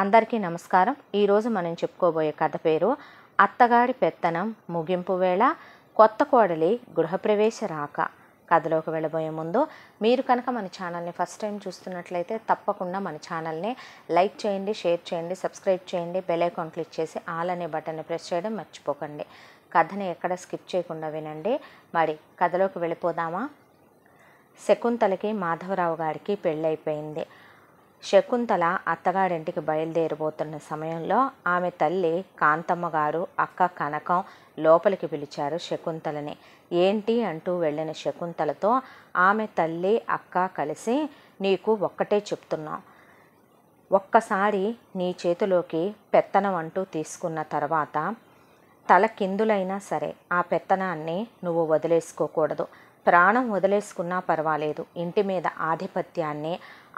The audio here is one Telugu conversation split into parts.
అందరికీ నమస్కారం ఈరోజు మనం చెప్పుకోబోయే కథ పేరు అత్తగాడి పెత్తనం ముగింపు వేళ కొత్త కోడలి గృహప్రవేశ రాక కథలోకి వెళ్ళబోయే ముందు మీరు కనుక మన ఛానల్ని ఫస్ట్ టైం చూస్తున్నట్లయితే తప్పకుండా మన ఛానల్ని లైక్ చేయండి షేర్ చేయండి సబ్స్క్రైబ్ చేయండి బెల్ ఐకాన్ క్లిక్ చేసి ఆల్ అనే బటన్ని ప్రెస్ చేయడం మర్చిపోకండి కథని ఎక్కడ స్కిప్ చేయకుండా వినండి మరి కథలోకి వెళ్ళిపోదామా శకుంతలకి మాధవరావు గారికి పెళ్ళైపోయింది శకుంతల అత్తగారింటికి బయలుదేరిపోతున్న సమయంలో ఆమె తల్లి కాంతమ్మ గారు అక్క కనకం లోపలికి పిలిచారు శకుంతలని ఏంటి అంటూ వెళ్ళిన శకుంతలతో ఆమె తల్లి అక్క కలిసి నీకు ఒక్కటే చెప్తున్నాం ఒక్కసారి నీ చేతిలోకి పెత్తనం అంటూ తీసుకున్న తర్వాత తల కిందులైనా సరే ఆ పెత్తనాన్ని నువ్వు వదిలేసుకోకూడదు ప్రాణం వదిలేసుకున్నా పర్వాలేదు ఇంటి మీద ఆధిపత్యాన్ని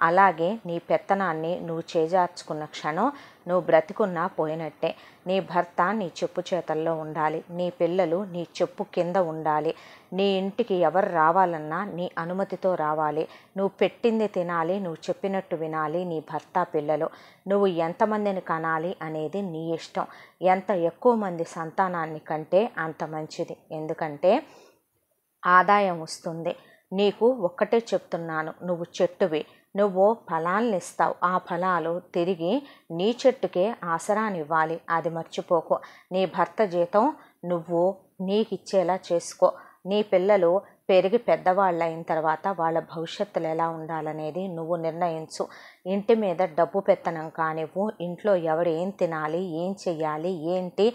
అలాగే నీ పెత్తనాన్ని నువ్వు చేజార్చుకున్న క్షణం నువ్వు బ్రతికున్నా పోయినట్టే నీ భర్త నీ చెప్పు చేతల్లో ఉండాలి నీ పిల్లలు నీ చెప్పు కింద ఉండాలి నీ ఇంటికి ఎవరు రావాలన్నా నీ అనుమతితో రావాలి నువ్వు పెట్టింది తినాలి నువ్వు చెప్పినట్టు వినాలి నీ భర్త పిల్లలు నువ్వు ఎంతమందిని కనాలి అనేది నీ ఇష్టం ఎంత ఎక్కువ మంది సంతానాన్ని కంటే అంత మంచిది ఎందుకంటే ఆదాయం వస్తుంది నీకు ఒక్కటే చెప్తున్నాను నువ్వు చెట్టువి నువ్వు ఫలాలను ఇస్తావు ఆ ఫలాలు తిరిగి నీ చెట్టుకే ఆసరానివ్వాలి అది మర్చిపోకు నీ భర్త జీతం నువ్వు నీకు ఇచ్చేలా చేసుకో నీ పిల్లలు పెరిగి పెద్దవాళ్ళు అయిన తర్వాత వాళ్ళ భవిష్యత్తులు ఎలా ఉండాలనేది నువ్వు నిర్ణయించు ఇంటి మీద డబ్బు పెత్తనం కానివ్వు ఇంట్లో ఎవరు ఏం తినాలి ఏం చెయ్యాలి ఏంటి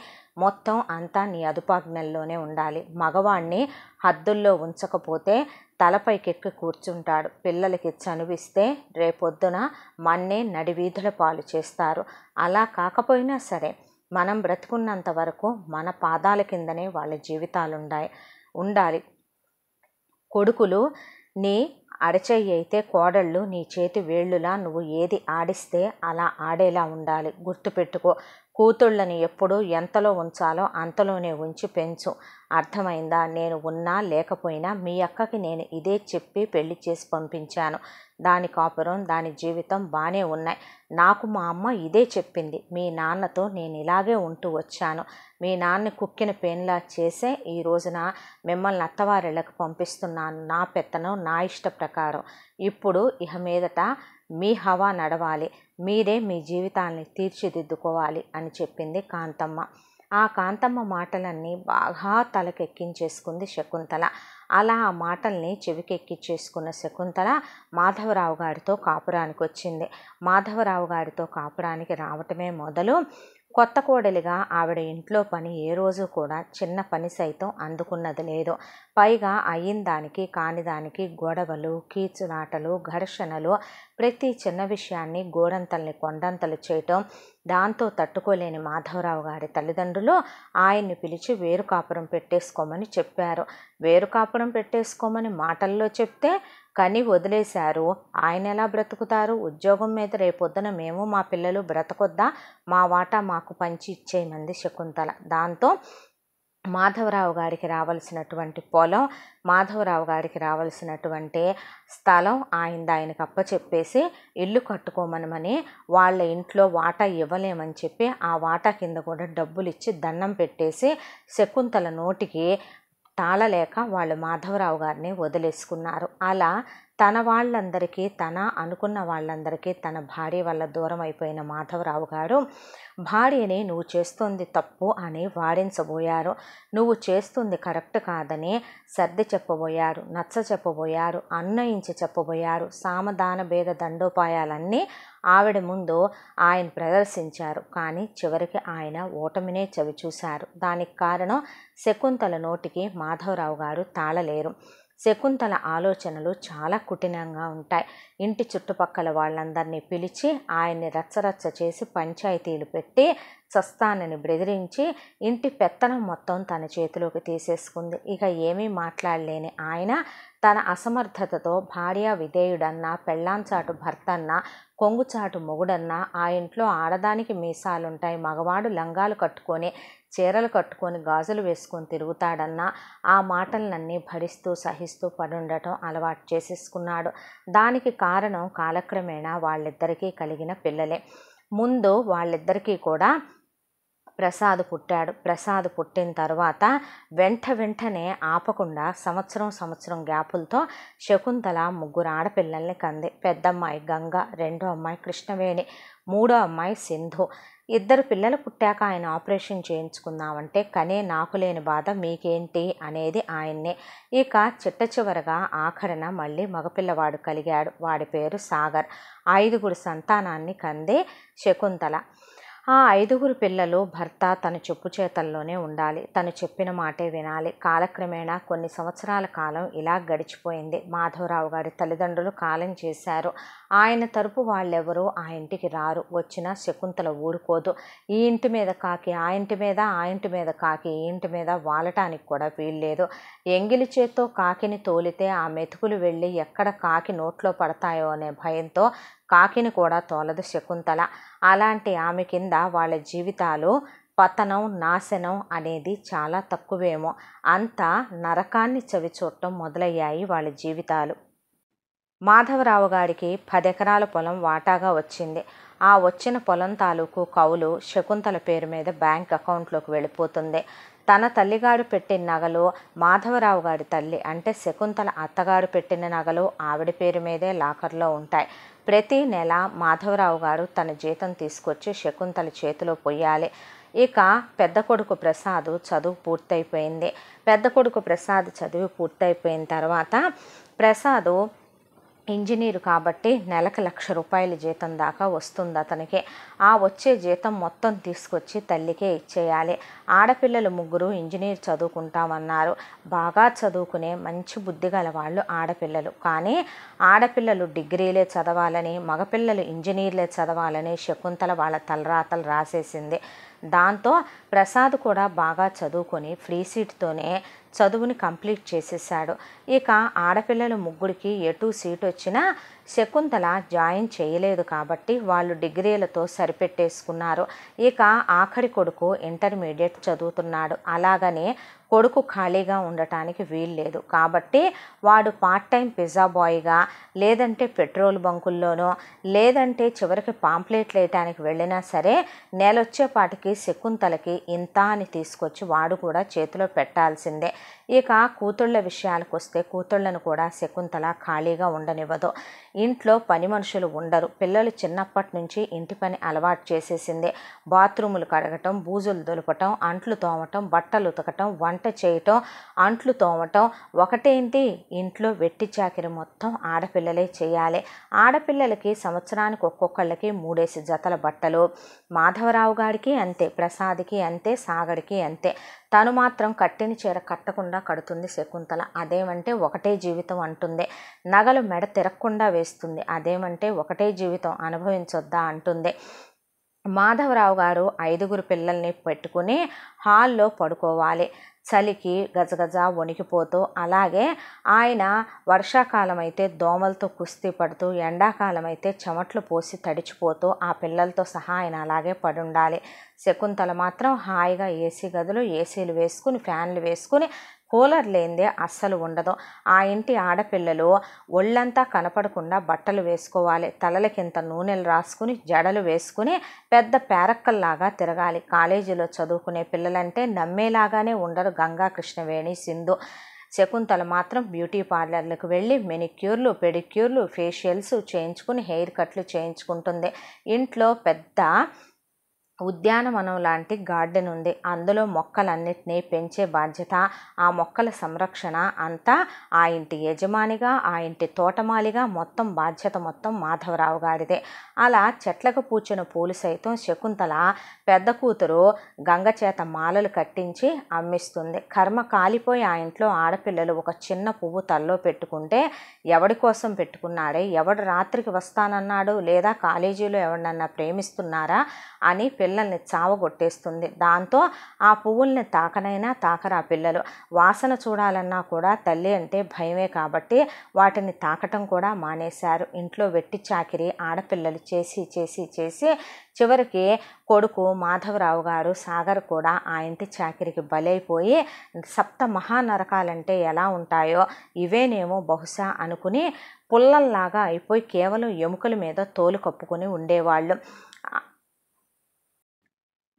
మొత్తం అంతా నీ అదుపాజ్ఞల్లోనే ఉండాలి మగవాణ్ణి హద్దుల్లో ఉంచకపోతే తలపైకెక్కి కూర్చుంటాడు పిల్లలకి చనువిస్తే రేపొద్దున మన్నే నడివీధుల పాలు చేస్తారు అలా కాకపోయినా సరే మనం బ్రతుకున్నంత వరకు మన పాదాల కిందనే వాళ్ళ జీవితాలుండాయి ఉండాలి కొడుకులు నీ అడచేయి అయితే కోడళ్ళు నీ చేతి వేళ్ళులా నువ్వు ఏది ఆడిస్తే అలా ఆడేలా ఉండాలి గుర్తుపెట్టుకో కూతుళ్ళని ఎప్పుడు ఎంతలో ఉంచాలో అంతలోనే ఉంచి పెంచు అర్థమైందా నేను ఉన్నా లేకపోయినా మీ అక్కకి నేను ఇదే చెప్పి పెళ్లి చేసి పంపించాను దాని కాపురం దాని జీవితం బాగానే ఉన్నాయి నాకు మా అమ్మ ఇదే చెప్పింది మీ నాన్నతో నేను ఇలాగే ఉంటూ వచ్చాను మీ నాన్న కుక్కిన పెన్లా చేసే ఈ రోజున మిమ్మల్ని అత్తవారిళ్ళకి పంపిస్తున్నాను నా పెత్తనం నా ఇష్ట ప్రకారం ఇప్పుడు ఇహ మీదట మీ హవా నడవాలి మీరే మీ జీవితాన్ని తీర్చిదిద్దుకోవాలి అని చెప్పింది కాంతమ్మ ఆ కాంతమ్మ మాటలన్నీ బాగా తలకెక్కించేసుకుంది శకుంతల అలా ఆ మాటల్ని చెవికెక్కించేసుకున్న శకుంతల మాధవరావు గారితో కాపురానికి వచ్చింది మాధవరావు గారితో కాపురానికి రావటమే మొదలు కొత్త కోడలిగా ఆవిడ ఇంట్లో పని ఏ రోజు కూడా చిన్న పని సైతం అందుకున్నది లేదు పైగా అయిన దానికి గొడవలు కీచులాటలు ఘర్షణలు ప్రతి చిన్న విషయాన్ని గోడంతల్ని కొండంతలు చేయటం దాంతో తట్టుకోలేని మాధవరావు గారి తల్లిదండ్రులు ఆయన్ని పిలిచి వేరు కాపురం పెట్టేసుకోమని చెప్పారు వేరు కాపురం పెట్టేసుకోమని మాటల్లో చెప్తే కానీ వదిలేశారు ఆయన ఎలా బ్రతుకుతారు ఉద్యోగం మీద రేపొద్దున మేము మా పిల్లలు బ్రతకొద్దా మా వాటా మాకు పంచి ఇచ్చేయమంది శకుంతల దాంతో మాధవరావు గారికి రావాల్సినటువంటి పొలం మాధవరావు గారికి రావాల్సినటువంటి స్థలం ఆయన ఆయనకు అప్పచెప్పేసి ఇల్లు కట్టుకోమనమని వాళ్ళ ఇంట్లో వాటా ఇవ్వలేమని చెప్పి ఆ వాటా కింద కూడా డబ్బులు ఇచ్చి దండం పెట్టేసి శకుంతల నోటికి తాళలేక వాళ్ళు మాధవరావు గారిని వదిలేసుకున్నారు అలా తన వాళ్ళందరికీ తన అనుకున్న వాళ్ళందరికీ తన భార్య వల్ల దూరం అయిపోయిన మాధవరావు గారు భార్యని నువ్వు చేస్తుంది తప్పు అని వాడించబోయారు నువ్వు చేస్తుంది కరెక్ట్ కాదని సర్ది చెప్పబోయారు నచ్చ చెప్పబోయారు అన్నయించి చెప్పబోయారు సామధాన భేద దండోపాయాలన్నీ ఆవిడ ముందు ఆయన ప్రదర్శించారు కానీ చివరికి ఆయన ఓటమినే చవి చూశారు దానికి కారణం శకుంతల నోటికి మాధవరావు గారు తాళలేరు శకుంతల ఆలోచనలు చాలా కుటినంగా ఉంటాయి ఇంటి చుట్టుపక్కల వాళ్ళందరినీ పిలిచి ఆయన్ని రచ్చరచ్చ చేసి పంచాయతీలు పెట్టి సస్తానని బెదిరించి ఇంటి పెత్తనం మొత్తం తన చేతిలోకి తీసేసుకుంది ఇక ఏమీ మాట్లాడలేని ఆయన తన అసమర్థతతో భార్య విధేయుడన్నా పెళ్ళాంచాటు భర్తన్నా కొంగుచాటు మొగుడన్నా ఆ ఇంట్లో ఆడదానికి మీసాలుంటాయి మగవాడు లంగాలు కట్టుకొని చీరలు కట్టుకొని గాజులు వేసుకొని తిరుగుతాడన్నా ఆ మాటలన్నీ భరిస్తూ సహిస్తూ పడుండటం అలవాటు చేసేసుకున్నాడు దానికి కారణం కాలక్రమేణా వాళ్ళిద్దరికీ కలిగిన పిల్లలే ముందు వాళ్ళిద్దరికీ కూడా ప్రసాద్ పుట్టాడు ప్రసాద్ పుట్టిన తర్వాత వెంట వెంటనే ఆపకుండా సంవత్సరం సంవత్సరం గ్యాపులతో శకుంతల ముగ్గురు ఆడపిల్లల్ని కంది పెద్దమ్మాయి గంగ రెండో అమ్మాయి కృష్ణవేణి మూడో అమ్మాయి సింధు ఇద్దరు పిల్లలు పుట్టాక ఆయన ఆపరేషన్ చేయించుకుందామంటే కనే నాకు లేని బాధ మీకేంటి అనేది ఆయన్నే ఇక చిట్ట చివరగా ఆఖరణ మళ్ళీ మగపిల్లవాడు కలిగాడు వాడి పేరు సాగర్ ఐదుగురు సంతానాన్ని కందే శకుంతల ఆ ఐదుగురు పిల్లలు భర్త తన చెప్పు చేతల్లోనే ఉండాలి తను చెప్పిన మాటే వినాలి కాలక్రమేణా కొన్ని సంవత్సరాల కాలం ఇలా గడిచిపోయింది మాధవరావు గారి తల్లిదండ్రులు కాలం చేశారు ఆయన తరపు వాళ్ళెవరూ ఆ ఇంటికి రారు వచ్చినా శకుంతల ఊరుకోదు ఈ ఇంటి మీద కాకి ఆ ఇంటి మీద ఆ ఇంటి మీద కాకి ఈ ఇంటి మీద వాలటానికి కూడా వీల్లేదు ఎంగిలి చేత్తో కాకిని తోలితే ఆ మెతుకులు వెళ్ళి ఎక్కడ కాకి నోట్లో పడతాయో అనే భయంతో కాకిని కూడా తోలదు శకుంతల అలాంటి ఆమె కింద వాళ్ళ జీవితాలు పతనం నాశనం అనేది చాలా తక్కువేమో అంత నరకాన్ని చవి చూడటం మొదలయ్యాయి వాళ్ళ జీవితాలు మాధవరావు గారికి ఎకరాల పొలం వాటాగా వచ్చింది ఆ వచ్చిన పొలం తాలూకు కవులు శకుంతల పేరు మీద బ్యాంక్ అకౌంట్లోకి వెళ్ళిపోతుంది తన తల్లిగాడు పెట్టిన నగలు మాధవరావు గారి తల్లి అంటే శకుంతల అత్తగారు పెట్టిన నగలు ఆవిడ పేరు మీదే లాకర్లో ఉంటాయి ప్రతి నెల మాధవరావు గారు తన జీతం తీసుకొచ్చి శకుంతల చేతిలో పొయ్యాలి ఇక పెద్ద కొడుకు ప్రసాద్ చదువు పూర్తయిపోయింది పెద్ద కొడుకు ప్రసాద్ చదువు పూర్తయిపోయిన తర్వాత ప్రసాద్ ఇంజనీర్ కాబట్టి నెలకు లక్ష రూపాయల జీతం దాకా వస్తుంది అతనికి ఆ వచ్చే జీతం మొత్తం తీసుకొచ్చి తల్లికే ఇచ్చేయాలి ఆడపిల్లలు ముగ్గురు ఇంజనీర్ చదువుకుంటామన్నారు బాగా చదువుకునే మంచి బుద్ధి గల వాళ్ళు ఆడపిల్లలు కానీ ఆడపిల్లలు డిగ్రీలే చదవాలని మగపిల్లలు ఇంజనీర్లే చదవాలని శకుంతల వాళ్ళ తలరాతలు రాసేసింది దాంతో ప్రసాద్ కూడా బాగా చదువుకొని ఫ్రీ సీట్తోనే చదువుని కంప్లీట్ చేసేసాడు ఇక ఆడపిల్లలు ముగ్గురికి ఎటు సీట్ వచ్చినా శకుంతల జాయిన్ చేయలేదు కాబట్టి వాళ్ళు డిగ్రీలతో సరిపెట్టేసుకున్నారు ఇక ఆఖరి కొడుకు ఇంటర్మీడియట్ చదువుతున్నాడు అలాగనే కొడుకు ఖాళీగా ఉండటానికి వీల్లేదు కాబట్టి వాడు పార్ట్ టైం పిజ్జా బాయ్గా లేదంటే పెట్రోల్ బంకుల్లోనో లేదంటే చివరికి పాంప్లెట్లు వేయటానికి వెళ్ళినా సరే నేలొచ్చేపాటికి శకుంతలకి ఇంత అని తీసుకొచ్చి వాడు కూడా చేతిలో పెట్టాల్సిందే ఇక కూతుళ్ళ విషయాలకు వస్తే కూతుళ్లను కూడా శకుంతల ఖాళీగా ఉండనివ్వదు ఇంట్లో పని మనుషులు ఉండరు పిల్లలు చిన్నప్పటి నుంచి ఇంటి పని అలవాటు చేసేసింది బాత్రూములు కడగటం బూజులు దులపటం అంట్లు తోమటం బట్టలు ఉతకటం వంట చేయటం అంట్లు తోమటం ఒకటేంటి ఇంట్లో వెట్టి చాకిరి మొత్తం ఆడపిల్లలే చేయాలి ఆడపిల్లలకి సంవత్సరానికి ఒక్కొక్కళ్ళకి మూడేసి జతల బట్టలు మాధవరావు గారికి అంతే ప్రసాద్కి అంతే సాగడికి అంతే తను మాత్రం కట్టిన చీర కట్టకుండా కడుతుంది శకుంతల అదేమంటే ఒకటే జీవితం అంటుంది నగలు మెడ తిరగకుండా వేస్తుంది అదేమంటే ఒకటే జీవితం అనుభవించొద్దా అంటుంది మాధవరావు గారు ఐదుగురు పిల్లల్ని పెట్టుకుని హాల్లో పడుకోవాలి చలికి గజగజ వణికిపోతూ అలాగే ఆయన వర్షాకాలం అయితే దోమలతో కుస్తీ పడుతూ ఎండాకాలం అయితే చెమట్లు పోసి తడిచిపోతూ ఆ పిల్లలతో సహా ఆయన అలాగే పడుండాలి శకుంతల మాత్రం హాయిగా ఏసీ గదులు ఏసీలు వేసుకుని ఫ్యాన్లు వేసుకుని కూలర్ లేనిదే అస్సలు ఉండదు ఆ ఇంటి ఆడపిల్లలు ఒళ్ళంతా కనపడకుండా బట్టలు వేసుకోవాలి తలలకింత నూనెలు రాసుకుని జడలు వేసుకుని పెద్ద పేరక్కల్లాగా తిరగాలి కాలేజీలో చదువుకునే పిల్లలంటే నమ్మేలాగానే ఉండరు గంగా కృష్ణవేణి సింధు శకుంతల మాత్రం బ్యూటీ పార్లర్లకు వెళ్ళి మెనిక్యూర్లు పెడిక్యూర్లు ఫేషియల్స్ చేయించుకుని హెయిర్ కట్లు చేయించుకుంటుంది ఇంట్లో పెద్ద ఉద్యానవనం లాంటి గార్డెన్ ఉంది అందులో మొక్కలన్నిటినీ పెంచే బాధ్యత ఆ మొక్కల సంరక్షణ అంతా ఆ ఇంటి యజమానిగా ఆ ఇంటి తోటమాలిగా మొత్తం బాధ్యత మొత్తం మాధవరావు గారిదే అలా చెట్లకు పూచిన పూలు సైతం శకుంతల పెద్ద కూతురు గంగ చేత మాలలు కట్టించి అమ్మిస్తుంది కర్మ కాలిపోయి ఆ ఇంట్లో ఆడపిల్లలు ఒక చిన్న పువ్వు తల్లో పెట్టుకుంటే ఎవడి కోసం పెట్టుకున్నాడే ఎవడు రాత్రికి వస్తానన్నాడు లేదా కాలేజీలో ఎవడన్నా ప్రేమిస్తున్నారా అని పిల్ల పిల్లల్ని చావగొట్టేస్తుంది దాంతో ఆ పువ్వుల్ని తాకనైనా తాకరా పిల్లలు వాసన చూడాలన్నా కూడా తల్లి అంటే భయమే కాబట్టి వాటిని తాకటం కూడా మానేశారు ఇంట్లో వెట్టి చాకిరి ఆడపిల్లలు చేసి చేసి చేసి చివరికి కొడుకు మాధవరావు గారు సాగర్ కూడా ఆ ఇంటి చాకిరికి బలైపోయి సప్త మహానరకాలంటే ఎలా ఉంటాయో ఇవేనేమో బహుశా అనుకుని పుల్లల్లాగా అయిపోయి కేవలం ఎముకల మీద తోలు కప్పుకొని ఉండేవాళ్ళు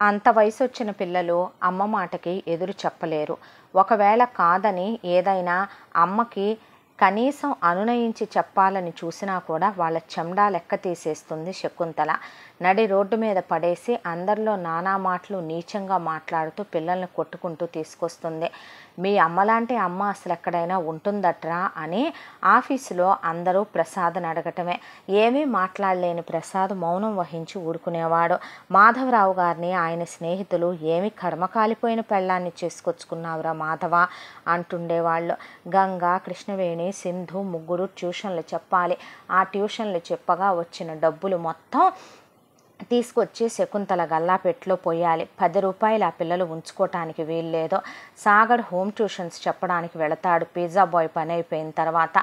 అంత వయసు వచ్చిన పిల్లలు అమ్మ మాటకి ఎదురు చెప్పలేరు ఒకవేళ కాదని ఏదైనా అమ్మకి కనీసం అనునయించి చెప్పాలని చూసినా కూడా వాళ్ళ చెండా లెక్క తీసేస్తుంది శకుంతల నడి రోడ్డు మీద పడేసి అందరిలో నానా మాటలు నీచంగా మాట్లాడుతూ పిల్లల్ని కొట్టుకుంటూ తీసుకొస్తుంది మీ అమ్మలాంటి అమ్మ అసలు ఎక్కడైనా ఉంటుందట్రా అని ఆఫీసులో అందరూ ప్రసాదం అడగటమే ఏమీ మాట్లాడలేని ప్రసాద్ మౌనం వహించి ఊరుకునేవాడు మాధవరావు గారిని ఆయన స్నేహితులు ఏమి కర్మకాలిపోయిన పెళ్ళాన్ని చేసుకొచ్చుకున్నావురా మాధవ అంటుండేవాళ్ళు గంగా కృష్ణవేణి అని సింధు ముగ్గురు ట్యూషన్లు చెప్పాలి ఆ ట్యూషన్లు చెప్పగా వచ్చిన డబ్బులు మొత్తం తీసుకొచ్చి శకుంతల గల్లాపెట్లో పోయాలి పది రూపాయలు ఆ పిల్లలు ఉంచుకోవటానికి వీల్లేదో సాగర్ హోమ్ ట్యూషన్స్ చెప్పడానికి వెళతాడు పిజ్జా బాయ్ పని అయిపోయిన తర్వాత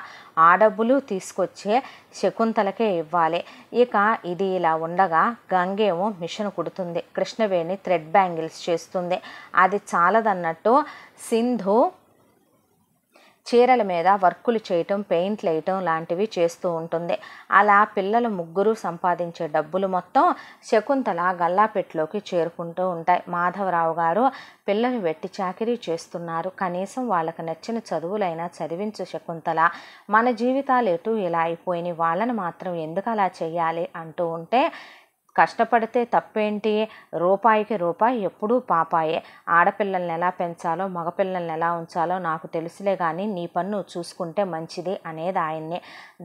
ఆ డబ్బులు తీసుకొచ్చే శకుంతలకే ఇవ్వాలి ఇక ఇది ఇలా ఉండగా గంగేమో మిషన్ కుడుతుంది కృష్ణవేణి థ్రెడ్ బ్యాంగిల్స్ చేస్తుంది అది చాలదన్నట్టు సింధు చీరల మీద వర్కులు చేయటం పెయింట్లు వేయటం లాంటివి చేస్తూ ఉంటుంది అలా పిల్లలు ముగ్గురు సంపాదించే డబ్బులు మొత్తం శకుంతల గల్లాపెట్లోకి చేరుకుంటూ ఉంటాయి మాధవరావు గారు పిల్లలు వెట్టి చాకరీ చేస్తున్నారు కనీసం వాళ్ళకి నచ్చిన చదువులైనా చదివించు శకుంతల మన జీవితాలు ఎటు ఇలా అయిపోయినాయి వాళ్ళని మాత్రం ఎందుకు అలా చేయాలి అంటూ ఉంటే కష్టపడితే తప్పేంటి రూపాయికి రూపాయి ఎప్పుడూ పాపాయే ఆడపిల్లల్ని ఎలా పెంచాలో మగపిల్లల్ని ఎలా ఉంచాలో నాకు తెలుసులే కానీ నీ పన్ను చూసుకుంటే మంచిది అనేది ఆయన్ని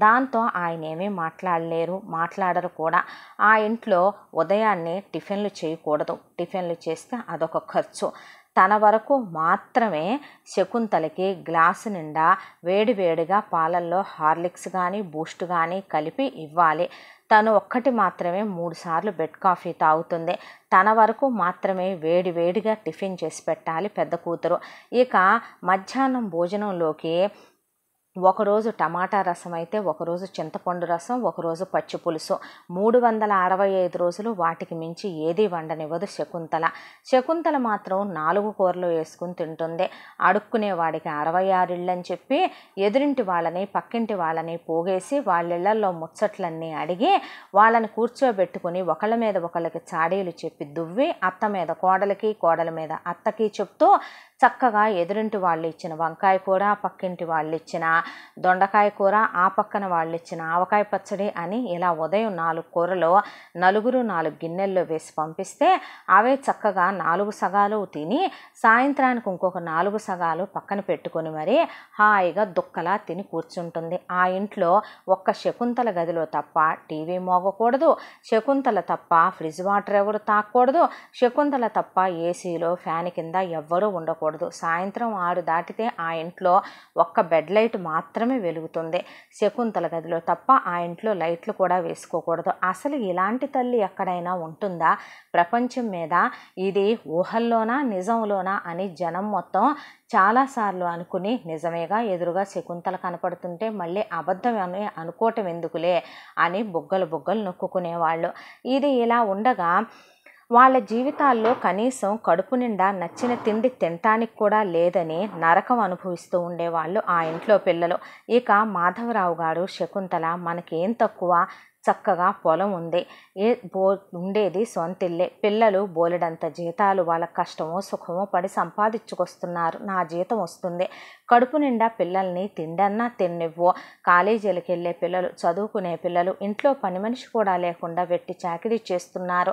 దాంతో ఆయన ఏమీ మాట్లాడలేరు మాట్లాడరు కూడా ఆ ఇంట్లో ఉదయాన్నే టిఫిన్లు చేయకూడదు టిఫిన్లు చేస్తే అదొక ఖర్చు తన వరకు మాత్రమే శకుంతలకి గ్లాసు నిండా వేడివేడిగా పాలల్లో హార్లిక్స్ కానీ బూస్ట్ కానీ కలిపి ఇవ్వాలి తను ఒక్కటి మాత్రమే మూడుసార్లు బెడ్ కాఫీ తాగుతుంది తన వరకు మాత్రమే వేడి వేడిగా టిఫిన్ చేసి పెట్టాలి పెద్ద కూతురు ఇక మధ్యాహ్నం భోజనంలోకి ఒకరోజు టమాటా రసం అయితే ఒకరోజు చింతపండు రసం ఒకరోజు పచ్చి పులుసు మూడు వందల అరవై ఐదు రోజులు వాటికి మించి ఏది వండనివ్వదు శకుంతల శకుంతల మాత్రం నాలుగు కూరలు వేసుకుని తింటుంది అడుక్కునే వాడికి అరవై ఆరిళ్ళని చెప్పి ఎదురింటి వాళ్ళని పక్కింటి వాళ్ళని పోగేసి వాళ్ళిళ్లలో ముచ్చట్లన్నీ అడిగి వాళ్ళని కూర్చోబెట్టుకుని ఒకళ్ళ మీద ఒకళ్ళకి చాడీలు చెప్పి దువ్వి అత్త మీద కోడలికి కోడల మీద అత్తకి చెప్తూ చక్కగా ఎదురింటి వాళ్ళు ఇచ్చిన వంకాయ కూడా పక్కింటి వాళ్ళు ఇచ్చిన దొండకాయ కూర ఆ పక్కన వాళ్ళు ఇచ్చిన ఆవకాయ పచ్చడి అని ఇలా ఉదయం నాలుగు కూరలో నలుగురు నాలుగు గిన్నెల్లో వేసి పంపిస్తే అవే చక్కగా నాలుగు సగాలు తిని సాయంత్రానికి ఇంకొక నాలుగు సగాలు పక్కన పెట్టుకొని మరి హాయిగా దుక్కలా తిని కూర్చుంటుంది ఆ ఇంట్లో ఒక్క శకుంతల గదిలో తప్ప టీవీ మోగకూడదు శకుంతల తప్ప ఫ్రిడ్జ్ వాటర్ ఎవరు తాకూడదు శకుంతల తప్ప ఏసీలో ఫ్యాన్ కింద ఎవ్వరూ ఉండకూడదు సాయంత్రం ఆరు దాటితే ఆ ఇంట్లో ఒక్క బెడ్ లైట్ మా మాత్రమే వెలుగుతుంది శకుంతల గదిలో తప్ప ఆ ఇంట్లో లైట్లు కూడా వేసుకోకూడదు అసలు ఇలాంటి తల్లి ఎక్కడైనా ఉంటుందా ప్రపంచం మీద ఇది ఊహల్లోనా నిజంలోనా అని జనం మొత్తం చాలాసార్లు అనుకుని నిజమేగా ఎదురుగా శకుంతల కనపడుతుంటే మళ్ళీ అబద్ధం అని అనుకోవటం ఎందుకులే అని బొగ్గలు బొగ్గలు నొక్కుకునేవాళ్ళు ఇది ఇలా ఉండగా వాళ్ళ జీవితాల్లో కనీసం కడుపు నిండా నచ్చిన తిండి తినటానికి కూడా లేదని నరకం అనుభవిస్తూ ఉండేవాళ్ళు ఆ ఇంట్లో పిల్లలు ఇక మాధవరావు గారు శకుంతల మనకేం తక్కువ చక్కగా పొలం ఉంది ఏ బో ఉండేది సొంతిల్లే పిల్లలు బోలెడంత జీతాలు వాళ్ళ కష్టమో సుఖమో పడి సంపాదించుకొస్తున్నారు నా జీతం వస్తుంది కడుపు నిండా పిల్లల్ని తిండన్నా తిన్నివ్వో కాలేజీలకు వెళ్ళే పిల్లలు చదువుకునే పిల్లలు ఇంట్లో పని మనిషి కూడా లేకుండా వెట్టి చాకిరీ చేస్తున్నారు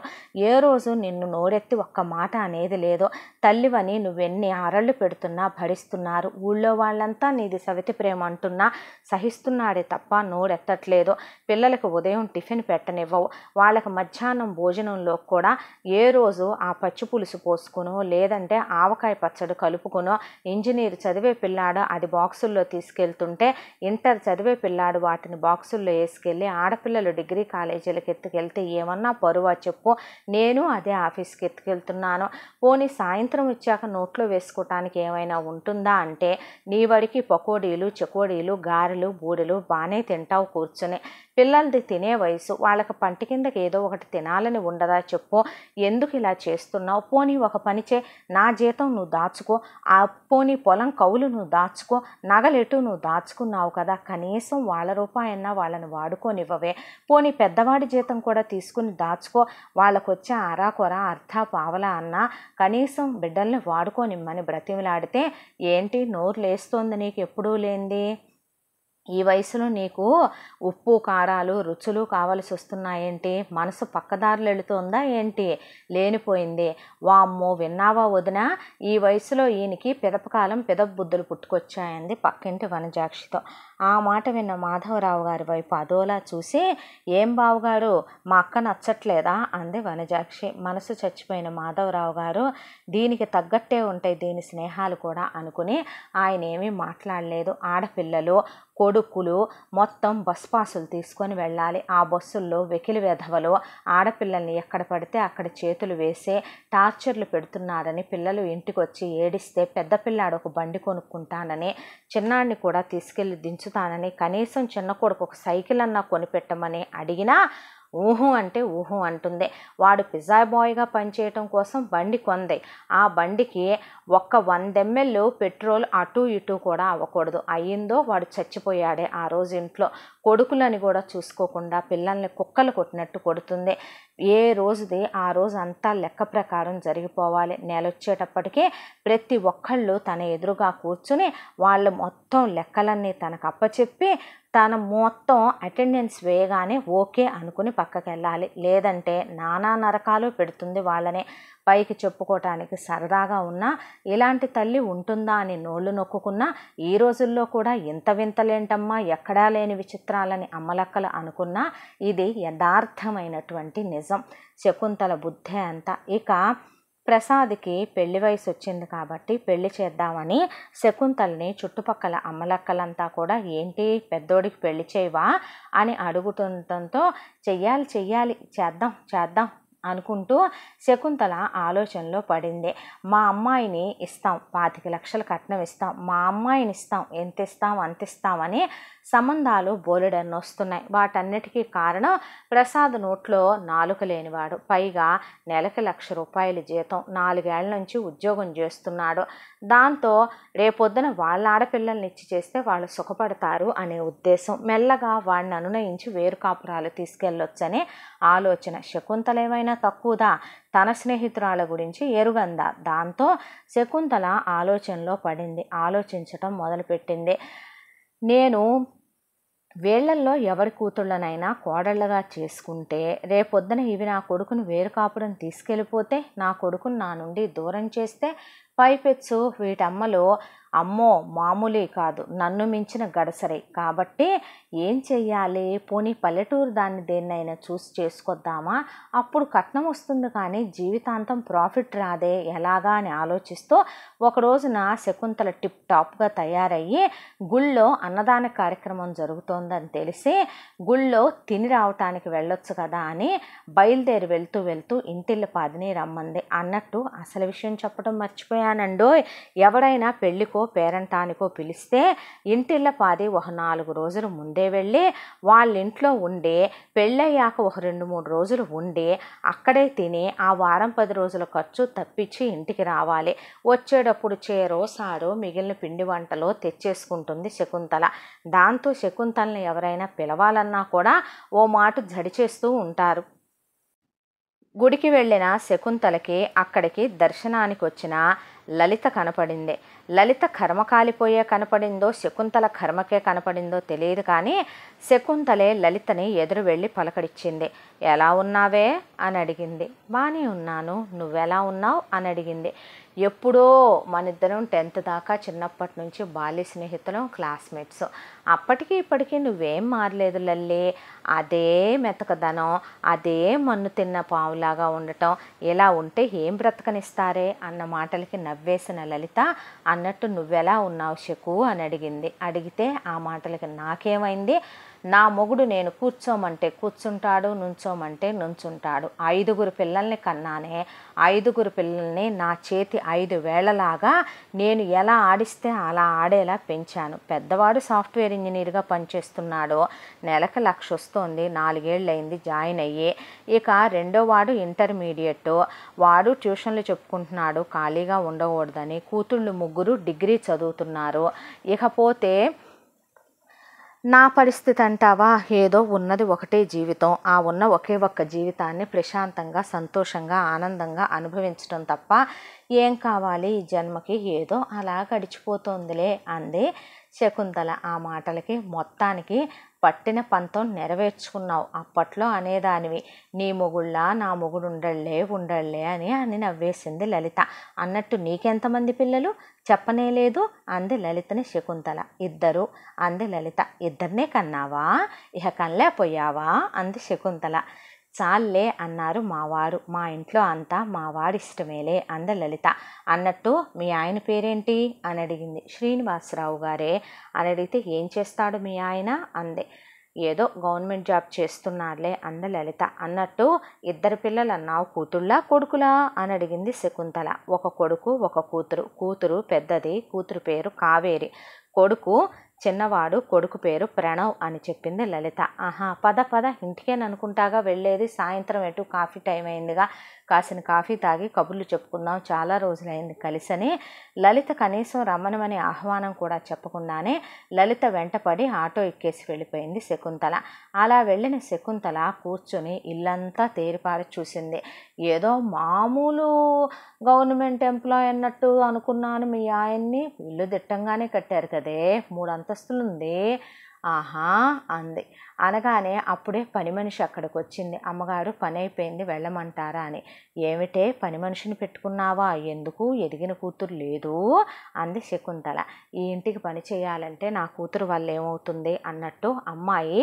ఏ రోజు నిన్ను నోరెత్తి ఒక్క మాట అనేది లేదో తల్లివని నువ్వెన్ని అరళ్ళు పెడుతున్నా భరిస్తున్నారు ఊళ్ళో వాళ్ళంతా నీది సవితి ప్రేమ అంటున్నా సహిస్తున్నాడే తప్ప నోరెత్తట్లేదు పిల్లలకు ఉదయం టిఫిన్ పెట్టనివ్వవు వాళ్ళకి మధ్యాహ్నం భోజనంలో కూడా ఏ రోజు ఆ పచ్చి పులుసు పోసుకునో లేదంటే ఆవకాయ పచ్చడి కలుపుకునో ఇంజనీర్ చదివే పిల్ల పిల్లాడో అది బాక్సుల్లో తీసుకెళ్తుంటే ఇంటర్ చదివే పిల్లాడు వాటిని బాక్సుల్లో వేసుకెళ్ళి ఆడపిల్లలు డిగ్రీ కాలేజీలకు ఎత్తుకెళ్తే ఏమన్నా పరువా చెప్పు నేను అదే ఆఫీస్కి ఎత్తుకెళ్తున్నాను పోనీ సాయంత్రం వచ్చాక నోట్లో వేసుకోవటానికి ఏమైనా ఉంటుందా అంటే నీ వడికి పకోడీలు చకోడీలు గారెలు బూడెలు బాగానే తింటావు కూర్చొని పిల్లలది తినే వయసు వాళ్ళకి పంటి కిందకి ఏదో ఒకటి తినాలని ఉండదా చెప్పు ఎందుకు ఇలా చేస్తున్నావు పోనీ ఒక పనిచే నా జీతం నువ్వు దాచుకో ఆ పోనీ పొలం కౌలు నువ్వు దాచుకో నగలెటు నువ్వు దాచుకున్నావు కదా కనీసం వాళ్ళ రూపాయన్నా వాళ్ళని వాడుకోనివ్వవే పోనీ పెద్దవాడి జీతం కూడా తీసుకుని దాచుకో వాళ్ళకొచ్చే అరాకొర అర్థ పావల అన్నా కనీసం బిడ్డల్ని వాడుకోనిమ్మని బ్రతిమిలాడితే ఏంటి నోరు లేస్తోంది నీకు ఎప్పుడూ లేంది ఈ వయసులో నీకు ఉప్పు కారాలు రుచులు కావలసి వస్తున్నాయేంటి మనసు పక్కదారులు వెళుతుందా ఏంటి లేనిపోయింది వామ్మో విన్నావా వదిన ఈ వయసులో ఈయనకి పిదపకాలం పిదపబుద్ధులు పుట్టుకొచ్చాయంది పక్కింటి వనజాక్షితో ఆ మాట విన్న మాధవరావు గారి వైపు అదోలా చూసి ఏం బావుగారు మా అక్క నచ్చట్లేదా అంది వనజాక్షి మనసు చచ్చిపోయిన మాధవరావు గారు దీనికి తగ్గట్టే ఉంటాయి దీని స్నేహాలు కూడా అనుకుని ఆయన ఏమీ మాట్లాడలేదు ఆడపిల్లలు కొడుకులు మొత్తం బస్ పాసులు తీసుకొని వెళ్ళాలి ఆ బస్సుల్లో వెకిలి వెధవలు ఆడపిల్లల్ని ఎక్కడ పడితే అక్కడ చేతులు వేసే టార్చర్లు పెడుతున్నారని పిల్లలు ఇంటికొచ్చి ఏడిస్తే పెద్ద పిల్లాడు ఒక బండి కొనుక్కుంటానని చిన్నాడిని కూడా తీసుకెళ్లి దించుతానని కనీసం చిన్న కొడుకు ఒక సైకిల్ అన్నా కొనిపెట్టమని అడిగినా ఊహు అంటే ఊహు అంటుంది వాడు పిజ్జా బాయ్గా పనిచేయటం కోసం బండి కొంది ఆ బండికి ఒక్క వంద ఎంఎల్ పెట్రోల్ అటు ఇటు కూడా అవ్వకూడదు అయ్యిందో వాడు చచ్చిపోయాడే ఆ రోజు ఇంట్లో కొడుకులని కూడా చూసుకోకుండా పిల్లల్ని కుక్కలు కొట్టినట్టు కొడుతుంది ఏ రోజుది ఆ రోజు అంతా లెక్క ప్రకారం జరిగిపోవాలి నెలొచ్చేటప్పటికే ప్రతి ఒక్కళ్ళు తన ఎదురుగా కూర్చుని వాళ్ళు మొత్తం లెక్కలన్నీ తనకు అప్పచెప్పి తన మొత్తం అటెండెన్స్ వేయగానే ఓకే అనుకుని పక్కకి వెళ్ళాలి లేదంటే నానా నరకాలు పెడుతుంది వాళ్ళని పైకి చెప్పుకోవటానికి సరదాగా ఉన్నా ఇలాంటి తల్లి ఉంటుందా అని నోళ్ళు నొక్కుకున్నా ఈ రోజుల్లో కూడా ఇంత వింతలేంటమ్మా ఎక్కడా లేని విచిత్రాలని అమ్మలక్కలు అనుకున్నా ఇది యథార్థమైనటువంటి నిజం శకుంతల బుద్ధే అంత ఇక ప్రసాద్కి పెళ్లి వయసు వచ్చింది కాబట్టి పెళ్లి చేద్దామని శకుంతల్ని చుట్టుపక్కల అమ్మలక్కలంతా కూడా ఏంటి పెద్దోడికి పెళ్లి చేయవా అని అడుగుతుండటంతో చెయ్యాలి చెయ్యాలి చేద్దాం చేద్దాం అనుకుంటూ శకుంతల ఆలోచనలో పడింది మా అమ్మాయిని ఇస్తాం పాతిక లక్షల కట్నం ఇస్తాం మా అమ్మాయిని ఇస్తాం ఎంత ఇస్తాం అంత ఇస్తామని సంబంధాలు బోలెడన్ని వస్తున్నాయి వాటన్నిటికీ కారణం ప్రసాద్ నోట్లో నాలుక లేనివాడు పైగా నెలకి లక్ష రూపాయల జీతం నాలుగేళ్ల నుంచి ఉద్యోగం చేస్తున్నాడు దాంతో రేపొద్దున వాళ్ళ ఆడపిల్లల్ని ఇచ్చి చేస్తే వాళ్ళు సుఖపడతారు అనే ఉద్దేశం మెల్లగా వాడిని అనునయించి వేరు కాపురాలు తీసుకెళ్ళొచ్చనే ఆలోచన ఏమైనా తక్కువదా తన స్నేహితురాల గురించి ఎరుగందా దాంతో శకుంతల ఆలోచనలో పడింది ఆలోచించటం మొదలుపెట్టింది నేను వేళ్లల్లో ఎవరి కూతుళ్ళనైనా కోడళ్ళగా చేసుకుంటే రేపొద్దున ఇవి నా కొడుకును వేరు కాపురం తీసుకెళ్ళిపోతే నా కొడుకును నా నుండి దూరం చేస్తే పైపెచ్చు వీటమ్మలో అమ్మో మామూలే కాదు నన్ను మించిన గడసరే కాబట్టి ఏం చెయ్యాలి పోనీ పల్లెటూరు దాన్ని దేన్నైనా చూసి చేసుకొద్దామా అప్పుడు కట్నం వస్తుంది కానీ జీవితాంతం ప్రాఫిట్ రాదే ఎలాగా అని ఆలోచిస్తూ ఒకరోజున శకుంతల టిప్ టాప్గా తయారయ్యి గుళ్ళో అన్నదాన కార్యక్రమం జరుగుతోందని తెలిసి గుళ్ళో తిని రావటానికి వెళ్ళొచ్చు కదా అని బయలుదేరి వెళ్తూ వెళ్తూ ఇంటిల్లి పాదిని రమ్మంది అన్నట్టు అసలు విషయం చెప్పడం మర్చిపోయానండో ఎవరైనా పెళ్ళికో పెళ్లికో పేరెంటానికో పిలిస్తే ఇంటిల్ల పాది ఒక నాలుగు రోజులు ముందే వెళ్ళి వాళ్ళ ఇంట్లో ఉండి పెళ్ళయ్యాక ఒక రెండు మూడు రోజులు ఉండి అక్కడే తిని ఆ వారం పది రోజుల ఖర్చు తప్పించి ఇంటికి రావాలి వచ్చేటప్పుడు చేరో సారో మిగిలిన పిండి వంటలో తెచ్చేసుకుంటుంది శకుంతల దాంతో శకుంతలని ఎవరైనా పిలవాలన్నా కూడా ఓ మాట జడిచేస్తూ ఉంటారు గుడికి వెళ్ళిన శకుంతలకి అక్కడికి దర్శనానికి వచ్చిన లలిత కనపడిందే లలిత కర్మ కాలిపోయే కనపడిందో శకుంతల కర్మకే కనపడిందో తెలియదు కానీ శకుంతలే లలితని ఎదురు వెళ్ళి పలకడిచ్చింది ఎలా ఉన్నావే అని అడిగింది బాగానే ఉన్నాను నువ్వెలా ఉన్నావు అని అడిగింది ఎప్పుడో మన ఇద్దరం టెన్త్ దాకా చిన్నప్పటి నుంచి బాల్య స్నేహితులం క్లాస్మేట్స్ అప్పటికి ఇప్పటికీ నువ్వేం మారలేదు లల్లి అదే మెతకదనం అదే మన్ను తిన్న పావులాగా ఉండటం ఇలా ఉంటే ఏం బ్రతకనిస్తారే అన్న మాటలకి నవ్వేసిన లలిత అన్నట్టు నువ్వెలా ఉన్నావు శకు అని అడిగింది అడిగితే ఆ మాటలకి నాకేమైంది నా మొగుడు నేను కూర్చోమంటే కూర్చుంటాడు నుంచోమంటే నుంచుంటాడు ఐదుగురు పిల్లల్ని కన్నానే ఐదుగురు పిల్లల్ని నా చేతి ఐదు వేళలాగా నేను ఎలా ఆడిస్తే అలా ఆడేలా పెంచాను పెద్దవాడు సాఫ్ట్వేర్ ఇంజనీర్గా పనిచేస్తున్నాడు నెలకు లక్ష వస్తోంది నాలుగేళ్ళయింది జాయిన్ అయ్యి ఇక రెండో వాడు ఇంటర్మీడియట్ వాడు ట్యూషన్లు చెప్పుకుంటున్నాడు ఖాళీగా ఉండకూడదని కూతుళ్ళు ముగ్గురు డిగ్రీ చదువుతున్నారు ఇకపోతే నా పరిస్థితి అంటావా ఏదో ఉన్నది ఒకటే జీవితం ఆ ఉన్న ఒకే ఒక్క జీవితాన్ని ప్రశాంతంగా సంతోషంగా ఆనందంగా అనుభవించడం తప్ప ఏం కావాలి ఈ జన్మకి ఏదో అలా గడిచిపోతుందిలే అంది శకుంతల ఆ మాటలకి మొత్తానికి పట్టిన పంతం నెరవేర్చుకున్నావు అప్పట్లో అనేదానివి నీ మొగుళ్ళా నా మొగుడు ఉండళ్లే ఉండళ్లే అని అని నవ్వేసింది లలిత అన్నట్టు నీకెంతమంది పిల్లలు చెప్పనే లేదు అంది లలితని శకుంతల ఇద్దరు అంది లలిత ఇద్దరినే కన్నావా ఇహ కనలేపోయావా అంది శకుంతల చాల్లే అన్నారు మావారు మా ఇంట్లో అంతా వారి ఇష్టమేలే అంద లలిత అన్నట్టు మీ ఆయన పేరేంటి అని అడిగింది శ్రీనివాసరావు గారే అని అడిగితే ఏం చేస్తాడు మీ ఆయన అందే ఏదో గవర్నమెంట్ జాబ్ చేస్తున్నారులే అంద లలిత అన్నట్టు ఇద్దరు పిల్లలు అన్నావు కూతుళ్ళా కొడుకులా అని అడిగింది శకుంతల ఒక కొడుకు ఒక కూతురు కూతురు పెద్దది కూతురు పేరు కావేరి కొడుకు చిన్నవాడు కొడుకు పేరు ప్రణవ్ అని చెప్పింది లలిత ఆహా పద పద ఇంటికేననుకుంటాగా వెళ్ళేది సాయంత్రం ఎటు కాఫీ టైం అయిందిగా కాసిన కాఫీ తాగి కబుర్లు చెప్పుకుందాం చాలా రోజులైంది కలిసని లలిత కనీసం రమ్మనమని ఆహ్వానం కూడా చెప్పకుండానే లలిత వెంటపడి ఆటో ఎక్కేసి వెళ్ళిపోయింది శకుంతల అలా వెళ్ళిన శకుంతల కూర్చొని ఇల్లంతా తేరిపారి చూసింది ఏదో మామూలు గవర్నమెంట్ ఎంప్లాయ్ అన్నట్టు అనుకున్నాను మీ ఆయన్ని ఇల్లు దిట్టంగానే కట్టారు కదే మూడు అంతస్తులు ఉంది ఆహా అంది అనగానే అప్పుడే పని మనిషి అక్కడికి వచ్చింది అమ్మగారు పని అయిపోయింది వెళ్ళమంటారా అని ఏమిటే పని మనిషిని పెట్టుకున్నావా ఎందుకు ఎదిగిన కూతురు లేదు అంది శకుంతల ఈ ఇంటికి పని చేయాలంటే నా కూతురు వల్ల ఏమవుతుంది అన్నట్టు అమ్మాయి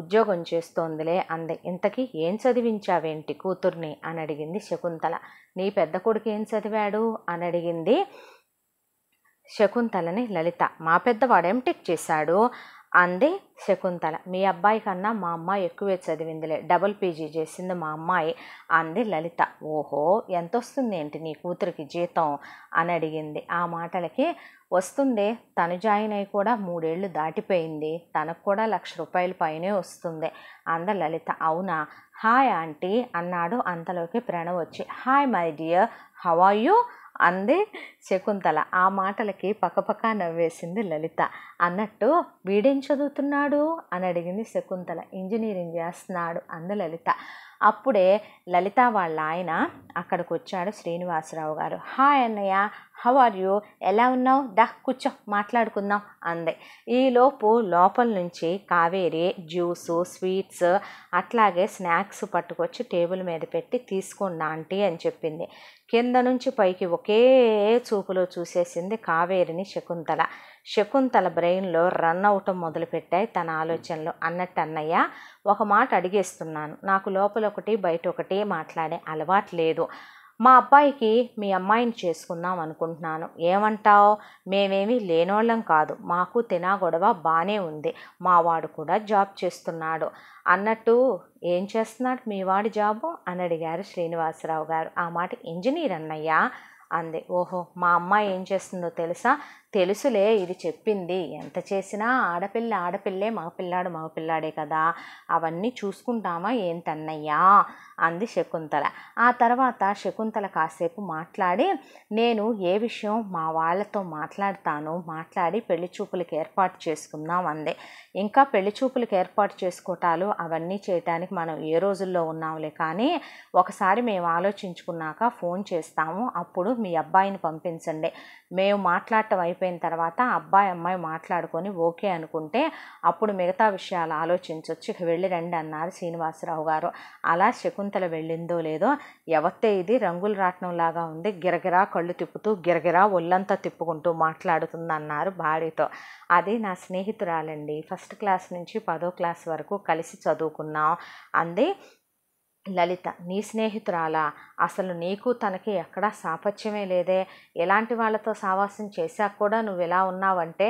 ఉద్యోగం చేస్తోందిలే అంది ఇంతకీ ఏం చదివించావేంటి కూతుర్ని అని అడిగింది శకుంతల నీ పెద్ద కొడుకు ఏం చదివాడు అని అడిగింది శకుంతలని లలిత మా పెద్దవాడు ఎంటెక్ చేశాడు అంది శకుంతల మీ అబ్బాయి కన్నా మా అమ్మాయి ఎక్కువే చదివిందిలే డబుల్ పీజీ చేసింది మా అమ్మాయి అంది లలిత ఓహో ఎంత వస్తుంది ఏంటి నీ కూతురికి జీతం అని అడిగింది ఆ మాటలకి వస్తుంది తను జాయిన్ అయి కూడా మూడేళ్లు దాటిపోయింది తనకు కూడా లక్ష రూపాయల పైనే వస్తుంది అంద లలిత అవునా హాయ్ ఆంటీ అన్నాడు అంతలోకి ప్రణవ్ వచ్చి hi my dear how are you అంది శకుంతల ఆ మాటలకి పక్కపక్క నవ్వేసింది లలిత అన్నట్టు వీడేం చదువుతున్నాడు అని అడిగింది శకుంతల ఇంజనీరింగ్ చేస్తున్నాడు అంది లలిత అప్పుడే లలిత వాళ్ళ ఆయన అక్కడికి వచ్చాడు శ్రీనివాసరావు గారు హాయ్ అన్నయ్య హౌ ఆర్ యూ ఎలా ఉన్నావు దా కూర్చో మాట్లాడుకుందాం అంది ఈలోపు లోపల నుంచి కావేరి జ్యూసు స్వీట్స్ అట్లాగే స్నాక్స్ పట్టుకొచ్చి టేబుల్ మీద పెట్టి తీసుకోండి ఆంటీ అని చెప్పింది కింద నుంచి పైకి ఒకే చూపులో చూసేసింది కావేరిని శకుంతల శకుంతల బ్రెయిన్లో రన్ అవటం మొదలుపెట్టాయి తన ఆలోచనలు అన్నట్టు అన్నయ్య ఒక మాట అడిగేస్తున్నాను నాకు లోపల ఒకటి బయట ఒకటి మాట్లాడే అలవాటు లేదు మా అబ్బాయికి మీ అమ్మాయిని చేసుకుందాం అనుకుంటున్నాను ఏమంటావు మేమేమీ లేనోళ్ళం కాదు మాకు తినా గొడవ బాగానే ఉంది మా వాడు కూడా జాబ్ చేస్తున్నాడు అన్నట్టు ఏం చేస్తున్నాడు మీ వాడి జాబు అని అడిగారు శ్రీనివాసరావు గారు ఆ మాట ఇంజనీర్ అన్నయ్య అంది ఓహో మా అమ్మాయి ఏం చేస్తుందో తెలుసా తెలుసులే ఇది చెప్పింది ఎంత చేసినా ఆడపిల్ల ఆడపిల్లే మగపిల్లాడు మగపిల్లాడే కదా అవన్నీ చూసుకుంటామా ఏంటన్నయ్యా అంది శకుంతల ఆ తర్వాత శకుంతల కాసేపు మాట్లాడి నేను ఏ విషయం మా వాళ్ళతో మాట్లాడతాను మాట్లాడి పెళ్లి చూపులకు ఏర్పాటు చేసుకుందాం అంది ఇంకా పెళ్లి చూపులకు ఏర్పాటు చేసుకోవటాలు అవన్నీ చేయటానికి మనం ఏ రోజుల్లో ఉన్నాంలే కానీ ఒకసారి మేము ఆలోచించుకున్నాక ఫోన్ చేస్తాము అప్పుడు మీ అబ్బాయిని పంపించండి మేము మాట్లాడటం అయిపోయిన తర్వాత అబ్బాయి అమ్మాయి మాట్లాడుకొని ఓకే అనుకుంటే అప్పుడు మిగతా విషయాలు ఆలోచించవచ్చు ఇక వెళ్ళి రండి అన్నారు శ్రీనివాసరావు గారు అలా శకుంతల వెళ్ళిందో లేదో ఎవతే ఇది రంగులు రాట్నం లాగా ఉంది గిరగిరా కళ్ళు తిప్పుతూ గిరగిరా ఒళ్ళంతా తిప్పుకుంటూ మాట్లాడుతుంది అన్నారు భార్యతో అది నా స్నేహితురాలండి ఫస్ట్ క్లాస్ నుంచి పదో క్లాస్ వరకు కలిసి చదువుకున్నాం అంది లలిత నీ స్నేహితురాలా అసలు నీకు తనకి ఎక్కడా సాపత్యమే లేదే ఎలాంటి వాళ్ళతో సావాసం చేశాక కూడా నువ్వు ఇలా ఉన్నావంటే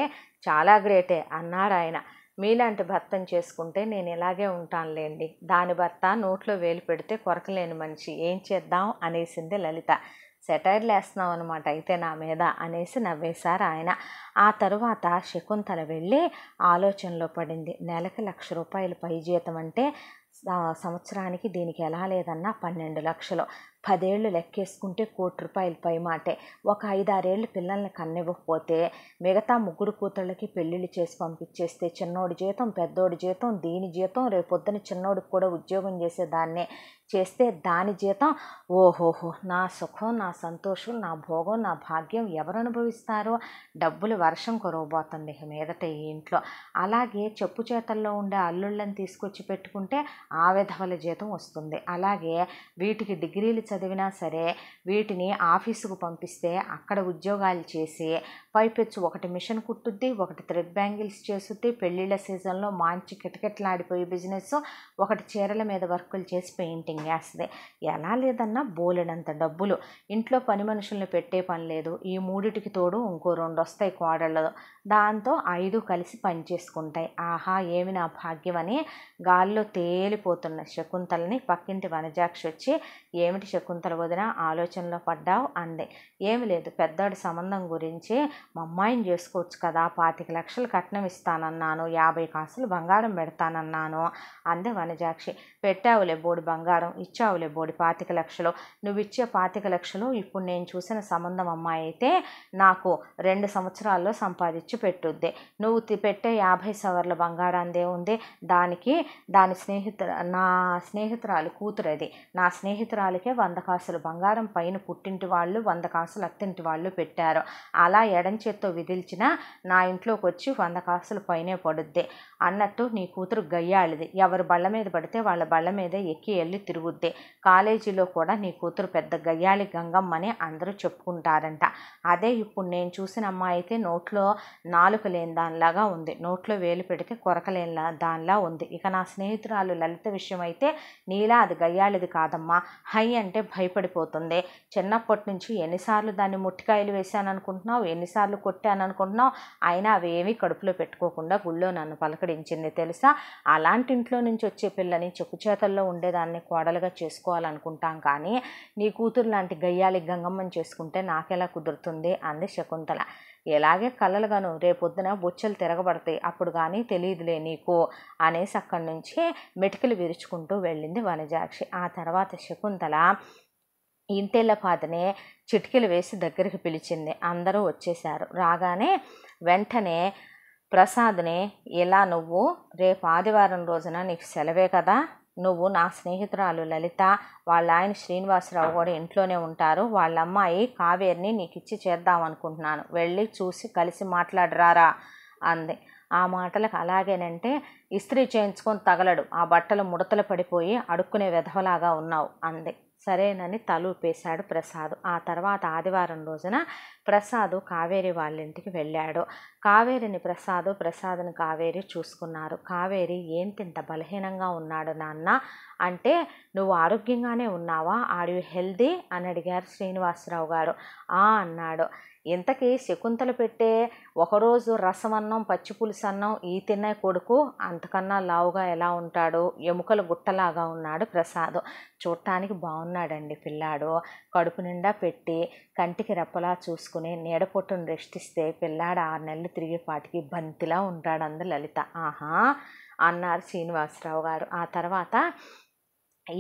చాలా గ్రేటే అన్నాడు ఆయన మీలాంటి భర్తను చేసుకుంటే నేను ఇలాగే ఉంటానులేండి దాని భర్త నోట్లో వేలు పెడితే కొరకలేని మనిషి ఏం చేద్దాం అనేసింది లలిత సెటైర్లు వేస్తున్నాం అనమాట అయితే నా మీద అనేసి నవ్వేశారు ఆయన ఆ తరువాత శకుంతల వెళ్ళి ఆలోచనలో పడింది నెలకి లక్ష రూపాయలు పై జీతం అంటే సంవత్సరానికి దీనికి ఎలా లేదన్నా పన్నెండు లక్షలు పదేళ్ళు లెక్కేసుకుంటే కోటి రూపాయలు పై మాటే ఒక ఐదారేళ్ళు పిల్లల్ని కన్నివ్వకపోతే మిగతా ముగ్గురు కూతుళ్ళకి పెళ్ళిళ్ళు చేసి పంపించేస్తే చిన్నోడి జీతం పెద్దోడి జీతం దీని జీతం రేపొద్దున చిన్నోడికి కూడా ఉద్యోగం చేసేదాన్నే చేస్తే దాని జీతం ఓహోహో నా సుఖం నా సంతోషం నా భోగం నా భాగ్యం ఎవరు అనుభవిస్తారో డబ్బులు వర్షం కురవబోతుంది మీదట ఈ ఇంట్లో అలాగే చెప్పు చేతల్లో ఉండే అల్లుళ్ళని తీసుకొచ్చి పెట్టుకుంటే ఆ విధవల జీతం వస్తుంది అలాగే వీటికి డిగ్రీలు చదివినా సరే వీటిని ఆఫీసుకు పంపిస్తే అక్కడ ఉద్యోగాలు చేసి పైపెచ్చు ఒకటి మిషన్ కుట్టుద్ది ఒకటి థ్రెడ్ బ్యాంగిల్స్ చేస్తుంది పెళ్ళిళ్ళ సీజన్లో మంచి కిటకిటలాడిపోయి బిజినెస్ ఒకటి చీరల మీద వర్కులు చేసి పెయింటింగ్ వేస్తుంది ఎలా లేదన్నా బోలెడంత డబ్బులు ఇంట్లో పని మనుషులను పెట్టే పని లేదు ఈ మూడిటికి తోడు ఇంకో రెండు వస్తాయి కోడళ్ళు దాంతో ఐదు కలిసి పని చేసుకుంటాయి ఆహా ఏమి నా భాగ్యం అని గాల్లో తేలిపోతున్న శకుంతలని పక్కింటి వనజాక్షి వచ్చి ఏమిటి శకుంతల వదిన ఆలోచనలో పడ్డావు అంది ఏమి లేదు పెద్దవాడి సంబంధం గురించి మా అమ్మాయిని చేసుకోవచ్చు కదా పాతిక లక్షలు కట్నం ఇస్తానన్నాను యాభై కాసులు బంగారం పెడతానన్నాను అందే వనజాక్షి పెట్టావులే బోడి బంగారం ఇచ్చావులే బోడి పాతిక లక్షలు నువ్వు ఇచ్చే పాతిక లక్షలు ఇప్పుడు నేను చూసిన సంబంధం అమ్మాయి అయితే నాకు రెండు సంవత్సరాల్లో సంపాదించి పెట్టుద్ది నువ్వు పెట్టే యాభై సవర్ల బంగారాందే ఉంది దానికి దాని స్నేహితు నా స్నేహితురాలు కూతురది నా స్నేహితురాలకే వంద కాసులు బంగారం పైన పుట్టింటి వాళ్ళు వంద కాసులు అత్తింటి వాళ్ళు పెట్టారు అలా ఎడ ఎడం చేత్తో విదిల్చినా నా ఇంట్లోకి వచ్చి వంద కాసులు పైనే పడుద్ది అన్నట్టు నీ కూతురు గయ్యాళిది ఎవరు బళ్ళ మీద పడితే వాళ్ళ బళ్ళ మీద ఎక్కి వెళ్ళి తిరుగుద్ది కాలేజీలో కూడా నీ కూతురు పెద్ద గయ్యాళి గంగమ్మని అందరూ చెప్పుకుంటారంట అదే ఇప్పుడు నేను చూసిన అమ్మాయి అయితే నోట్లో నాలుక లేని దానిలాగా ఉంది నోట్లో వేలు పెడితే లేని దానిలా ఉంది ఇక నా స్నేహితురాలు లలిత విషయం అయితే నీలా అది గయ్యాళిది కాదమ్మా హై అంటే భయపడిపోతుంది చిన్నప్పటి నుంచి ఎన్నిసార్లు దాన్ని ముట్టికాయలు వేశాను అనుకుంటున్నావు ఎన్నిసార్లు ఎన్నిసార్లు కొట్టాను అనుకుంటున్నావు అయినా అవేమీ కడుపులో పెట్టుకోకుండా గుళ్ళో నన్ను పలకరించింది తెలుసా అలాంటి ఇంట్లో నుంచి వచ్చే పిల్లని చెప్పుచేతల్లో ఉండేదాన్ని కోడలుగా చేసుకోవాలనుకుంటాం కానీ నీ కూతురు లాంటి గయ్యాలి గంగమ్మని చేసుకుంటే నాకెలా కుదురుతుంది అంది శకుంతల ఎలాగే కలలుగాను రేపొద్దున బొచ్చలు తిరగబడతాయి అప్పుడు కానీ తెలియదులే నీకు అనేసి అక్కడి నుంచి మెటికలు విరుచుకుంటూ వెళ్ళింది వనజాక్షి ఆ తర్వాత శకుంతల ఇంటిళ్ళ పాతనే చిటికలు వేసి దగ్గరికి పిలిచింది అందరూ వచ్చేశారు రాగానే వెంటనే ప్రసాద్ని ఇలా నువ్వు రేపు ఆదివారం రోజున నీకు సెలవే కదా నువ్వు నా స్నేహితురాలు లలిత వాళ్ళ ఆయన శ్రీనివాసరావు కూడా ఇంట్లోనే ఉంటారు వాళ్ళ అమ్మాయి కావేరిని నీకు ఇచ్చి చేద్దాం అనుకుంటున్నాను వెళ్ళి చూసి కలిసి మాట్లాడరారా అంది ఆ మాటలకు అలాగేనంటే ఇస్త్రీ చేయించుకొని తగలడు ఆ బట్టలు ముడతలు పడిపోయి అడుక్కునే విధవలాగా ఉన్నావు అంది సరేనని తలూపేశాడు ప్రసాద్ ఆ తర్వాత ఆదివారం రోజున ప్రసాద్ కావేరి వాళ్ళ ఇంటికి వెళ్ళాడు కావేరిని ప్రసాద్ ప్రసాద్ని కావేరి చూసుకున్నారు కావేరి ఏంటింత ఇంత బలహీనంగా ఉన్నాడు నాన్న అంటే నువ్వు ఆరోగ్యంగానే ఉన్నావా ఆర్ యు హెల్దీ అని అడిగారు శ్రీనివాసరావు గారు ఆ అన్నాడు ఇంతకీ శకుంతలు పెట్టే ఒకరోజు రసమన్నం అన్నం ఈ తిన్న కొడుకు అంతకన్నా లావుగా ఎలా ఉంటాడు ఎముకలు గుట్టలాగా ఉన్నాడు ప్రసాద్ చూడటానికి బాగున్నాడండి పిల్లాడు కడుపు నిండా పెట్టి కంటికి రెప్పలా చూసుకుని నీడపొట్టును రెష్టిస్తే పిల్లాడు ఆరు నెలలు తిరిగేపాటికి బంతిలా ఉంటాడు అంద లలిత ఆహా అన్నారు శ్రీనివాసరావు గారు ఆ తర్వాత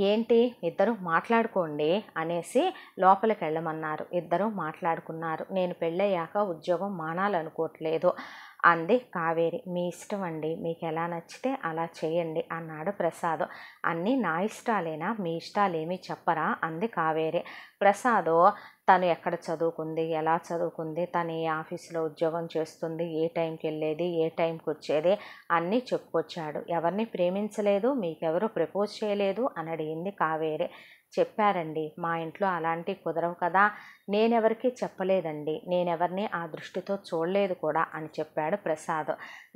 ఏంటి ఇద్దరు మాట్లాడుకోండి అనేసి లోపలికి వెళ్ళమన్నారు ఇద్దరు మాట్లాడుకున్నారు నేను పెళ్ళయ్యాక ఉద్యోగం మానాలనుకోవట్లేదు అంది కావేరి మీ ఇష్టం అండి మీకు ఎలా నచ్చితే అలా చేయండి అన్నాడు ప్రసాద్ అన్నీ నా ఇష్టాలేనా మీ ఇష్టాలేమీ చెప్పరా అంది కావేరి ప్రసాద్ తను ఎక్కడ చదువుకుంది ఎలా చదువుకుంది తను ఏ ఆఫీస్లో ఉద్యోగం చేస్తుంది ఏ టైంకి వెళ్ళేది ఏ టైంకి వచ్చేది అన్నీ చెప్పుకొచ్చాడు ఎవరిని ప్రేమించలేదు మీకెవరు ప్రపోజ్ చేయలేదు అని అడిగింది కావేరే చెప్పారండి మా ఇంట్లో అలాంటి కుదరవు కదా నేనెవరికీ చెప్పలేదండి నేనెవరిని ఆ దృష్టితో చూడలేదు కూడా అని చెప్పాడు ప్రసాద్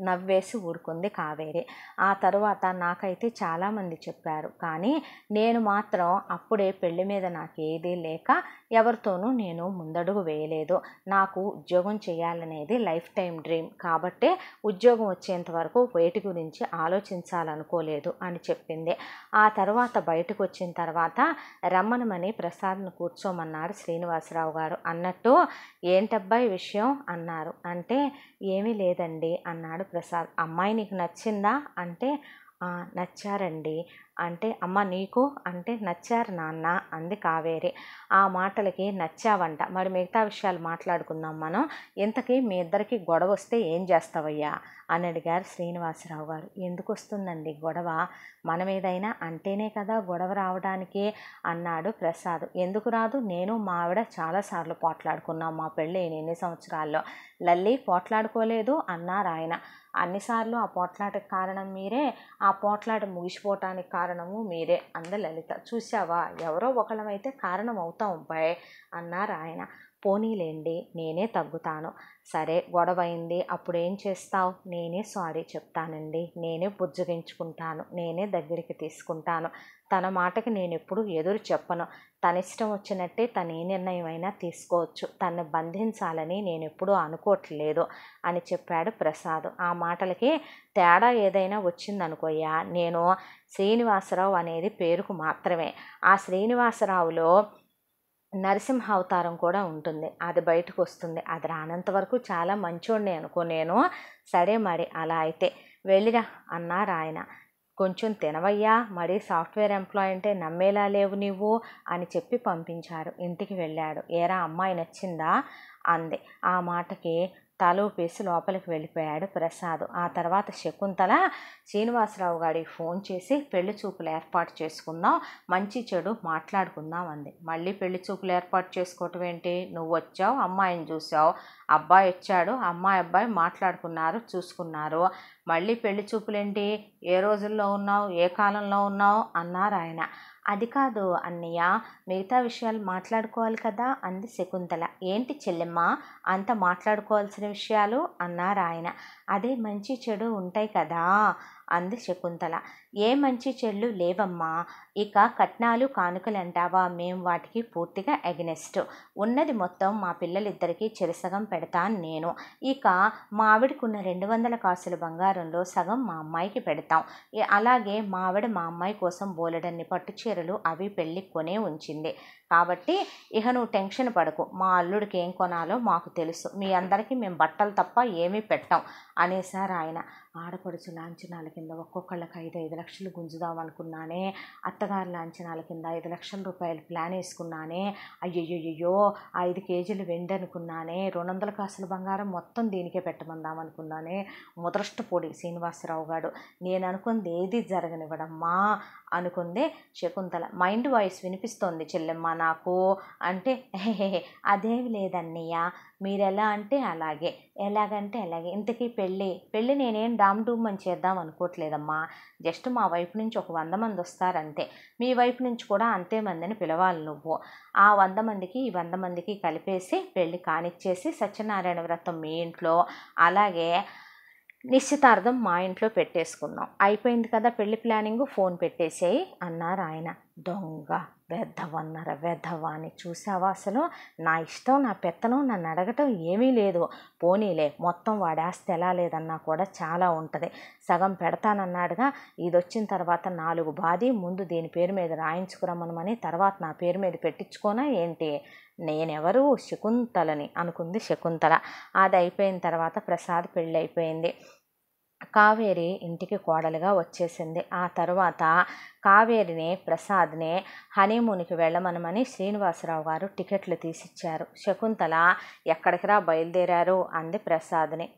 నవ్వేసి ఊరుకుంది కావేరి ఆ తరువాత నాకైతే చాలామంది చెప్పారు కానీ నేను మాత్రం అప్పుడే పెళ్లి మీద నాకు ఏదీ లేక ఎవరితోనూ నేను ముందడుగు వేయలేదు నాకు ఉద్యోగం చేయాలనేది లైఫ్ టైం డ్రీమ్ కాబట్టే ఉద్యోగం వచ్చేంత వరకు వేటి గురించి ఆలోచించాలనుకోలేదు అని చెప్పింది ఆ తర్వాత బయటకు వచ్చిన తర్వాత రమ్మనమని ప్రసాద్ను కూర్చోమన్నాడు శ్రీనివాసరావు గారు అన్నట్టు ఏంటబ్బాయి విషయం అన్నారు అంటే ఏమీ లేదండి అన్నాడు ప్రసాద్ అమ్మాయి నీకు నచ్చిందా అంటే నచ్చారండి అంటే అమ్మ నీకు అంటే నచ్చారు నాన్న అంది కావేరి ఆ మాటలకి నచ్చావంట మరి మిగతా విషయాలు మాట్లాడుకుందాం మనం ఇంతకీ మీ ఇద్దరికి గొడవ వస్తే ఏం చేస్తావయ్యా అని అడిగారు శ్రీనివాసరావు గారు ఎందుకు వస్తుందండి గొడవ మన మీదైనా అంటేనే కదా గొడవ రావడానికే అన్నాడు ప్రసాద్ ఎందుకు రాదు నేను మా ఆవిడ చాలాసార్లు పోట్లాడుకున్నాం మా పెళ్ళి ఎన్ని సంవత్సరాల్లో లల్లి పోట్లాడుకోలేదు అన్నారు ఆయన అన్నిసార్లు ఆ పోట్లాటకు కారణం మీరే ఆ పోట్లాట ముగిసిపోవటానికి కారణము మీరే అంద లలిత చూసావా ఎవరో ఒకళ్ళమైతే కారణం అవుతాం బాయ్ అన్నారు ఆయన పోనీలేండి నేనే తగ్గుతాను సరే గొడవ అయింది అప్పుడు ఏం చేస్తావు నేనే సారీ చెప్తానండి నేనే బుజ్జగించుకుంటాను నేనే దగ్గరికి తీసుకుంటాను తన మాటకి నేను ఎప్పుడు ఎదురు చెప్పను తన ఇష్టం వచ్చినట్టే తను ఏ అయినా తీసుకోవచ్చు తను బంధించాలని నేను ఎప్పుడూ అనుకోవట్లేదు అని చెప్పాడు ప్రసాద్ ఆ మాటలకి తేడా ఏదైనా వచ్చిందనుకోయ్యా నేను శ్రీనివాసరావు అనేది పేరుకు మాత్రమే ఆ శ్రీనివాసరావులో నరసింహ అవతారం కూడా ఉంటుంది అది బయటకు వస్తుంది అది రానంత వరకు చాలా మంచోడిని అనుకో నేను సరే మరి అలా అయితే వెళ్ళిరా అన్నారు ఆయన కొంచెం తినవయ్యా మరీ సాఫ్ట్వేర్ ఎంప్లాయ్ అంటే నమ్మేలా లేవు నీవు అని చెప్పి పంపించారు ఇంటికి వెళ్ళాడు ఏరా అమ్మాయి నచ్చిందా అంది ఆ మాటకి తలూపేసి లోపలికి వెళ్ళిపోయాడు ప్రసాద్ ఆ తర్వాత శకుంతల శ్రీనివాసరావు గారికి ఫోన్ చేసి పెళ్లి చూపులు ఏర్పాటు చేసుకుందాం మంచి చెడు మాట్లాడుకుందాం అంది మళ్ళీ పెళ్లి చూపులు ఏర్పాటు చేసుకోవటం ఏంటి నువ్వు వచ్చావు అమ్మాయిని చూసావు అబ్బాయి వచ్చాడు అమ్మాయి అబ్బాయి మాట్లాడుకున్నారు చూసుకున్నారు మళ్ళీ పెళ్లి చూపులేంటి ఏ రోజుల్లో ఉన్నావు ఏ కాలంలో ఉన్నావు అన్నారు ఆయన అది కాదు అన్నయ్య మిగతా విషయాలు మాట్లాడుకోవాలి కదా అంది శకుంతల ఏంటి చెల్లెమ్మ అంత మాట్లాడుకోవాల్సిన విషయాలు అన్నారు ఆయన అదే మంచి చెడు ఉంటాయి కదా అంది శకుంతల ఏ మంచి చెల్లు లేవమ్మా ఇక కట్నాలు కానుకలు అంటావా మేము వాటికి పూర్తిగా ఎగనెస్ట్ ఉన్నది మొత్తం మా పిల్లలిద్దరికీ చెరసగం పెడతాను నేను ఇక మా ఉన్న రెండు వందల కాసుల బంగారంలో సగం మా అమ్మాయికి పెడతాం అలాగే మా ఆవిడ మా అమ్మాయి కోసం బోలెడన్ని పట్టు చీరలు అవి పెళ్ళి కొనే ఉంచింది కాబట్టి ఇక నువ్వు టెన్షన్ పడకు మా అల్లుడికి ఏం కొనాలో మాకు తెలుసు మీ అందరికీ మేము బట్టలు తప్ప ఏమీ పెట్టాం అనేసారు ఆయన ఆడపడుచు లాంఛనాల కింద ఒక్కొక్కళ్ళకి ఐదు ఐదు లక్షలు గుంజుదాం అనుకున్నానే అత్తగారి లాంఛనాల కింద ఐదు లక్షల రూపాయలు ప్లాన్ వేసుకున్నానే అయ్యయ్యో ఐదు కేజీలు వెండి అనుకున్నానే రెండు వందల కాసుల బంగారం మొత్తం దీనికే పెట్టమందాం అనుకున్నానే ముదరష్టపొడి శ్రీనివాసరావు గారు నేను అనుకుంది ఏది జరగనివ్వడమ్మా అనుకుంది శకుంతల మైండ్ వాయిస్ వినిపిస్తోంది చెల్లెమ్మ నాకు అంటే అదేమి లేదన్నయ్య మీరెలా అంటే అలాగే ఎలాగంటే అలాగే ఇంతకీ పెళ్ళి పెళ్ళి నేనేం డామ్ డూమ్ అని చేద్దాం అనుకోవట్లేదమ్మా జస్ట్ మా వైపు నుంచి ఒక వంద మంది వస్తారంతే మీ వైపు నుంచి కూడా అంతే మందిని పిలవాలి నువ్వు ఆ వంద మందికి ఈ వంద మందికి కలిపేసి పెళ్ళి కానిచ్చేసి సత్యనారాయణ వ్రతం మీ ఇంట్లో అలాగే నిశ్చితార్థం మా ఇంట్లో పెట్టేసుకున్నాం అయిపోయింది కదా పెళ్లి ప్లానింగ్ ఫోన్ పెట్టేసేయి అన్నారు ఆయన దొంగ వెధవన్నర వెద్దవ అని చూసావా అసలు నా ఇష్టం నా పెత్తనం నన్ను అడగటం ఏమీ లేదు పోనీలే మొత్తం వాడేస్తే ఎలా లేదన్నా కూడా చాలా ఉంటుంది సగం పెడతానన్నాడుగా ఇది వచ్చిన తర్వాత నాలుగు బాది ముందు దీని పేరు మీద రాయించుకురమ్మనమని తర్వాత నా పేరు మీద పెట్టించుకోనా ఏంటి నేనెవరు శకుంతలని అనుకుంది శకుంతల అది అయిపోయిన తర్వాత ప్రసాద్ పెళ్ళి అయిపోయింది కావేరి ఇంటికి కోడలుగా వచ్చేసింది ఆ తర్వాత కావేరిని ప్రసాద్ని హనీమూన్కి వెళ్ళమనమని శ్రీనివాసరావు గారు టికెట్లు తీసిచ్చారు శకుంతల ఎక్కడికిరా బయలుదేరారు అంది ప్రసాద్ని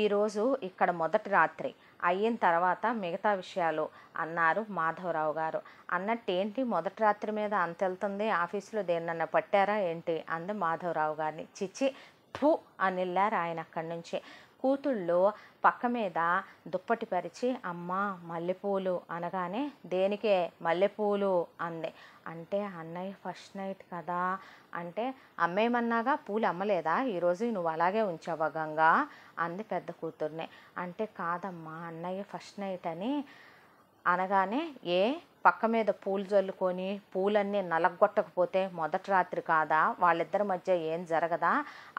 ఈరోజు ఇక్కడ మొదటి రాత్రి అయిన తర్వాత మిగతా విషయాలు అన్నారు మాధవరావు గారు అన్నట్టేంటి మొదటి రాత్రి మీద అంత వెళ్తుంది ఆఫీసులో దేన్నన్న పట్టారా ఏంటి అంది మాధవరావు గారిని చిచ్చి థూ అనిల్లారు ఆయన అక్కడి నుంచి కూతుళ్ళో పక్క మీద దుప్పటి పరిచి అమ్మ మల్లెపూలు అనగానే దేనికే మల్లెపూలు అంది అంటే అన్నయ్య ఫస్ట్ నైట్ కదా అంటే అమ్మేమన్నాగా పూలు అమ్మలేదా ఈరోజు నువ్వు అలాగే ఉంచావా గంగా అంది పెద్ద కూతుర్ని అంటే కాదమ్మా అన్నయ్య ఫస్ట్ నైట్ అని అనగానే ఏ పక్క మీద పూలు చల్లుకొని పూలన్నీ నలగొట్టకపోతే మొదటి రాత్రి కాదా వాళ్ళిద్దరి మధ్య ఏం జరగదా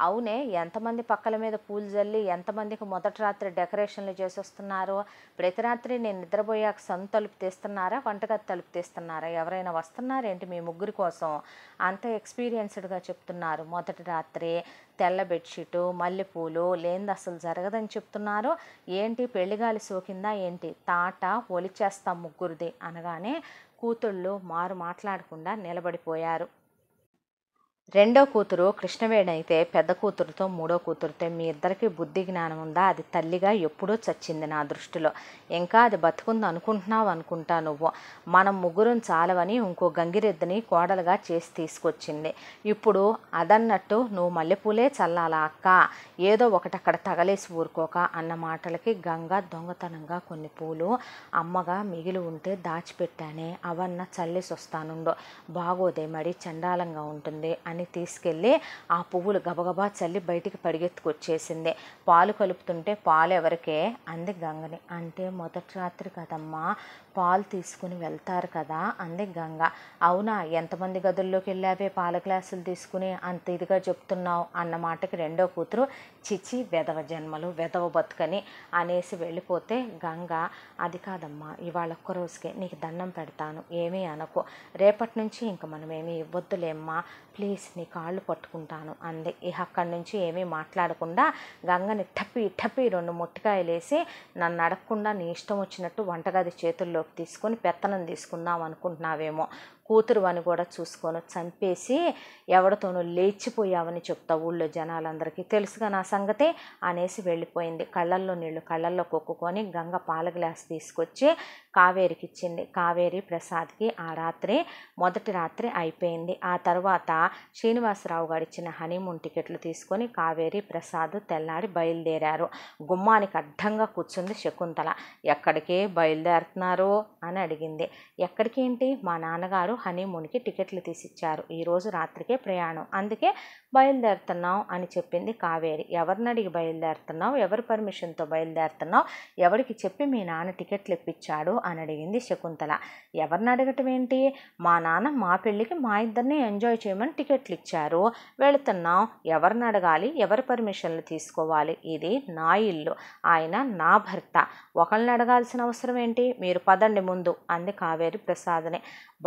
అవునే ఎంతమంది పక్కల మీద పూలు చల్లి ఎంతమందికి మొదటి రాత్రి డెకరేషన్లు చేసేస్తున్నారు ప్రతి రాత్రి నేను నిద్రపోయాక సొంత తలుపు తీస్తున్నారా వంటగది తలుపు తీస్తున్నారా ఎవరైనా వస్తున్నారేంటి మీ ముగ్గురి కోసం అంత ఎక్స్పీరియన్స్డ్గా చెప్తున్నారు మొదటి రాత్రి తెల్ల బెడ్షీటు మల్లెపూలు లేనిది అసలు జరగదని చెప్తున్నారు ఏంటి పెళ్లిగాలి సోకిందా ఏంటి తాట ఒలిచేస్తాం ముగ్గురిది అనగానే కూతుళ్ళు మారు మాట్లాడకుండా నిలబడిపోయారు రెండో కూతురు కృష్ణవేణయితే పెద్ద కూతురుతో మూడో కూతురుతో మీ ఇద్దరికి బుద్ధి జ్ఞానం ఉందా అది తల్లిగా ఎప్పుడూ చచ్చింది నా దృష్టిలో ఇంకా అది బతుకుంది అనుకుంటున్నావు అనుకుంటా నువ్వు మనం ముగ్గురం చాలవని ఇంకో గంగిరెద్దుని కోడలుగా చేసి తీసుకొచ్చింది ఇప్పుడు అదన్నట్టు నువ్వు మల్లెపూలే చల్లాలా అక్క ఏదో ఒకటి అక్కడ తగలేసి ఊరుకోక అన్న మాటలకి గంగ దొంగతనంగా కొన్ని పూలు అమ్మగా మిగిలి ఉంటే దాచిపెట్టానే అవన్న చల్లేసి వస్తానుండో బాగోదే మరి చండాలంగా ఉంటుంది అని తీసుకెళ్ళి ఆ పువ్వులు గబగబా చల్లి బయటికి పరిగెత్తుకొచ్చేసింది పాలు కలుపుతుంటే పాలు ఎవరికే అంది గంగని అంటే మొదటి రాత్రి కదమ్మా పాలు తీసుకుని వెళ్తారు కదా అంది గంగ అవునా ఎంతమంది గదుల్లోకి వెళ్ళావే పాల గ్లాసులు తీసుకుని అంత ఇదిగా చెప్తున్నావు అన్న మాటకి రెండో కూతురు చిచి వెధవ జన్మలు వెధవ బతుకని అనేసి వెళ్ళిపోతే గంగ అది కాదమ్మా ఇవాళ ఒక్క రోజుకి నీకు దండం పెడతాను ఏమీ అనకో రేపటి నుంచి ఇంక మనం ఏమీ ఇవ్వద్దులేమ్మా ప్లీజ్ నీ కాళ్ళు పట్టుకుంటాను అంది ఇక అక్కడి నుంచి ఏమీ మాట్లాడకుండా గంగని టప్పి టప్పి రెండు ముట్టికాయలేసి నన్ను అడగకుండా నీ ఇష్టం వచ్చినట్టు వంటగది చేతుల్లో తీసుకొని పెత్తనం తీసుకుందాం అనుకుంటున్నావేమో కూతురు అని కూడా చూసుకొని చంపేసి ఎవరితోనూ లేచిపోయావని చెప్తా ఊళ్ళో జనాలందరికీ తెలుసుగా నా సంగతి అనేసి వెళ్ళిపోయింది కళ్ళల్లో నీళ్లు కళ్ళల్లో కొక్కుకొని గంగ పాల గ్లాస్ తీసుకొచ్చి కావేరికి ఇచ్చింది కావేరి ప్రసాద్కి ఆ రాత్రి మొదటి రాత్రి అయిపోయింది ఆ తర్వాత శ్రీనివాసరావు గారు ఇచ్చిన హనీమూన్ టికెట్లు తీసుకొని కావేరి ప్రసాద్ తెల్లారి బయలుదేరారు గుమ్మానికి అడ్డంగా కూర్చుంది శకుంతల ఎక్కడికే బయలుదేరుతున్నారు అని అడిగింది ఎక్కడికేంటి మా నాన్నగారు గారు హనీమూన్కి టికెట్లు తీసిచ్చారు ఈరోజు రాత్రికే ప్రయాణం అందుకే బయలుదేరుతున్నాం అని చెప్పింది కావేరి ఎవరిని అడిగి బయలుదేరుతున్నావు ఎవరి పర్మిషన్తో బయలుదేరుతున్నావు ఎవరికి చెప్పి మీ నాన్న టికెట్లు ఇప్పించాడు అని అడిగింది శకుంతల ఎవరిని అడగటం ఏంటి మా నాన్న మా పెళ్ళికి మా ఇద్దరిని ఎంజాయ్ చేయమని టికెట్లు ఇచ్చారు వెళుతున్నాం ఎవరిని అడగాలి ఎవరి పర్మిషన్లు తీసుకోవాలి ఇది నా ఇల్లు ఆయన నా భర్త ఒకళ్ళని అడగాల్సిన అవసరం ఏంటి మీరు పదండి ముందు అంది కావేరి ప్రసాదనే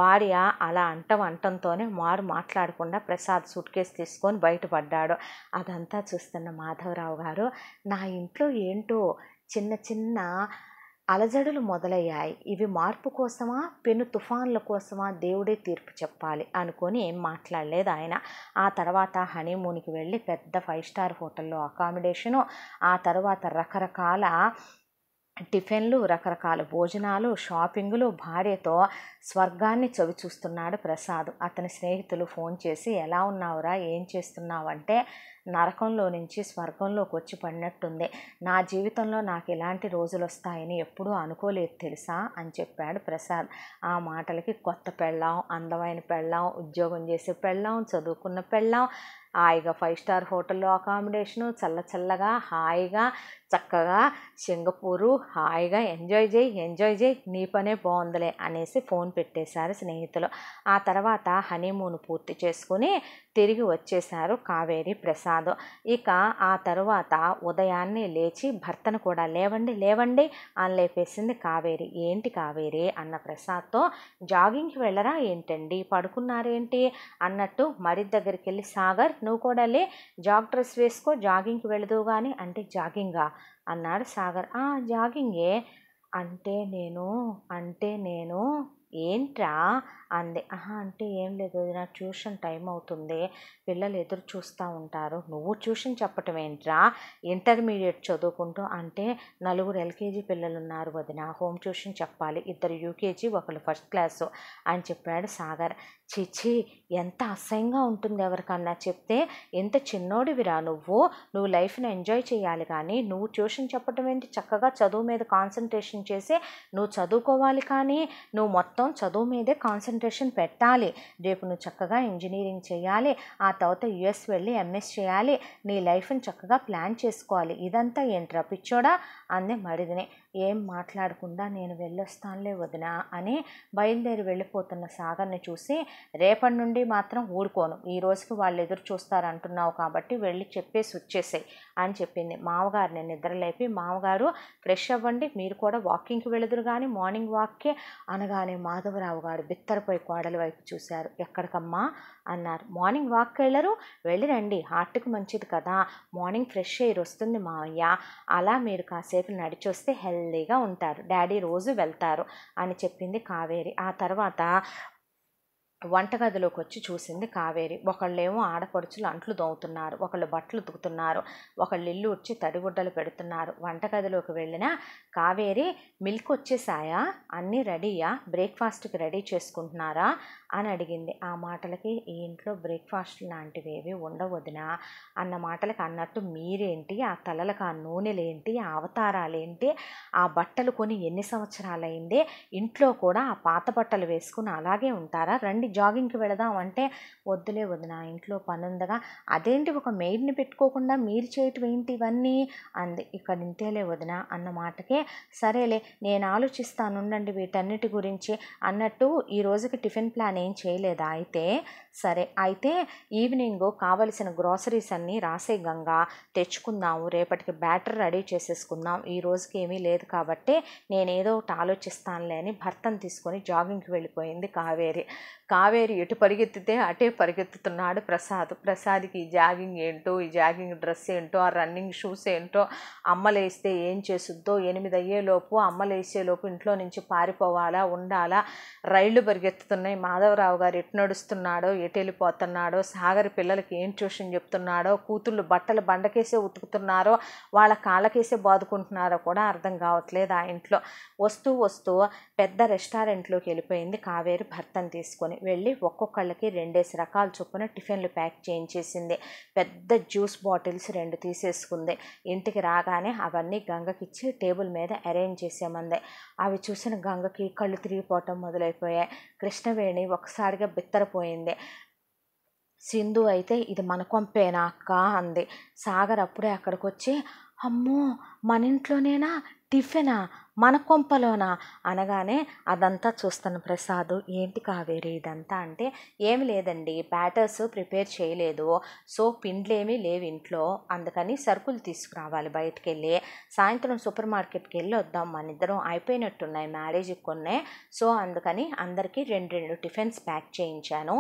భార్య అన్నయ్య అలా అంటం అంటంతోనే మారు మాట్లాడకుండా ప్రసాద్ సూట్ కేసు తీసుకొని బయటపడ్డాడు అదంతా చూస్తున్న మాధవరావు గారు నా ఇంట్లో ఏంటో చిన్న చిన్న అలజడులు మొదలయ్యాయి ఇవి మార్పు కోసమా పెను తుఫాన్ల కోసమా దేవుడే తీర్పు చెప్పాలి అనుకొని ఏం మాట్లాడలేదు ఆయన ఆ తర్వాత హనీమూన్కి వెళ్ళి పెద్ద ఫైవ్ స్టార్ హోటల్లో అకామిడేషను ఆ తర్వాత రకరకాల టిఫిన్లు రకరకాల భోజనాలు షాపింగులు భార్యతో స్వర్గాన్ని చవి చూస్తున్నాడు ప్రసాద్ అతని స్నేహితులు ఫోన్ చేసి ఎలా ఉన్నావురా ఏం చేస్తున్నావు అంటే నరకంలో నుంచి స్వర్గంలోకి వచ్చి పడినట్టుంది నా జీవితంలో నాకు ఇలాంటి రోజులు వస్తాయని ఎప్పుడూ అనుకోలేదు తెలుసా అని చెప్పాడు ప్రసాద్ ఆ మాటలకి కొత్త పెళ్ళాం అందమైన పెళ్ళాం ఉద్యోగం చేసే పెళ్ళాం చదువుకున్న పెళ్ళాం హాయిగా ఫైవ్ స్టార్ హోటల్లో అకామిడేషను చల్ల చల్లగా హాయిగా చక్కగా సింగపూరు హాయిగా ఎంజాయ్ చేయి ఎంజాయ్ చేయి నీ పనే బాగుందిలే అనేసి ఫోన్ పెట్టేశారు స్నేహితులు ఆ తర్వాత హనీమూన్ పూర్తి చేసుకుని తిరిగి వచ్చేశారు కావేరి ప్రసాద్ ఇక ఆ తరువాత ఉదయాన్నే లేచి భర్తను కూడా లేవండి లేవండి అని లేపేసింది కావేరి ఏంటి కావేరి అన్న ప్రసాద్తో జాగింగ్కి వెళ్ళరా ఏంటండి పడుకున్నారేంటి అన్నట్టు మరి దగ్గరికి వెళ్ళి సాగర్ నువ్వు కూడా లే జాగ్ డ్రెస్ వేసుకో జాగింగ్కి వెళదు కానీ అంటే జాగింగా అన్నాడు సాగర్ జాగింగే అంటే నేను అంటే నేను ఏంట్రా అంది ఆహా అంటే ఏం లేదు నాకు ట్యూషన్ టైం అవుతుంది పిల్లలు ఎదురు చూస్తూ ఉంటారు నువ్వు ట్యూషన్ చెప్పటం ఏంట్రా ఇంటర్మీడియట్ చదువుకుంటూ అంటే నలుగురు ఎల్కేజీ పిల్లలు ఉన్నారు వదిన హోమ్ ట్యూషన్ చెప్పాలి ఇద్దరు యూకేజీ ఒకరు ఫస్ట్ క్లాసు అని చెప్పాడు సాగర్ చిచి ఎంత అసహ్యంగా ఉంటుంది ఎవరికన్నా చెప్తే ఎంత చిన్నోడివిరా నువ్వు నువ్వు లైఫ్ని ఎంజాయ్ చేయాలి కానీ నువ్వు ట్యూషన్ చెప్పడం ఏంటి చక్కగా చదువు మీద కాన్సన్ట్రేషన్ చేసి నువ్వు చదువుకోవాలి కానీ నువ్వు మొత్తం చదువు మీదే కాన్సన్ట్రేషన్ పెట్టాలి రేపు నువ్వు చక్కగా ఇంజనీరింగ్ చేయాలి ఆ తర్వాత యుఎస్ వెళ్ళి ఎంఎస్ చేయాలి నీ లైఫ్ని చక్కగా ప్లాన్ చేసుకోవాలి ఇదంతా ఏంట్రా పిచ్చోడా అందే మరిదినే ఏం మాట్లాడకుండా నేను వెళ్ళొస్తానులే వదిన అని బయలుదేరి వెళ్ళిపోతున్న సాగర్ని చూసి రేపటి నుండి మాత్రం ఊరుకోను ఈ రోజుకి వాళ్ళు ఎదురు చూస్తారంటున్నావు కాబట్టి వెళ్ళి చెప్పేసి వచ్చేసాయి అని చెప్పింది మామగారిని నిద్రలేపి మామగారు ఫ్రెష్ అవ్వండి మీరు కూడా వాకింగ్కి వెళుదురు కానీ మార్నింగ్ వాక్కే అనగానే మాధవరావు గారు బిత్తరపోయి కోడలి వైపు చూశారు ఎక్కడికమ్మా అన్నారు మార్నింగ్ వాక్ వెళ్ళరు వెళ్ళి రండి హార్ట్కి మంచిది కదా మార్నింగ్ ఫ్రెష్ అయ్యి వస్తుంది మావయ్య అలా మీరు కాసేపు కాసేపు నడిచొస్తే హెల్దీగా ఉంటారు డాడీ రోజు వెళ్తారు అని చెప్పింది కావేరి ఆ తర్వాత వంటగదిలోకి వచ్చి చూసింది కావేరి ఒకళ్ళేమో ఆడపడుచులు అంట్లు దోముతున్నారు ఒకళ్ళు బట్టలు ఉతుకుతున్నారు ఒకళ్ళు ఇల్లు వచ్చి తడిగుడ్డలు పెడుతున్నారు వంటగదిలోకి వెళ్ళిన కావేరి మిల్క్ వచ్చేసాయా అన్నీ రెడీయా బ్రేక్ఫాస్ట్కి రెడీ చేసుకుంటున్నారా అని అడిగింది ఆ మాటలకి ఈ ఇంట్లో బ్రేక్ఫాస్ట్ లాంటివి ఏవి ఉండవదినా అన్న మాటలకి అన్నట్టు మీరేంటి ఆ తలలకు ఆ నూనెలేంటి ఆ అవతారాలేంటి ఆ బట్టలు కొని ఎన్ని సంవత్సరాలైందే ఇంట్లో కూడా ఆ పాత బట్టలు వేసుకుని అలాగే ఉంటారా రండి రండి జాగింగ్కి వెళదాం అంటే వద్దులే వద్దు నా ఇంట్లో పనుందగా అదేంటి ఒక మెయిడ్ని పెట్టుకోకుండా మీరు చేయటం ఏంటి ఇవన్నీ అంది ఇక్కడ ఇంతేలే వదిన అన్న మాటకే సరేలే నేను ఆలోచిస్తాను ఉండండి వీటన్నిటి గురించి అన్నట్టు ఈ రోజుకి టిఫిన్ ప్లాన్ ఏం చేయలేదా అయితే సరే అయితే ఈవినింగ్ కావలసిన గ్రాసరీస్ అన్నీ రాసే గంగా తెచ్చుకుందాము రేపటికి బ్యాటర్ రెడీ చేసేసుకుందాం ఈ రోజుకి ఏమీ లేదు కాబట్టి నేనేదో ఒకటి ఆలోచిస్తానులే అని భర్తను తీసుకొని జాగింగ్కి వెళ్ళిపోయింది కావేరి కావేరి ఎటు పరిగెత్తితే అటే పరిగెత్తుతున్నాడు ప్రసాద్ ప్రసాద్కి ఈ జాగింగ్ ఏంటో ఈ జాగింగ్ డ్రెస్ ఏంటో ఆ రన్నింగ్ షూస్ ఏంటో అమ్మలేస్తే ఏం చేస్తుందో ఎనిమిది అయ్యేలోపు అమ్మలేసేలోపు ఇంట్లో నుంచి పారిపోవాలా ఉండాలా రైళ్లు పరిగెత్తుతున్నాయి మాధవరావు గారు ఎటు నడుస్తున్నాడో ఎటు వెళ్ళిపోతున్నాడో సాగర్ పిల్లలకి ఏం ట్యూషన్ చెప్తున్నాడో కూతుళ్ళు బట్టలు బండకేసే ఉతుకుతున్నారో వాళ్ళ కాళ్ళకేసే బాదుకుంటున్నారో కూడా అర్థం కావట్లేదు ఆ ఇంట్లో వస్తూ వస్తూ పెద్ద రెస్టారెంట్లోకి వెళ్ళిపోయింది కావేరి భర్తను తీసుకొని వెళ్ళి ఒక్కొక్కళ్ళకి రెండేసి రకాల చొప్పున టిఫిన్లు ప్యాక్ చేయించేసింది పెద్ద జ్యూస్ బాటిల్స్ రెండు తీసేసుకుంది ఇంటికి రాగానే అవన్నీ గంగకిచ్చి టేబుల్ మీద అరేంజ్ చేసేమంది అవి చూసిన గంగకి కళ్ళు తిరిగిపోవటం మొదలైపోయాయి కృష్ణవేణి ఒకసారిగా బిత్తరపోయింది సింధు అయితే ఇది మన కొంపేనా అక్క అంది సాగర్ అప్పుడే అక్కడికి వచ్చి అమ్మో మన ఇంట్లోనేనా టిఫినా మన కొంపలోనా అనగానే అదంతా చూస్తాను ప్రసాద్ ఏంటి కావేరి ఇదంతా అంటే ఏమి లేదండి బ్యాటర్స్ ప్రిపేర్ చేయలేదు సో పిండ్లేమీ లేవు ఇంట్లో అందుకని సరుకులు తీసుకురావాలి బయటకు వెళ్ళి సాయంత్రం సూపర్ మార్కెట్కి వెళ్ళి వద్దాం మన ఇద్దరం అయిపోయినట్టున్నాయి మ్యారేజ్కి కొన్నే సో అందుకని అందరికీ రెండు రెండు టిఫిన్స్ ప్యాక్ చేయించాను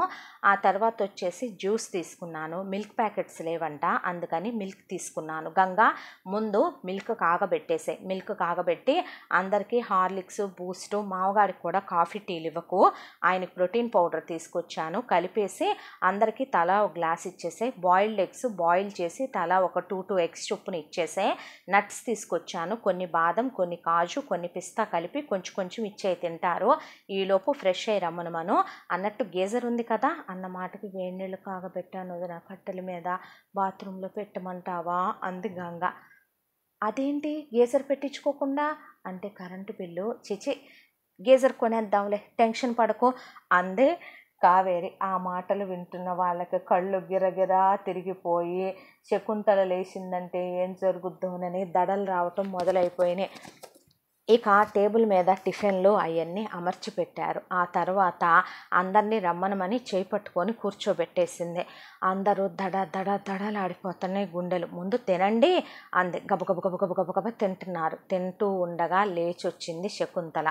ఆ తర్వాత వచ్చేసి జ్యూస్ తీసుకున్నాను మిల్క్ ప్యాకెట్స్ లేవంట అందుకని మిల్క్ తీసుకున్నాను గంగా ముందు మిల్క్ మిల్క్ కాగబెట్టేసే మిల్క్ కాగబెట్టి అందరికీ హార్లిక్స్ బూస్ట్ మామగారికి కూడా కాఫీ టీలు ఇవ్వకు ఆయనకి ప్రోటీన్ పౌడర్ తీసుకొచ్చాను కలిపేసి అందరికీ తలా ఒక గ్లాస్ ఇచ్చేసే బాయిల్డ్ ఎగ్స్ బాయిల్ చేసి తలా ఒక టూ టూ ఎగ్స్ చొప్పున ఇచ్చేసే నట్స్ తీసుకొచ్చాను కొన్ని బాదం కొన్ని కాజు కొన్ని పిస్తా కలిపి కొంచెం కొంచెం ఇచ్చే తింటారు ఈలోపు ఫ్రెష్ అయ్యి రమ్మను మనం అన్నట్టు గేజర్ ఉంది కదా అన్న మాటకి వేడి నీళ్ళు కాగబెట్టాను నా కట్టెల మీద బాత్రూంలో పెట్టమంటావా అంది గంగ అదేంటి గేజర్ పెట్టించుకోకుండా అంటే కరెంటు బిల్లు చిచి గేజర్ కొనేద్దాంలే టెన్షన్ పడకు అందే కావేరి ఆ మాటలు వింటున్న వాళ్ళకి కళ్ళు గిరగిరా తిరిగిపోయి శకుంతల లేచిందంటే ఏం జరుగుద్దోనని దడలు రావటం మొదలైపోయినాయి ఇక టేబుల్ మీద టిఫిన్లు అవన్నీ అమర్చి పెట్టారు ఆ తర్వాత అందరినీ రమ్మనమని చేపట్టుకొని కూర్చోబెట్టేసింది అందరూ దడ దడ దడలాడిపోతున్నాయి గుండెలు ముందు తినండి అంది గబగబ గబగబ గబగబ తింటున్నారు తింటూ ఉండగా లేచొచ్చింది శకుంతల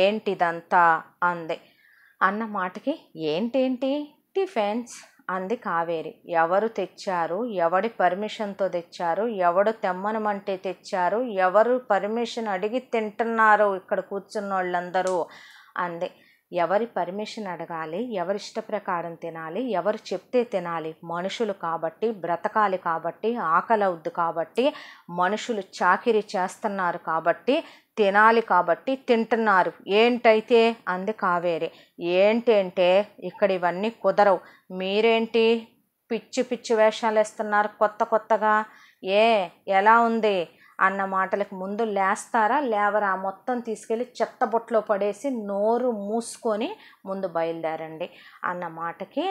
ఏంటిదంతా అంది అన్న మాటకి ఏంటేంటి టిఫిన్స్ అంది కావేరి ఎవరు తెచ్చారు ఎవడి పర్మిషన్తో తెచ్చారు ఎవడు తెమ్మనమంటే తెచ్చారు ఎవరు పర్మిషన్ అడిగి తింటున్నారు ఇక్కడ కూర్చున్న వాళ్ళందరూ అంది ఎవరి పర్మిషన్ అడగాలి ఎవరి ఇష్ట ప్రకారం తినాలి ఎవరు చెప్తే తినాలి మనుషులు కాబట్టి బ్రతకాలి కాబట్టి ఆకలవుద్దు కాబట్టి మనుషులు చాకిరి చేస్తున్నారు కాబట్టి తినాలి కాబట్టి తింటున్నారు ఏంటైతే అంది కావేరి ఏంటంటే ఇక్కడ ఇవన్నీ కుదరవు మీరేంటి పిచ్చి పిచ్చి వేషాలు వేస్తున్నారు కొత్త కొత్తగా ఏ ఎలా ఉంది అన్న మాటలకు ముందు లేస్తారా లేవరా మొత్తం తీసుకెళ్ళి చెత్త బొట్లో పడేసి నోరు మూసుకొని ముందు బయలుదేరండి అన్న మాటకి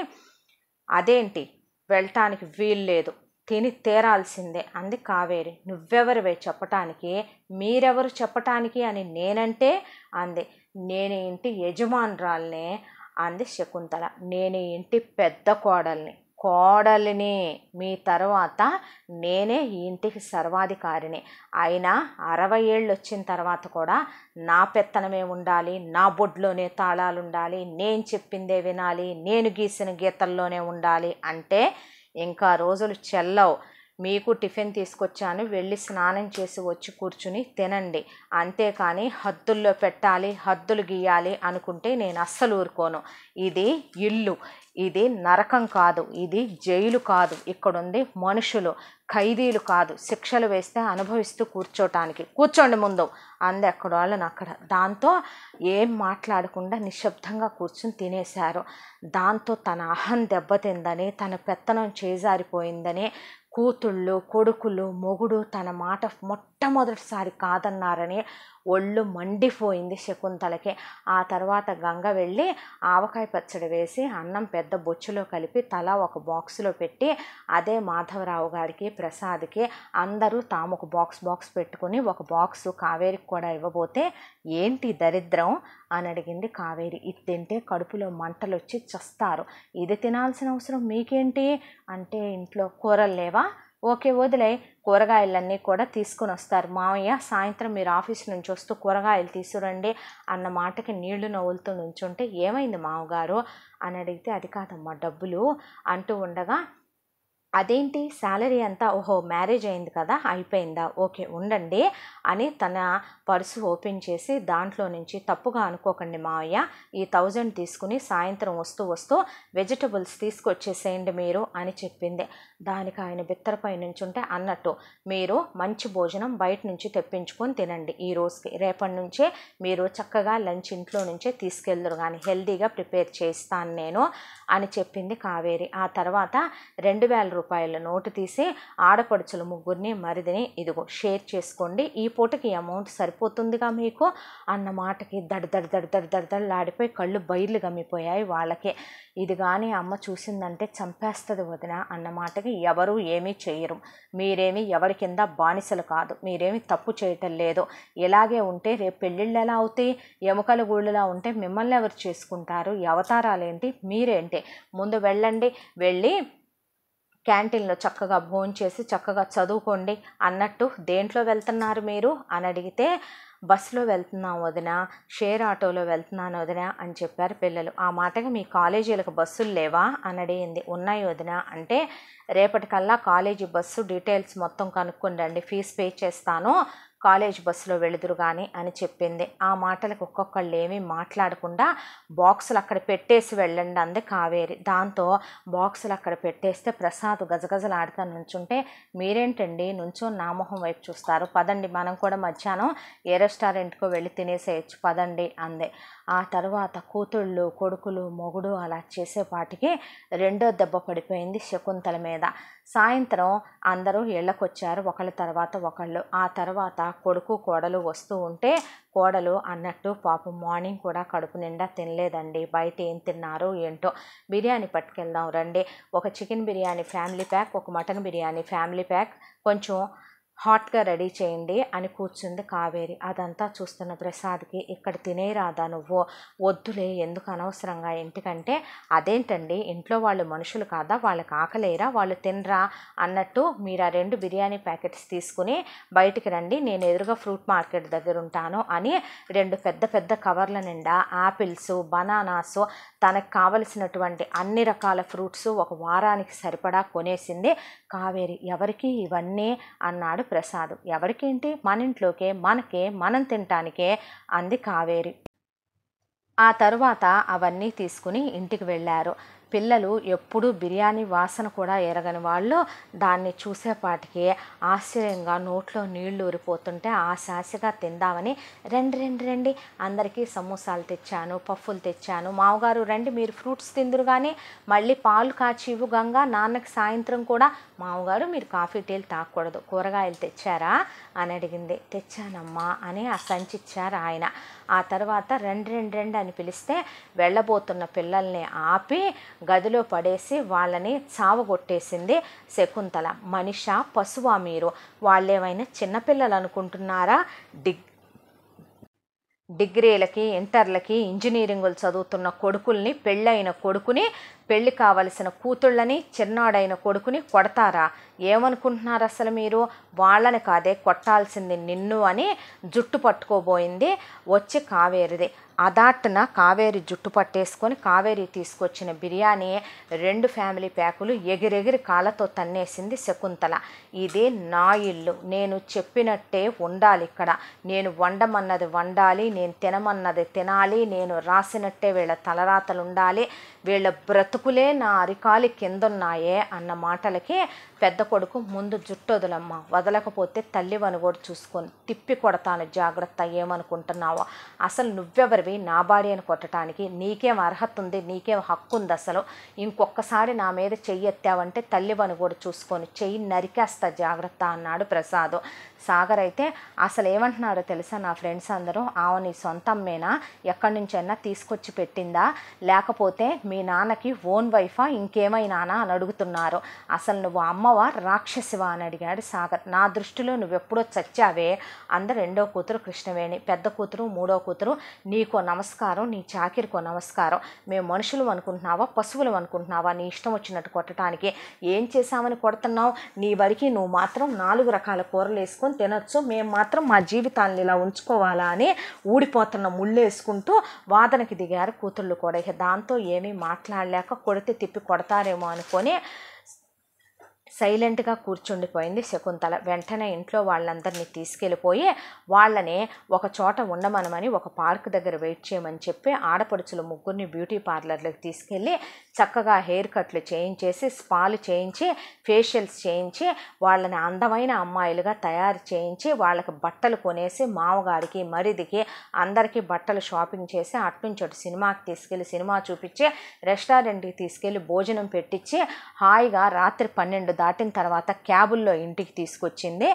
అదేంటి వెళ్ళటానికి వీలు లేదు తిని తీరాల్సిందే అంది కావేరి నువ్వెవరివే చెప్పటానికి మీరెవరు చెప్పటానికి అని నేనంటే అంది నేను ఇంటి యజమానురాల్ని అంది శకుంతల నేను ఇంటి పెద్ద కోడల్ని కోడలిని మీ తర్వాత నేనే ఈ ఇంటికి సర్వాధికారిని అయినా అరవై ఏళ్ళు వచ్చిన తర్వాత కూడా నా పెత్తనమే ఉండాలి నా బొడ్లోనే తాళాలు ఉండాలి నేను చెప్పిందే వినాలి నేను గీసిన గీతల్లోనే ఉండాలి అంటే ఇంకా రోజులు చెల్లవు మీకు టిఫిన్ తీసుకొచ్చాను వెళ్ళి స్నానం చేసి వచ్చి కూర్చుని తినండి అంతేకాని హద్దుల్లో పెట్టాలి హద్దులు గీయాలి అనుకుంటే నేను అస్సలు ఊరుకోను ఇది ఇల్లు ఇది నరకం కాదు ఇది జైలు కాదు ఇక్కడుంది మనుషులు ఖైదీలు కాదు శిక్షలు వేస్తే అనుభవిస్తూ కూర్చోటానికి కూర్చోండి ముందు అంది అక్కడ వాళ్ళని అక్కడ దాంతో ఏం మాట్లాడకుండా నిశ్శబ్దంగా కూర్చుని తినేశారు దాంతో తన అహం దెబ్బతిందని తన పెత్తనం చేజారిపోయిందని కూతుళ్ళు కొడుకులు మొగుడు తన మాట మొట్టమొదటిసారి కాదన్నారని ఒళ్ళు మండిపోయింది శకుంతలకి ఆ తర్వాత గంగ వెళ్ళి ఆవకాయ పచ్చడి వేసి అన్నం పెద్ద బొచ్చులో కలిపి తల ఒక బాక్స్లో పెట్టి అదే మాధవరావు గారికి ప్రసాద్కి అందరూ తాము ఒక బాక్స్ బాక్స్ పెట్టుకుని ఒక బాక్స్ కావేరికి కూడా ఇవ్వబోతే ఏంటి దరిద్రం అని అడిగింది కావేరి ఇది తింటే కడుపులో మంటలు వచ్చి చస్తారు ఇది తినాల్సిన అవసరం మీకేంటి అంటే ఇంట్లో కూరలు లేవా ఓకే వదిలే కూరగాయలన్నీ కూడా తీసుకుని వస్తారు మామయ్య సాయంత్రం మీరు ఆఫీస్ నుంచి వస్తూ కూరగాయలు తీసుకురండి అన్న మాటకి నీళ్లు నవ్వులుతూ నుంచుంటే ఏమైంది మామగారు అని అడిగితే అది కాదమ్మా డబ్బులు అంటూ ఉండగా అదేంటి శాలరీ అంతా ఓహో మ్యారేజ్ అయింది కదా అయిపోయిందా ఓకే ఉండండి అని తన పర్సు ఓపెన్ చేసి దాంట్లో నుంచి తప్పుగా అనుకోకండి మావయ్య ఈ థౌజండ్ తీసుకుని సాయంత్రం వస్తూ వస్తూ వెజిటబుల్స్ తీసుకొచ్చేసేయండి మీరు అని చెప్పింది దానికి ఆయన బిత్తరపై నుంచి ఉంటే అన్నట్టు మీరు మంచి భోజనం బయట నుంచి తెప్పించుకొని తినండి ఈ రోజుకి రేపటి నుంచే మీరు చక్కగా లంచ్ ఇంట్లో నుంచే తీసుకెళ్ళరు కానీ హెల్దీగా ప్రిపేర్ చేస్తాను నేను అని చెప్పింది కావేరి ఆ తర్వాత రెండు వేల రూపాయల నోటు తీసి ఆడపడుచులు ముగ్గురిని మరిదిని ఇదిగో షేర్ చేసుకోండి ఈ పూటకి అమౌంట్ సరిపోతుందిగా మీకు అన్న మాటకి దడ దడ దడ దడ దడ దడలాడిపోయి కళ్ళు బయర్లు గమ్మిపోయాయి వాళ్ళకి ఇది కానీ అమ్మ చూసిందంటే చంపేస్తుంది వదిన అన్న మాటకి ఎవరూ ఏమీ చేయరు మీరేమి ఎవరి కింద బానిసలు కాదు మీరేమి తప్పు చేయటం లేదు ఇలాగే ఉంటే రేపు పెళ్ళిళ్ళు ఎలా అవుతాయి ఎముకల గూళ్ళులా ఉంటే మిమ్మల్ని ఎవరు చేసుకుంటారు అవతారాలు అవతారాలేంటి మీరేంటి ముందు వెళ్ళండి వెళ్ళి క్యాంటీన్లో చక్కగా భోంచేసి చక్కగా చదువుకోండి అన్నట్టు దేంట్లో వెళ్తున్నారు మీరు అని అడిగితే బస్సులో వెళ్తున్నాం వదిన షేర్ ఆటోలో వెళ్తున్నాను వదిన అని చెప్పారు పిల్లలు ఆ మాటకి మీ కాలేజీలకు బస్సులు లేవా అని అడిగింది ఉన్నాయి వదిన అంటే రేపటికల్లా కాలేజీ బస్సు డీటెయిల్స్ మొత్తం కనుక్కోండి రండి ఫీజు పే చేస్తాను కాలేజ్ బస్సులో వెళుదురు కానీ అని చెప్పింది ఆ మాటలకు ఒక్కొక్కళ్ళు ఏమీ మాట్లాడకుండా బాక్సులు అక్కడ పెట్టేసి వెళ్ళండి అంది కావేరి దాంతో బాక్సులు అక్కడ పెట్టేస్తే ప్రసాద్ గజగజలాడుతా నుంచుంటే మీరేంటండి నుంచో నామోహం వైపు చూస్తారు పదండి మనం కూడా మధ్యాహ్నం ఏ రెస్టారెంట్కో వెళ్ళి తినేసేయచ్చు పదండి అంది ఆ తర్వాత కూతుళ్ళు కొడుకులు మొగుడు అలా చేసేపాటికి రెండో దెబ్బ పడిపోయింది శకుంతల మీద సాయంత్రం అందరూ ఇళ్ళకొచ్చారు ఒకళ్ళ తర్వాత ఒకళ్ళు ఆ తర్వాత కొడుకు కోడలు వస్తూ ఉంటే కోడలు అన్నట్టు పాపం మార్నింగ్ కూడా కడుపు నిండా తినలేదండి బయట ఏం తిన్నారో ఏంటో బిర్యానీ పట్టుకెళ్దాం రండి ఒక చికెన్ బిర్యానీ ఫ్యామిలీ ప్యాక్ ఒక మటన్ బిర్యానీ ఫ్యామిలీ ప్యాక్ కొంచెం హాట్గా రెడీ చేయండి అని కూర్చుంది కావేరి అదంతా చూస్తున్న ప్రసాద్కి ఇక్కడ తినేరాదా నువ్వు వద్దులే ఎందుకు అనవసరంగా ఎందుకంటే అదేంటండి ఇంట్లో వాళ్ళు మనుషులు కాదా వాళ్ళకి ఆకలేరా వాళ్ళు తినరా అన్నట్టు మీరు ఆ రెండు బిర్యానీ ప్యాకెట్స్ తీసుకుని బయటికి రండి నేను ఎదురుగా ఫ్రూట్ మార్కెట్ దగ్గర ఉంటాను అని రెండు పెద్ద పెద్ద కవర్ల నిండా యాపిల్స్ బనానాసు తనకు కావలసినటువంటి అన్ని రకాల ఫ్రూట్స్ ఒక వారానికి సరిపడా కొనేసింది కావేరి ఎవరికి ఇవన్నీ అన్నాడు అన్నాడు ప్రసాద్ ఎవరికేంటి మన ఇంట్లోకే మనకే మనం తినటానికే అంది కావేరి ఆ తరువాత అవన్నీ తీసుకుని ఇంటికి వెళ్ళారు పిల్లలు ఎప్పుడు బిర్యానీ వాసన కూడా ఎరగని వాళ్ళు దాన్ని చూసేపాటికి ఆశ్చర్యంగా నోట్లో నీళ్లు ఊరిపోతుంటే ఆశాశగా తిందామని రెండు రెండు రండి అందరికీ సమోసాలు తెచ్చాను పప్పులు తెచ్చాను మామగారు రండి మీరు ఫ్రూట్స్ తిందురు కానీ మళ్ళీ పాలు కాచి ఇవ్వు గంగా నాన్నకి సాయంత్రం కూడా మామగారు మీరు కాఫీ టీలు తాకూడదు కూరగాయలు తెచ్చారా అని అడిగింది తెచ్చానమ్మా అని ఆ సంచిచ్చారు ఆయన ఆ తర్వాత రెండు రెండు రెండు అని పిలిస్తే వెళ్ళబోతున్న పిల్లల్ని ఆపి గదిలో పడేసి వాళ్ళని చావగొట్టేసింది శకుంతల మనిష పశువా మీరు వాళ్ళేమైనా చిన్నపిల్లలు అనుకుంటున్నారా డిగ్ డిగ్రీలకి ఇంటర్లకి ఇంజనీరింగులు చదువుతున్న కొడుకుల్ని పెళ్ళైన కొడుకుని పెళ్ళి కావలసిన కూతుళ్ళని చిన్నాడైన కొడుకుని కొడతారా ఏమనుకుంటున్నారు అసలు మీరు వాళ్ళని కాదే కొట్టాల్సింది నిన్ను అని జుట్టు పట్టుకోబోయింది వచ్చి కావేరిది అదాట్న కావేరి జుట్టు పట్టేసుకొని కావేరి తీసుకొచ్చిన బిర్యానీ రెండు ఫ్యామిలీ ప్యాకులు ఎగిరెగిరి కాళ్ళతో తన్నేసింది శకుంతల ఇదే నా ఇల్లు నేను చెప్పినట్టే ఉండాలి ఇక్కడ నేను వండమన్నది వండాలి నేను తినమన్నది తినాలి నేను రాసినట్టే వీళ్ళ తలరాతలు ఉండాలి వీళ్ళ బ్రతుకులే నా అరికాలి కిందున్నాయే అన్న మాటలకి పెద్ద కొడుకు ముందు జుట్టు వదలమ్మా వదలకపోతే తల్లి వనుగోడు చూసుకొని తిప్పి కొడతాను జాగ్రత్త ఏమనుకుంటున్నావా అసలు నువ్వెవరివి నా బాడీ అని కొట్టడానికి నీకేం అర్హత ఉంది నీకేం హక్కు ఉంది అసలు ఇంకొకసారి నా మీద చెయ్యి ఎత్తావంటే తల్లి వనుగోడు చూసుకొని చెయ్యి నరికేస్తా జాగ్రత్త అన్నాడు ప్రసాద్ సాగర్ అయితే అసలు ఏమంటున్నాడో తెలుసా నా ఫ్రెండ్స్ అందరూ ఆమె నీ సొంత అమ్మేనా ఎక్కడి నుంచైనా తీసుకొచ్చి పెట్టిందా లేకపోతే మీ నాన్నకి ఓన్ వైఫా ఇంకేమైనానా అని అడుగుతున్నారు అసలు నువ్వు అమ్మ అమ్మవ రాక్షసివా అని అడిగాడు సాగర్ నా దృష్టిలో నువ్వెప్పుడో చచ్చావే అంద రెండో కూతురు కృష్ణవేణి పెద్ద కూతురు మూడో కూతురు నీకో నమస్కారం నీ చాకిరికో నమస్కారం మేము మనుషులు అనుకుంటున్నావా పశువులు అనుకుంటున్నావా నీ ఇష్టం వచ్చినట్టు కొట్టడానికి ఏం చేశామని కొడుతున్నావు నీ వరికి నువ్వు మాత్రం నాలుగు రకాల కూరలు వేసుకొని తినొచ్చు మేము మాత్రం మా జీవితాలను ఇలా ఉంచుకోవాలా అని ఊడిపోతున్న ముళ్ళు వేసుకుంటూ వాదనకి దిగారు కూతుళ్ళు కూడా ఇక దాంతో ఏమీ మాట్లాడలేక కొడితే తిప్పి కొడతారేమో అనుకొని సైలెంట్గా కూర్చుండిపోయింది శకుంతల వెంటనే ఇంట్లో వాళ్ళందరినీ తీసుకెళ్ళిపోయి వాళ్ళని ఒక చోట ఉండమనమని ఒక పార్క్ దగ్గర వెయిట్ చేయమని చెప్పి ఆడపడుచులు ముగ్గురిని బ్యూటీ పార్లర్లకు తీసుకెళ్ళి చక్కగా హెయిర్ కట్లు చేయించేసి స్పాలు చేయించి ఫేషియల్స్ చేయించి వాళ్ళని అందమైన అమ్మాయిలుగా తయారు చేయించి వాళ్ళకి బట్టలు కొనేసి మామగారికి మరిదికి అందరికీ బట్టలు షాపింగ్ చేసి అట్నుంచి సినిమాకి తీసుకెళ్ళి సినిమా చూపించి రెస్టారెంట్కి తీసుకెళ్ళి భోజనం పెట్టించి హాయిగా రాత్రి పన్నెండు దాటిన తర్వాత క్యాబుల్లో ఇంటికి తీసుకొచ్చింది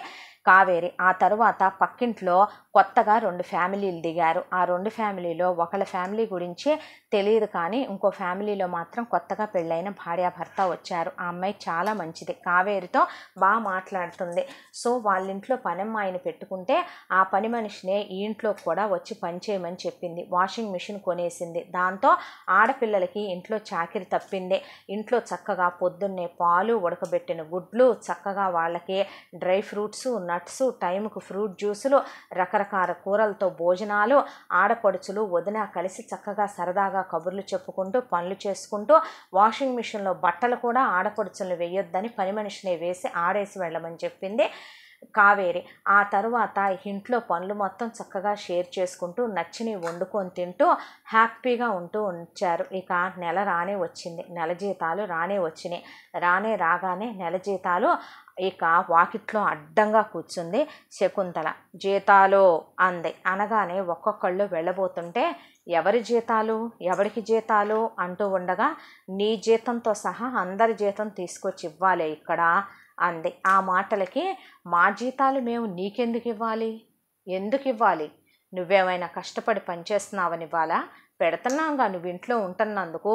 కావేరి ఆ తర్వాత పక్కింట్లో కొత్తగా రెండు ఫ్యామిలీలు దిగారు ఆ రెండు ఫ్యామిలీలో ఒకళ్ళ ఫ్యామిలీ గురించి తెలియదు కానీ ఇంకో ఫ్యామిలీలో మాత్రం కొత్తగా పెళ్ళైన భార్యాభర్త వచ్చారు ఆ అమ్మాయి చాలా మంచిది కావేరితో బాగా మాట్లాడుతుంది సో వాళ్ళ ఇంట్లో పనమ్మాయిని పెట్టుకుంటే ఆ పని మనిషినే ఈ ఇంట్లో కూడా వచ్చి పనిచేయమని చెప్పింది వాషింగ్ మిషన్ కొనేసింది దాంతో ఆడపిల్లలకి ఇంట్లో చాకిరి తప్పింది ఇంట్లో చక్కగా పొద్దున్నే పాలు ఉడకబెట్టిన గుడ్లు చక్కగా వాళ్ళకి డ్రై ఫ్రూట్స్ ఉన్న నట్స్ టైంకు ఫ్రూట్ జ్యూసులు రకరకాల కూరలతో భోజనాలు ఆడపడుచులు వదిన కలిసి చక్కగా సరదాగా కబుర్లు చెప్పుకుంటూ పనులు చేసుకుంటూ వాషింగ్ మిషన్లో బట్టలు కూడా ఆడపడుచులను వేయొద్దని పని మనిషిని వేసి ఆడేసి వెళ్ళమని చెప్పింది కావేరి ఆ తరువాత ఇంట్లో పనులు మొత్తం చక్కగా షేర్ చేసుకుంటూ నచ్చిని వండుకొని తింటూ హ్యాపీగా ఉంటూ ఉంచారు ఇక నెల రానే వచ్చింది నెల జీతాలు రానే వచ్చినాయి రానే రాగానే నెల జీతాలు ఇక వాకిట్లో అడ్డంగా కూర్చుంది శకుంతల జీతాలు అంది అనగానే ఒక్కొక్కళ్ళు వెళ్ళబోతుంటే ఎవరి జీతాలు ఎవరికి జీతాలు అంటూ ఉండగా నీ జీతంతో సహా అందరి జీతం తీసుకొచ్చి ఇవ్వాలి ఇక్కడ అంది ఆ మాటలకి మా జీతాలు మేము నీకెందుకు ఇవ్వాలి ఎందుకు ఇవ్వాలి నువ్వేమైనా కష్టపడి పనిచేస్తున్నావని ఇవ్వాలా పెడుతున్నాంగా నువ్వు ఇంట్లో ఉంటున్నందుకు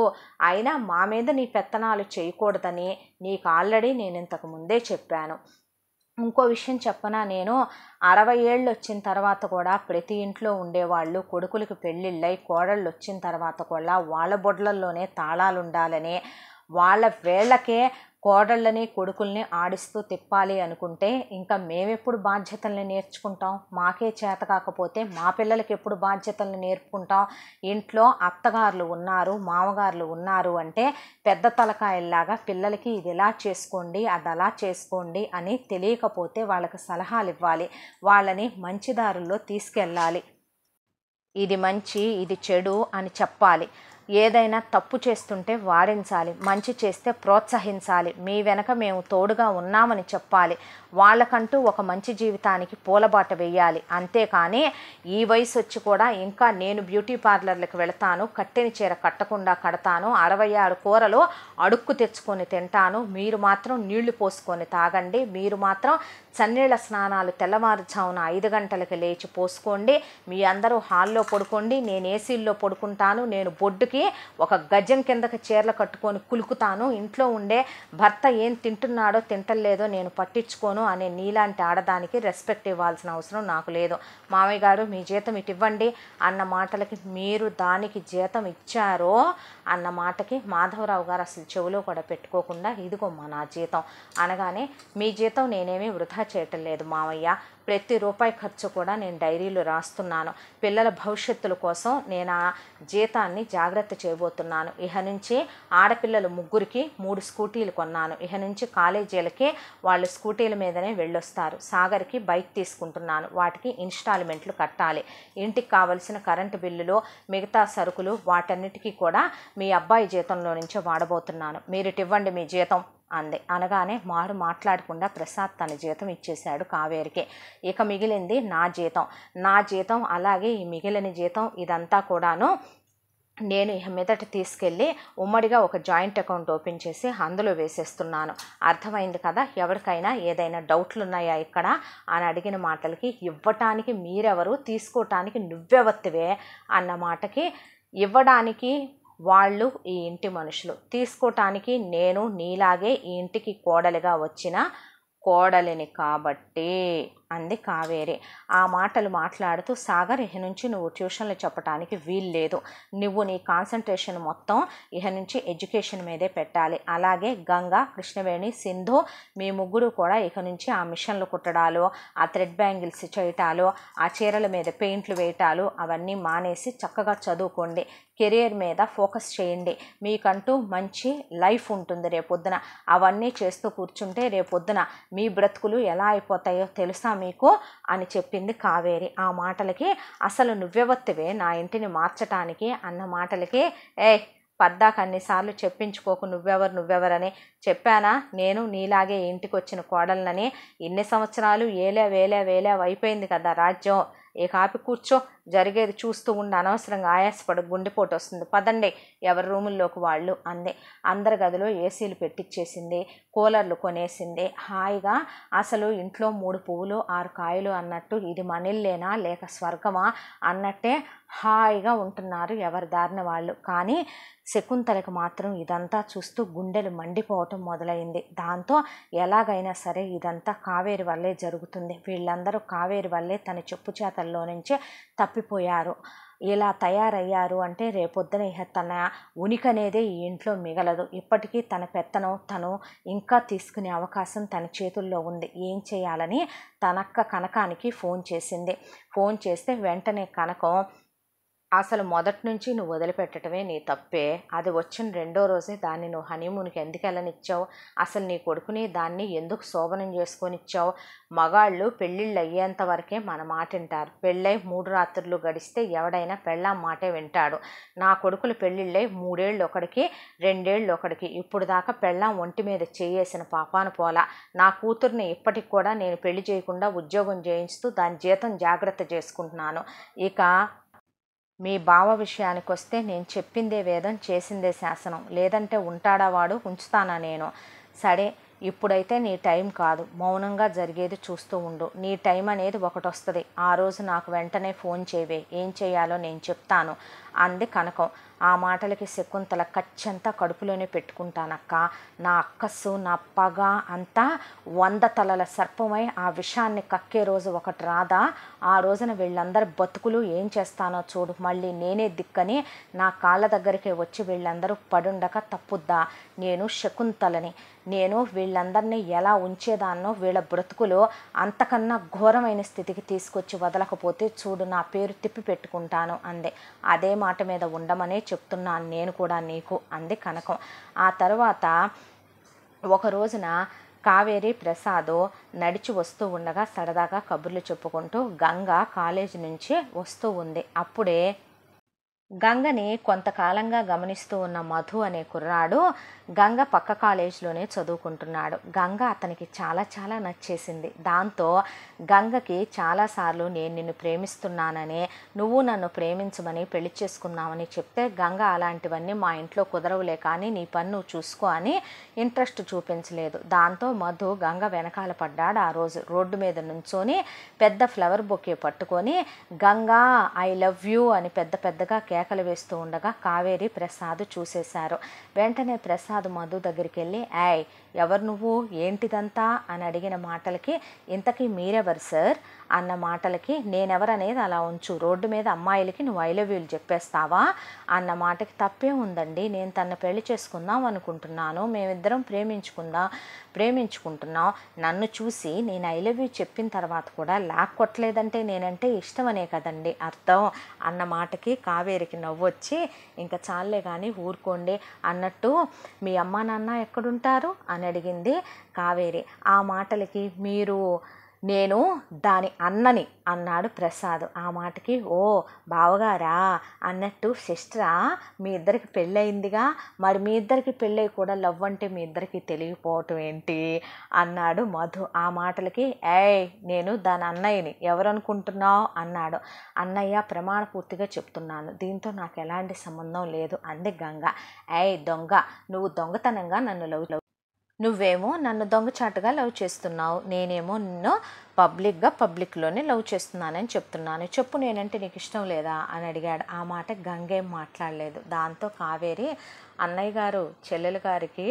అయినా మా మీద నీ పెత్తనాలు చేయకూడదని నీకు ఆల్రెడీ నేను ఇంతకు ముందే చెప్పాను ఇంకో విషయం చెప్పనా నేను అరవై ఏళ్ళు వచ్చిన తర్వాత కూడా ప్రతి ఇంట్లో ఉండేవాళ్ళు కొడుకులకి పెళ్ళిళ్ళై కోడళ్ళు వచ్చిన తర్వాత కూడా వాళ్ళ బొడ్లల్లోనే తాళాలు ఉండాలని వాళ్ళ వేళ్ళకే కోడళ్ళని కొడుకుల్ని ఆడిస్తూ తిప్పాలి అనుకుంటే ఇంకా మేమెప్పుడు బాధ్యతల్ని నేర్చుకుంటాం మాకే చేత కాకపోతే మా పిల్లలకి ఎప్పుడు బాధ్యతల్ని నేర్పుకుంటాం ఇంట్లో అత్తగారులు ఉన్నారు మామగారులు ఉన్నారు అంటే పెద్ద తలకాయల్లాగా పిల్లలకి ఇది ఎలా చేసుకోండి అది అలా చేసుకోండి అని తెలియకపోతే వాళ్ళకి సలహాలు ఇవ్వాలి వాళ్ళని మంచి దారుల్లో తీసుకెళ్ళాలి ఇది మంచి ఇది చెడు అని చెప్పాలి ఏదైనా తప్పు చేస్తుంటే వారించాలి మంచి చేస్తే ప్రోత్సహించాలి మీ వెనక మేము తోడుగా ఉన్నామని చెప్పాలి వాళ్ళకంటూ ఒక మంచి జీవితానికి పూలబాట వేయాలి అంతేకాని ఈ వయసు వచ్చి కూడా ఇంకా నేను బ్యూటీ పార్లర్లకు వెళతాను కట్టెని చీర కట్టకుండా కడతాను అరవై ఆరు కూరలు అడుక్కు తెచ్చుకొని తింటాను మీరు మాత్రం నీళ్లు పోసుకొని తాగండి మీరు మాత్రం చన్నీళ్ళ స్నానాలు తెల్లవారుజామున ఐదు గంటలకు లేచి పోసుకోండి మీ అందరూ హాల్లో పడుకోండి నేను ఏసీల్లో పడుకుంటాను నేను బొడ్డుకి ఇంటికి ఒక గజం కిందకి చీరలు కట్టుకొని కులుకుతాను ఇంట్లో ఉండే భర్త ఏం తింటున్నాడో తింటలేదో నేను పట్టించుకోను అనే నీలాంటి ఆడదానికి రెస్పెక్ట్ ఇవ్వాల్సిన అవసరం నాకు లేదు మామయ్య గారు మీ జీతం ఇటు ఇవ్వండి అన్న మాటలకి మీరు దానికి జీతం ఇచ్చారో అన్న మాటకి మాధవరావు గారు అసలు చెవిలో కూడా పెట్టుకోకుండా ఇదిగోమ్మా నా జీతం అనగానే మీ జీతం నేనేమీ వృధా చేయటం లేదు మావయ్య ప్రతి రూపాయి ఖర్చు కూడా నేను డైరీలో రాస్తున్నాను పిల్లల భవిష్యత్తుల కోసం నేను ఆ జీతాన్ని జాగ్రత్త చేయబోతున్నాను ఇహ నుంచి ఆడపిల్లలు ముగ్గురికి మూడు స్కూటీలు కొన్నాను ఇహ నుంచి కాలేజీలకి వాళ్ళు స్కూటీల మీదనే వెళ్ళొస్తారు సాగర్కి బైక్ తీసుకుంటున్నాను వాటికి ఇన్స్టాల్మెంట్లు కట్టాలి ఇంటికి కావలసిన కరెంటు బిల్లులు మిగతా సరుకులు వాటన్నిటికీ కూడా మీ అబ్బాయి జీతంలో నుంచి వాడబోతున్నాను మీరు ఇవ్వండి మీ జీతం అంది అనగానే మారు మాట్లాడకుండా ప్రసాద్ తన జీతం ఇచ్చేశాడు కావేరికి ఇక మిగిలింది నా జీతం నా జీతం అలాగే ఈ మిగిలిన జీతం ఇదంతా కూడాను నేను మీదట తీసుకెళ్ళి ఉమ్మడిగా ఒక జాయింట్ అకౌంట్ ఓపెన్ చేసి అందులో వేసేస్తున్నాను అర్థమైంది కదా ఎవరికైనా ఏదైనా డౌట్లు ఉన్నాయా ఇక్కడ అని అడిగిన మాటలకి ఇవ్వటానికి మీరెవరు తీసుకోవటానికి నువ్వెవత్తివే అన్న మాటకి ఇవ్వడానికి వాళ్ళు ఈ ఇంటి మనుషులు తీసుకోటానికి నేను నీలాగే ఈ ఇంటికి కోడలిగా వచ్చిన కోడలిని కాబట్టి అంది కావేరి ఆ మాటలు మాట్లాడుతూ సాగర్ ఇహ నుంచి నువ్వు ట్యూషన్లు చెప్పడానికి వీల్లేదు నువ్వు నీ కాన్సన్ట్రేషన్ మొత్తం ఇహ నుంచి ఎడ్యుకేషన్ మీదే పెట్టాలి అలాగే గంగా కృష్ణవేణి సింధు మీ ముగ్గురు కూడా ఇక నుంచి ఆ మిషన్లు కుట్టడాలు ఆ థ్రెడ్ బ్యాంగిల్స్ చేయటాలు ఆ చీరల మీద పెయింట్లు వేయటాలు అవన్నీ మానేసి చక్కగా చదువుకోండి కెరియర్ మీద ఫోకస్ చేయండి మీకంటూ మంచి లైఫ్ ఉంటుంది రేపొద్దున అవన్నీ చేస్తూ కూర్చుంటే రేపొద్దున మీ బ్రతుకులు ఎలా అయిపోతాయో తెలుసా మీకు అని చెప్పింది కావేరి ఆ మాటలకి అసలు నువ్వెవత్తువే నా ఇంటిని మార్చటానికి అన్న మాటలకి ఏ పద్దాక అన్నిసార్లు చెప్పించుకోకు నువ్వెవరు నువ్వెవరని చెప్పానా నేను నీలాగే ఇంటికి వచ్చిన కోడలనని ఇన్ని సంవత్సరాలు ఏలే వేలే వేలే అయిపోయింది కదా రాజ్యం ఏ కాపీ కూర్చో జరిగేది చూస్తూ ఉండి అనవసరంగా ఆయాసపడు గుండెపోటు వస్తుంది పదండి ఎవరి రూముల్లోకి వాళ్ళు అందే అందరి గదిలో ఏసీలు పెట్టించేసింది కూలర్లు కొనేసింది హాయిగా అసలు ఇంట్లో మూడు పువ్వులు ఆరు కాయలు అన్నట్టు ఇది మనిల్లేనా లేక స్వర్గమా అన్నట్టే హాయిగా ఉంటున్నారు ఎవరి దారిన వాళ్ళు కానీ శకుంతలకు మాత్రం ఇదంతా చూస్తూ గుండెలు మండిపోవటం మొదలైంది దాంతో ఎలాగైనా సరే ఇదంతా కావేరి వల్లే జరుగుతుంది వీళ్ళందరూ కావేరి వల్లే తన చెప్పు చేతల్లో నుంచే తప్పిపోయారు ఇలా తయారయ్యారు అంటే రేపొద్దున తన ఉనికి అనేదే ఈ ఇంట్లో మిగలదు ఇప్పటికీ తన పెత్తనం తను ఇంకా తీసుకునే అవకాశం తన చేతుల్లో ఉంది ఏం చేయాలని తనక్క కనకానికి ఫోన్ చేసింది ఫోన్ చేస్తే వెంటనే కనకం అసలు మొదటి నుంచి నువ్వు వదిలిపెట్టడమే నీ తప్పే అది వచ్చిన రెండో రోజే దాన్ని నువ్వు హనీమూన్కి ఎందుకు వెళ్ళనిచ్చావు అసలు నీ కొడుకుని దాన్ని ఎందుకు శోభనం చేసుకొనిచ్చావు మగాళ్ళు పెళ్ళిళ్ళు అయ్యేంత వరకే మన మాట వింటారు పెళ్ళై మూడు రాత్రులు గడిస్తే ఎవడైనా పెళ్ళ మాటే వింటాడు నా కొడుకులు పెళ్ళిళ్ళై మూడేళ్ళు ఒకడికి రెండేళ్ళు ఒకడికి ఇప్పుడు దాకా పెళ్ళాం ఒంటి మీద చేయేసిన పాపాను పోలా నా కూతుర్ని ఇప్పటికి కూడా నేను పెళ్లి చేయకుండా ఉద్యోగం చేయించుతూ దాని జీతం జాగ్రత్త చేసుకుంటున్నాను ఇక మీ భావ వస్తే నేను చెప్పిందే వేదం చేసిందే శాసనం లేదంటే ఉంటాడా వాడు ఉంచుతానా నేను సరే ఇప్పుడైతే నీ టైం కాదు మౌనంగా జరిగేది చూస్తూ ఉండు నీ టైం అనేది ఒకటి వస్తుంది ఆ రోజు నాకు వెంటనే ఫోన్ చేయవే ఏం చేయాలో నేను చెప్తాను అంది కనకం ఆ మాటలకి శకుంతల కచ్చంతా కడుపులోనే పెట్టుకుంటానక్క నా అక్కస్సు నా పగ అంతా వంద తలల సర్పమై ఆ విషాన్ని కక్కే రోజు ఒకటి రాదా ఆ రోజున వీళ్ళందరు బతుకులు ఏం చేస్తానో చూడు మళ్ళీ నేనే దిక్కని నా కాళ్ళ దగ్గరికే వచ్చి వీళ్ళందరూ పడుండక తప్పుద్దా నేను శకుంతలని నేను వీళ్ళందరినీ ఎలా ఉంచేదాన్నో వీళ్ళ బ్రతుకులో అంతకన్నా ఘోరమైన స్థితికి తీసుకొచ్చి వదలకపోతే చూడు నా పేరు తిప్పి పెట్టుకుంటాను అంది అదే మాట మీద ఉండమనే చెప్తున్నాను నేను కూడా నీకు అంది కనకం ఆ తర్వాత ఒక రోజున కావేరి ప్రసాద్ నడిచి వస్తూ ఉండగా సరదాగా కబుర్లు చెప్పుకుంటూ గంగ కాలేజీ నుంచి వస్తూ ఉంది అప్పుడే గంగని కొంతకాలంగా గమనిస్తూ ఉన్న మధు అనే కుర్రాడు గంగ పక్క కాలేజీలోనే చదువుకుంటున్నాడు గంగ అతనికి చాలా చాలా నచ్చేసింది దాంతో గంగకి చాలాసార్లు నేను నిన్ను ప్రేమిస్తున్నానని నువ్వు నన్ను ప్రేమించమని పెళ్లి చేసుకున్నామని చెప్తే గంగ అలాంటివన్నీ మా ఇంట్లో కుదరవులే కానీ నీ పని నువ్వు చూసుకో అని ఇంట్రెస్ట్ చూపించలేదు దాంతో మధు గంగ వెనకాల పడ్డాడు ఆ రోజు రోడ్డు మీద నుంచొని పెద్ద ఫ్లవర్ బొకే పట్టుకొని గంగా ఐ లవ్ యూ అని పెద్ద పెద్దగా కేకలు వేస్తూ ఉండగా కావేరి ప్రసాద్ చూసేశారు వెంటనే ప్రసాద్ మధు దగ్గరికి వెళ్ళి యాయ్ ఎవరు నువ్వు ఏంటిదంతా అని అడిగిన మాటలకి ఇంతకీ మీరెవరు సార్ అన్న మాటలకి నేనెవరనేది అలా ఉంచు రోడ్డు మీద అమ్మాయిలకి నువ్వు ఐ లవ్ యూలు చెప్పేస్తావా అన్న మాటకి తప్పే ఉందండి నేను తన పెళ్లి చేసుకుందాం అనుకుంటున్నాను మేమిద్దరం ప్రేమించుకుందాం ప్రేమించుకుంటున్నాం నన్ను చూసి నేను ఐ లవ్ యూ చెప్పిన తర్వాత కూడా లాక్ కొట్టలేదంటే నేనంటే ఇష్టమనే కదండి అర్థం అన్న మాటకి కావేరికి నవ్వొచ్చి ఇంకా చాలే కానీ ఊరుకోండి అన్నట్టు మీ అమ్మా నాన్న ఎక్కడుంటారు అని అని అడిగింది కావేరి ఆ మాటలకి మీరు నేను దాని అన్నని అన్నాడు ప్రసాద్ ఆ మాటకి ఓ బావగారా అన్నట్టు సిస్టరా మీ ఇద్దరికి పెళ్ళయిందిగా మరి మీ ఇద్దరికి పెళ్ళై కూడా లవ్ అంటే మీ ఇద్దరికి తెలియపోవటం ఏంటి అన్నాడు మధు ఆ మాటలకి ఏయ్ నేను దాని అన్నయ్యని ఎవరనుకుంటున్నావు అన్నాడు అన్నయ్య ప్రమాణ పూర్తిగా చెప్తున్నాను దీంతో నాకు ఎలాంటి సంబంధం లేదు అంది గంగ ఏయ్ దొంగ నువ్వు దొంగతనంగా నన్ను లవ్ నువ్వేమో నన్ను దొంగచాటుగా లవ్ చేస్తున్నావు నేనేమో నిన్ను పబ్లిక్గా పబ్లిక్లోనే లవ్ చేస్తున్నానని చెప్తున్నాను చెప్పు నేనంటే నీకు ఇష్టం లేదా అని అడిగాడు ఆ మాట గంగేం మాట్లాడలేదు దాంతో కావేరి అన్నయ్య గారు చెల్లెలు గారికి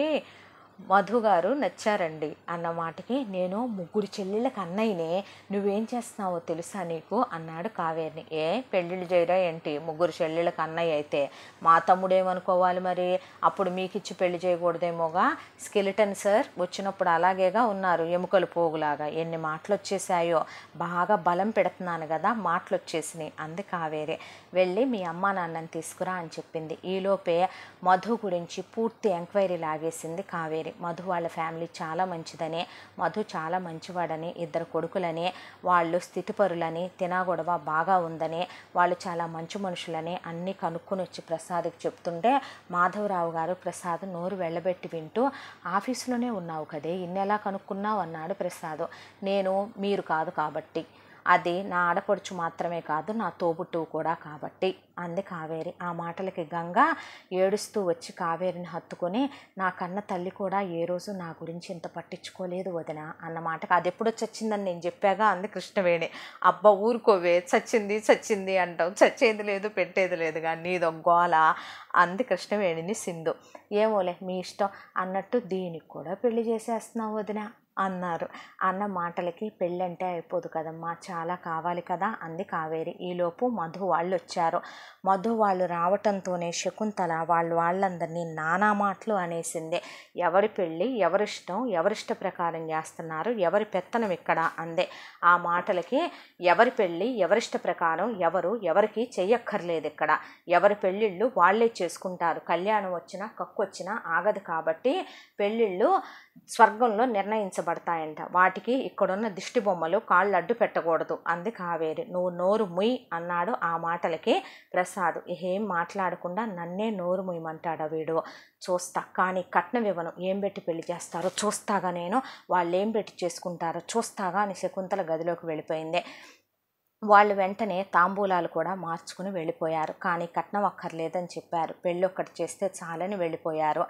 మధు గారు నచ్చారండి అన్న మాటకి నేను ముగ్గురు చెల్లెళ్ళకి అన్నయ్యనే నువ్వేం చేస్తున్నావో తెలుసా నీకు అన్నాడు కావేరిని ఏ పెళ్ళిళ్ళు చేయరా ఏంటి ముగ్గురు చెల్లెళ్ళకి అన్నయ్య అయితే మా తమ్ముడేమనుకోవాలి మరి అప్పుడు మీకు ఇచ్చి పెళ్లి చేయకూడదేమోగా స్కెలిటన్ సార్ వచ్చినప్పుడు అలాగేగా ఉన్నారు ఎముకలు పోగులాగా ఎన్ని మాటలు వచ్చేసాయో బాగా బలం పెడుతున్నాను కదా మాటలు వచ్చేసినాయి అంది కావేరి వెళ్ళి మీ అమ్మ నాన్నని తీసుకురా అని చెప్పింది ఈలోపే మధు గురించి పూర్తి ఎంక్వైరీ లాగేసింది కావేరి వేరే మధు వాళ్ళ ఫ్యామిలీ చాలా మంచిదని మధు చాలా మంచివాడని ఇద్దరు కొడుకులని వాళ్ళు స్థితిపరులని గొడవ బాగా ఉందని వాళ్ళు చాలా మంచి మనుషులని అన్నీ కనుక్కొని వచ్చి ప్రసాద్కి చెప్తుంటే మాధవరావు గారు ప్రసాద్ నోరు వెళ్ళబెట్టి వింటూ ఆఫీసులోనే ఉన్నావు కదే ఇన్నెలా కనుక్కున్నావు అన్నాడు ప్రసాద్ నేను మీరు కాదు కాబట్టి అది నా ఆడపడుచు మాత్రమే కాదు నా తోబుట్టువు కూడా కాబట్టి అంది కావేరి ఆ మాటలకి గంగ ఏడుస్తూ వచ్చి కావేరిని హత్తుకొని నా కన్న తల్లి కూడా ఏ రోజు నా గురించి ఇంత పట్టించుకోలేదు వదిన అన్న మాటకు అది ఎప్పుడు చచ్చిందని నేను చెప్పాగా అంది కృష్ణవేణి అబ్బ ఊరుకోవే చచ్చింది చచ్చింది అంటాం చచ్చేది లేదు పెట్టేది లేదు కానీ నీదో గోల అంది కృష్ణవేణిని సింధు ఏమోలే మీ ఇష్టం అన్నట్టు దీనికి కూడా పెళ్లి చేసేస్తున్నావు వదిన అన్నారు అన్న మాటలకి పెళ్ళంటే అయిపోదు కదమ్మా చాలా కావాలి కదా అంది కావేరి ఈలోపు మధు వాళ్ళు వచ్చారు మధు వాళ్ళు రావటంతోనే శకుంతల వాళ్ళు వాళ్ళందరినీ నానా మాటలు అనేసింది ఎవరి పెళ్ళి ఎవరిష్టం ఎవరిష్ట ప్రకారం చేస్తున్నారు ఎవరి పెత్తనం ఇక్కడ అందే ఆ మాటలకి ఎవరి పెళ్ళి ఎవరిష్ట ప్రకారం ఎవరు ఎవరికి చెయ్యక్కర్లేదు ఇక్కడ ఎవరి పెళ్ళిళ్ళు వాళ్ళే చేసుకుంటారు కళ్యాణం వచ్చినా కక్కు వచ్చినా ఆగదు కాబట్టి పెళ్ళిళ్ళు స్వర్గంలో నిర్ణయించబడతాయంట వాటికి ఇక్కడున్న దిష్టి బొమ్మలు కాళ్ళు అడ్డు పెట్టకూడదు అంది కావేరి నువ్వు నోరు ముయ్ అన్నాడు ఆ మాటలకి ప్రసాద్ ఏం మాట్లాడకుండా నన్నే నోరు ముయ్యమంటాడు వీడు చూస్తా కానీ కట్నం ఇవ్వను ఏం పెట్టి పెళ్లి చేస్తారో చూస్తాగా నేను వాళ్ళు ఏం పెట్టి చేసుకుంటారో చూస్తాగా అని శకుంతల గదిలోకి వెళ్ళిపోయింది వాళ్ళు వెంటనే తాంబూలాలు కూడా మార్చుకుని వెళ్ళిపోయారు కానీ కట్నం అక్కర్లేదని చెప్పారు పెళ్ళొక్కటి చేస్తే చాలని వెళ్ళిపోయారు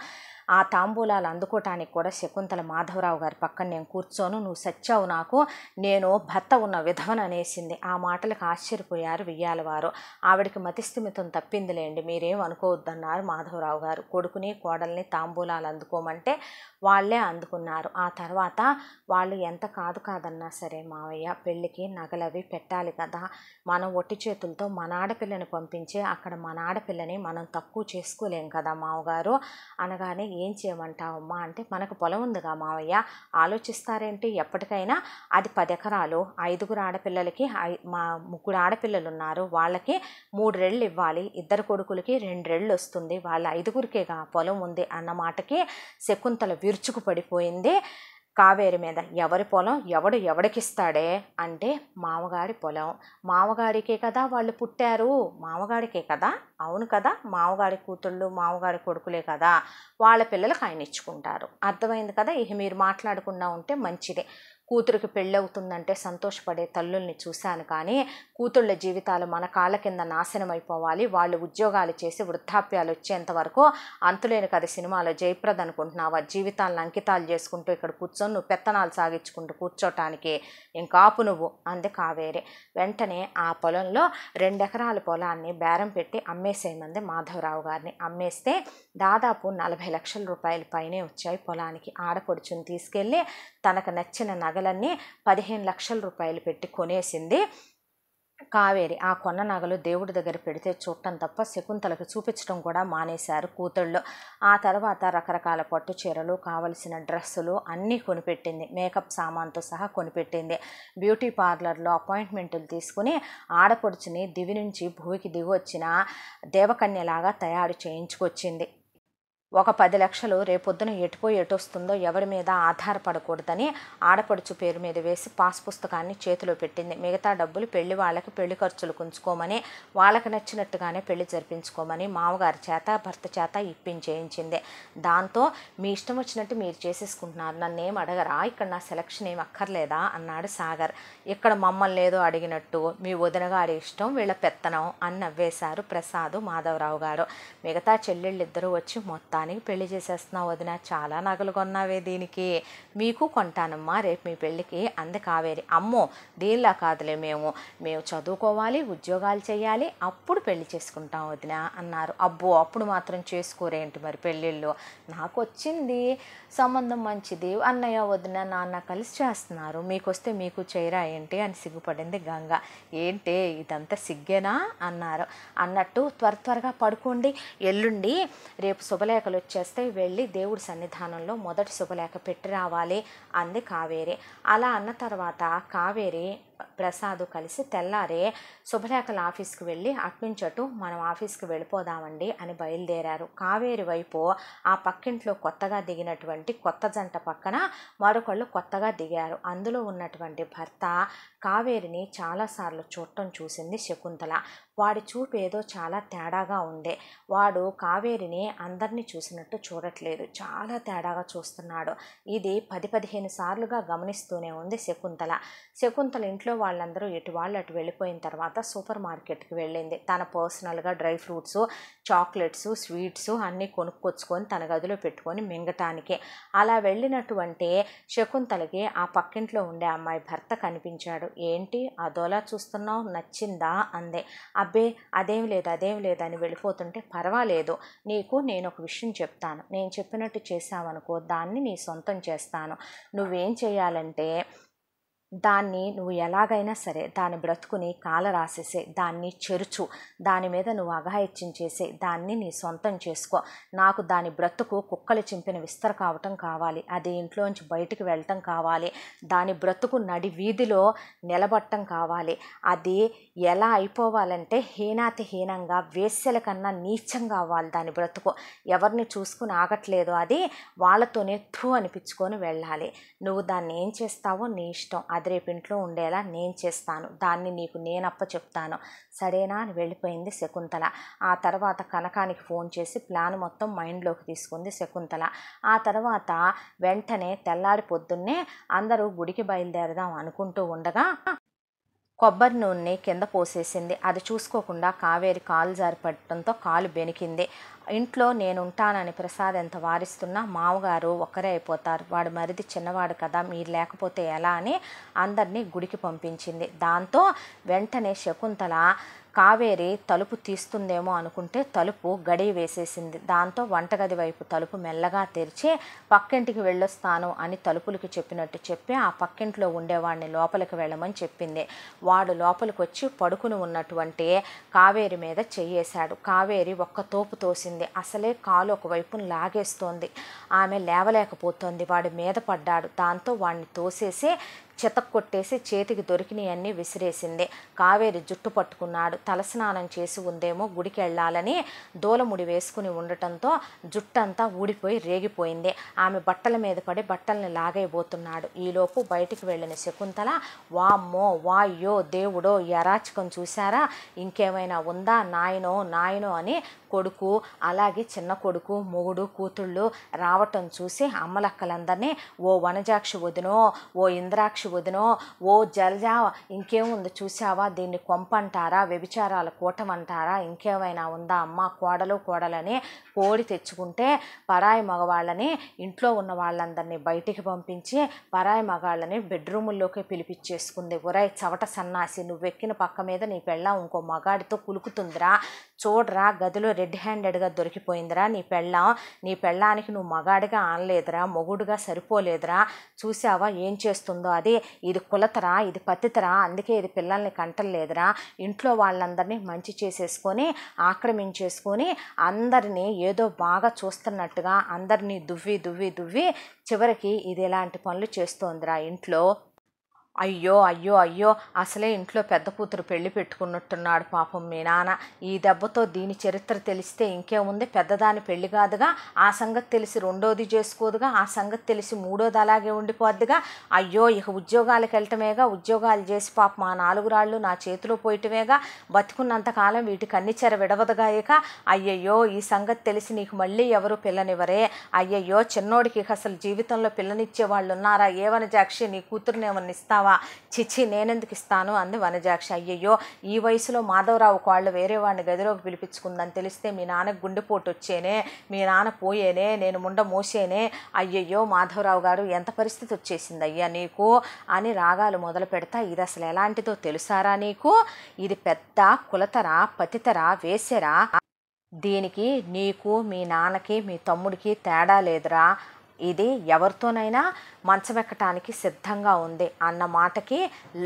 ఆ తాంబూలాలు అందుకోవటానికి కూడా శకుంతల మాధవరావు గారి పక్కన నేను కూర్చోను నువ్వు సచ్చావు నాకు నేను భర్త ఉన్న అనేసింది ఆ మాటలకు ఆశ్చర్యపోయారు వారు ఆవిడకి మతిస్థిమితం తప్పిందిలేండి మీరేం అనుకోవద్దన్నారు మాధవరావు గారు కొడుకుని కోడల్ని తాంబూలాలు అందుకోమంటే వాళ్ళే అందుకున్నారు ఆ తర్వాత వాళ్ళు ఎంత కాదు కాదన్నా సరే మావయ్య పెళ్ళికి నగలవి పెట్టాలి కదా మనం ఒట్టి చేతులతో మన ఆడపిల్లని పంపించి అక్కడ మన ఆడపిల్లని మనం తక్కువ చేసుకోలేం కదా మావగారు అనగానే నేను ఏం చేయమంటావమ్మా అంటే మనకు పొలం ఉందిగా మావయ్య ఆలోచిస్తారేంటి ఎప్పటికైనా అది పది ఎకరాలు ఐదుగురు ఆడపిల్లలకి మా ముగ్గురు ఆడపిల్లలు ఉన్నారు వాళ్ళకి మూడు రెళ్ళు ఇవ్వాలి ఇద్దరు కొడుకులకి రెండు రెళ్ళు వస్తుంది వాళ్ళ ఐదుగురికేగా పొలం ఉంది అన్న మాటకి శకుంతల విరుచుకు పడిపోయింది కావేరి మీద ఎవరి పొలం ఎవడు ఎవడికిస్తాడే అంటే మామగారి పొలం మామగారికే కదా వాళ్ళు పుట్టారు మామగారికే కదా అవును కదా మామగారి కూతుళ్ళు మామగారి కొడుకులే కదా వాళ్ళ పిల్లలకు ఆయన ఇచ్చుకుంటారు అర్థమైంది కదా ఇక మీరు మాట్లాడకుండా ఉంటే మంచిదే కూతురికి పెళ్ళవుతుందంటే సంతోషపడే తల్లుల్ని చూశాను కానీ కూతుళ్ళ జీవితాలు మన కాళ్ళ కింద నాశనం అయిపోవాలి వాళ్ళు ఉద్యోగాలు చేసి వృద్ధాప్యాలు వచ్చేంత వరకు అంతులేని కథ సినిమాలో జయప్రద్ అనుకుంటున్నావా జీవితాలను అంకితాలు చేసుకుంటూ ఇక్కడ కూర్చొని నువ్వు పెత్తనాలు సాగించుకుంటూ కూర్చోటానికి ఇంకాపు నువ్వు అంది కావేరి వెంటనే ఆ పొలంలో రెండెకరాల పొలాన్ని బేరం పెట్టి అమ్మేసేయమంది మాధవరావు గారిని అమ్మేస్తే దాదాపు నలభై లక్షల రూపాయల పైనే వచ్చాయి పొలానికి ఆడపడుచుని తీసుకెళ్ళి తనకు నచ్చిన నగలు నగలన్నీ పదిహేను లక్షల రూపాయలు పెట్టి కొనేసింది కావేరి ఆ కొన్న నగలు దేవుడి దగ్గర పెడితే చూడటం తప్ప శకుంతలకు చూపించడం కూడా మానేశారు కూతుళ్ళు ఆ తర్వాత రకరకాల పట్టు చీరలు కావలసిన డ్రెస్సులు అన్నీ కొనిపెట్టింది మేకప్ సామాన్తో సహా కొనిపెట్టింది బ్యూటీ పార్లర్లో అపాయింట్మెంట్లు తీసుకుని ఆడపడుచుని దివి నుంచి భూమికి దిగి వచ్చిన దేవకన్యలాగా తయారు చేయించుకొచ్చింది ఒక పది లక్షలు రేపొద్దున ఎటు ఎటొస్తుందో ఎవరి మీద ఆధారపడకూడదని ఆడపడుచు పేరు మీద వేసి పాస్ పుస్తకాన్ని చేతిలో పెట్టింది మిగతా డబ్బులు పెళ్లి వాళ్ళకి పెళ్లి ఖర్చులు కుంచుకోమని వాళ్ళకి నచ్చినట్టుగానే పెళ్లి జరిపించుకోమని మామగారి చేత భర్త చేత ఇప్పించేయించింది దాంతో మీ ఇష్టం వచ్చినట్టు మీరు చేసేసుకుంటున్నారు నన్ను ఏం అడగరా ఇక్కడ నా సెలక్షన్ ఏం అక్కర్లేదా అన్నాడు సాగర్ ఇక్కడ మమ్మల్ని ఏదో అడిగినట్టు మీ వదిన గారి ఇష్టం వీళ్ళ పెత్తనం అని నవ్వేశారు ప్రసాద్ మాధవరావు గారు మిగతా చెల్లెళ్ళిద్దరూ వచ్చి మొత్తం దానికి పెళ్లి చేసేస్తున్నావు వదిన చాలా నగలు కొన్నావే దీనికి మీకు కొంటానమ్మా రేపు మీ పెళ్ళికి అంది కావేరి అమ్మో దీనిలా కాదులే మేము మేము చదువుకోవాలి ఉద్యోగాలు చేయాలి అప్పుడు పెళ్లి చేసుకుంటాం వదిన అన్నారు అబ్బో అప్పుడు మాత్రం చేసుకోరేంటి మరి పెళ్ళిళ్ళు నాకు వచ్చింది సంబంధం మంచిది అన్నయ్య వదిన నాన్న కలిసి చేస్తున్నారు మీకు వస్తే మీకు చేయరా ఏంటి అని సిగ్గుపడింది గంగ ఏంటి ఇదంతా సిగ్గేనా అన్నారు అన్నట్టు త్వర త్వరగా పడుకోండి ఎల్లుండి రేపు శుభలేఖలు వచ్చేస్తే వెళ్ళి దేవుడి సన్నిధానంలో మొదటి శుభలేఖ పెట్టి రావాలి చేసుకోవాలి అంది కావేరి అలా అన్న తర్వాత కావేరి ప్రసాద్ కలిసి తెల్లారే శుభలేఖల ఆఫీస్కి వెళ్ళి అట్నుంచటు మనం ఆఫీస్కి వెళ్ళిపోదామండి అని బయలుదేరారు కావేరి వైపు ఆ పక్కింట్లో కొత్తగా దిగినటువంటి కొత్త జంట పక్కన మరొకళ్ళు కొత్తగా దిగారు అందులో ఉన్నటువంటి భర్త కావేరిని చాలాసార్లు చూడటం చూసింది శకుంతల వాడి చూపు ఏదో చాలా తేడాగా ఉంది వాడు కావేరిని అందరినీ చూసినట్టు చూడట్లేదు చాలా తేడాగా చూస్తున్నాడు ఇది పది పదిహేను సార్లుగా గమనిస్తూనే ఉంది శకుంతల శకుంతల ఇంట్లో ఇంట్లో వాళ్ళందరూ ఎటు వాళ్ళు అటు వెళ్ళిపోయిన తర్వాత సూపర్ మార్కెట్కి వెళ్ళింది తన పర్సనల్గా డ్రై ఫ్రూట్స్ చాక్లెట్స్ స్వీట్స్ అన్నీ కొనుక్కొచ్చుకొని తన గదిలో పెట్టుకొని మింగటానికి అలా వెళ్ళినటువంటి శకుంతలకి ఆ పక్కింట్లో ఉండే అమ్మాయి భర్త కనిపించాడు ఏంటి అదోలా చూస్తున్నావు నచ్చిందా అందే అబ్బే అదేం లేదు అదేం లేదు అని వెళ్ళిపోతుంటే పర్వాలేదు నీకు నేను ఒక విషయం చెప్తాను నేను చెప్పినట్టు చేశావనుకో దాన్ని నీ సొంతం చేస్తాను నువ్వేం చేయాలంటే దాన్ని నువ్వు ఎలాగైనా సరే దాని బ్రతుకుని కాల రాసేసే దాన్ని చెరుచు దాని మీద నువ్వు అఘాయిత్యం చేసే దాన్ని నీ సొంతం చేసుకో నాకు దాని బ్రతుకు కుక్కలు చింపిన విస్తర కావటం కావాలి అది ఇంట్లోంచి బయటకు వెళ్ళటం కావాలి దాని బ్రతుకు నడి వీధిలో నిలబట్టం కావాలి అది ఎలా అయిపోవాలంటే హీనాతి హీనంగా వేస్యల కన్నా నీచంగా అవ్వాలి దాని బ్రతుకు ఎవరిని చూసుకుని ఆగట్లేదు అది వాళ్ళతోనే థ్రూ అనిపించుకొని వెళ్ళాలి నువ్వు దాన్ని ఏం చేస్తావో నీ ఇష్టం అది రేపు ఇంట్లో ఉండేలా నేను చేస్తాను దాన్ని నీకు నేను అప్ప చెప్తాను సరేనా అని వెళ్ళిపోయింది శకుంతల ఆ తర్వాత కనకానికి ఫోన్ చేసి ప్లాన్ మొత్తం మైండ్లోకి తీసుకుంది శకుంతల ఆ తర్వాత వెంటనే తెల్లారి పొద్దున్నే అందరూ గుడికి బయలుదేరదాం అనుకుంటూ ఉండగా కొబ్బరి నూనె కింద పోసేసింది అది చూసుకోకుండా కావేరి కాలు జారిపడటంతో కాలు బెనికింది ఇంట్లో నేనుంటానని ప్రసాద్ ఎంత వారిస్తున్నా మామగారు ఒక్కరే అయిపోతారు వాడు మరిది చిన్నవాడు కదా మీరు లేకపోతే ఎలా అని అందరినీ గుడికి పంపించింది దాంతో వెంటనే శకుంతల కావేరి తలుపు తీస్తుందేమో అనుకుంటే తలుపు గడి వేసేసింది దాంతో వంటగది వైపు తలుపు మెల్లగా తెరిచి పక్కింటికి వెళ్ళొస్తాను అని తలుపులకి చెప్పినట్టు చెప్పి ఆ పక్కింట్లో ఉండేవాడిని లోపలికి వెళ్ళమని చెప్పింది వాడు లోపలికి వచ్చి పడుకుని ఉన్నటువంటి కావేరి మీద చెయ్యేశాడు కావేరి ఒక్క తోపు తోసింది వచ్చింది అసలే కాలు ఒకవైపును లాగేస్తోంది ఆమె లేవలేకపోతుంది వాడి మీద పడ్డాడు దాంతో వాడిని తోసేసి చితక్ కొట్టేసి చేతికి దొరికినాయన్ని విసిరేసింది కావేరి జుట్టు పట్టుకున్నాడు తలస్నానం చేసి ఉందేమో గుడికి వెళ్ళాలని దూలముడి వేసుకుని ఉండటంతో జుట్టంతా ఊడిపోయి రేగిపోయింది ఆమె బట్టల మీద పడి బట్టల్ని లాగైపోతున్నాడు ఈలోపు బయటికి వెళ్ళిన శకుంతల వామ్మో వాయ్యో దేవుడో యరాచకం చూశారా ఇంకేమైనా ఉందా నాయనో నాయనో అని కొడుకు అలాగే చిన్న కొడుకు మొగుడు కూతుళ్ళు రావటం చూసి అమ్మలక్కలందరినీ ఓ వనజాక్షి వదినో ఓ ఇంద్రాక్ష మీనాక్షి వదినో ఓ జలజా ఇంకేముంది చూసావా దీన్ని కొంపంటారా వ్యభిచారాల కూటమంటారా ఇంకేమైనా ఉందా అమ్మ కోడలు కోడలని కోడి తెచ్చుకుంటే పరాయి మగవాళ్ళని ఇంట్లో ఉన్న వాళ్ళందరినీ బయటికి పంపించి పరాయి మగాళ్ళని బెడ్రూముల్లోకి పిలిపించేసుకుంది ఒరాయి చవట సన్నాసి నువ్వెక్కిన పక్క మీద నీ పెళ్ళ ఇంకో మగాడితో కులుకుతుందిరా చూడరా గదిలో రెడ్ హ్యాండెడ్గా దొరికిపోయిందిరా నీ పెళ్ళం నీ పెళ్ళానికి నువ్వు మగాడిగా ఆనలేదురా మొగుడుగా సరిపోలేదురా చూసావా ఏం చేస్తుందో అది ఇది కులతరా ఇది పతితరా అందుకే ఇది పిల్లల్ని కంటలేదురా ఇంట్లో వాళ్ళందరినీ మంచి చేసేసుకొని ఆక్రమించేసుకొని అందరినీ ఏదో బాగా చూస్తున్నట్టుగా అందరినీ దువ్వి దువ్వి దువ్వి చివరికి ఇది ఇలాంటి పనులు చేస్తోందిరా ఇంట్లో అయ్యో అయ్యో అయ్యో అసలే ఇంట్లో పెద్ద కూతురు పెళ్లి పెట్టుకున్నట్టున్నాడు పాపం మీ నాన్న ఈ దెబ్బతో దీని చరిత్ర తెలిస్తే ఇంకేముంది పెద్దదాని పెళ్లి కాదుగా ఆ సంగతి తెలిసి రెండోది చేసుకోదుగా ఆ సంగతి తెలిసి మూడోది అలాగే ఉండిపోద్దిగా అయ్యో ఇక ఉద్యోగాలకు వెళ్ళటమేగా ఉద్యోగాలు చేసి పాపం మా నాలుగు రాళ్ళు నా చేతిలో పోయటమేగా బతుకున్నంతకాలం వీటికి అన్ని చెర విడవదుగా ఇక అయ్యయ్యో ఈ సంగతి తెలిసి నీకు మళ్ళీ ఎవరు పిల్లనివ్వరే అయ్యయ్యో చిన్నోడికి అసలు జీవితంలో పిల్లనిచ్చే వాళ్ళు ఉన్నారా ఏమని జాక్షి నీ కూతురునేమని ఇస్తావా చిచ్చి నేనెందుకు ఇస్తాను అంది వనజాక్షి అయ్యయ్యో ఈ వయసులో మాధవరావు కాళ్ళు వేరే వాడిని గదిలోకి పిలిపించుకుందని తెలిస్తే మీ నాన్నకు గుండెపోటు వచ్చేనే మీ నాన్న పోయేనే నేను ముండ మోసేనే అయ్యయ్యో మాధవరావు గారు ఎంత పరిస్థితి వచ్చేసింది అయ్యా నీకు అని రాగాలు మొదలు పెడతా ఇది అసలు ఎలాంటిదో తెలుసారా నీకు ఇది పెద్ద కులతరా పతితరా వేసెరా దీనికి నీకు మీ నాన్నకి మీ తమ్ముడికి తేడా లేదురా ఇది ఎవరితోనైనా మంచమెక్కటానికి సిద్ధంగా ఉంది అన్న మాటకి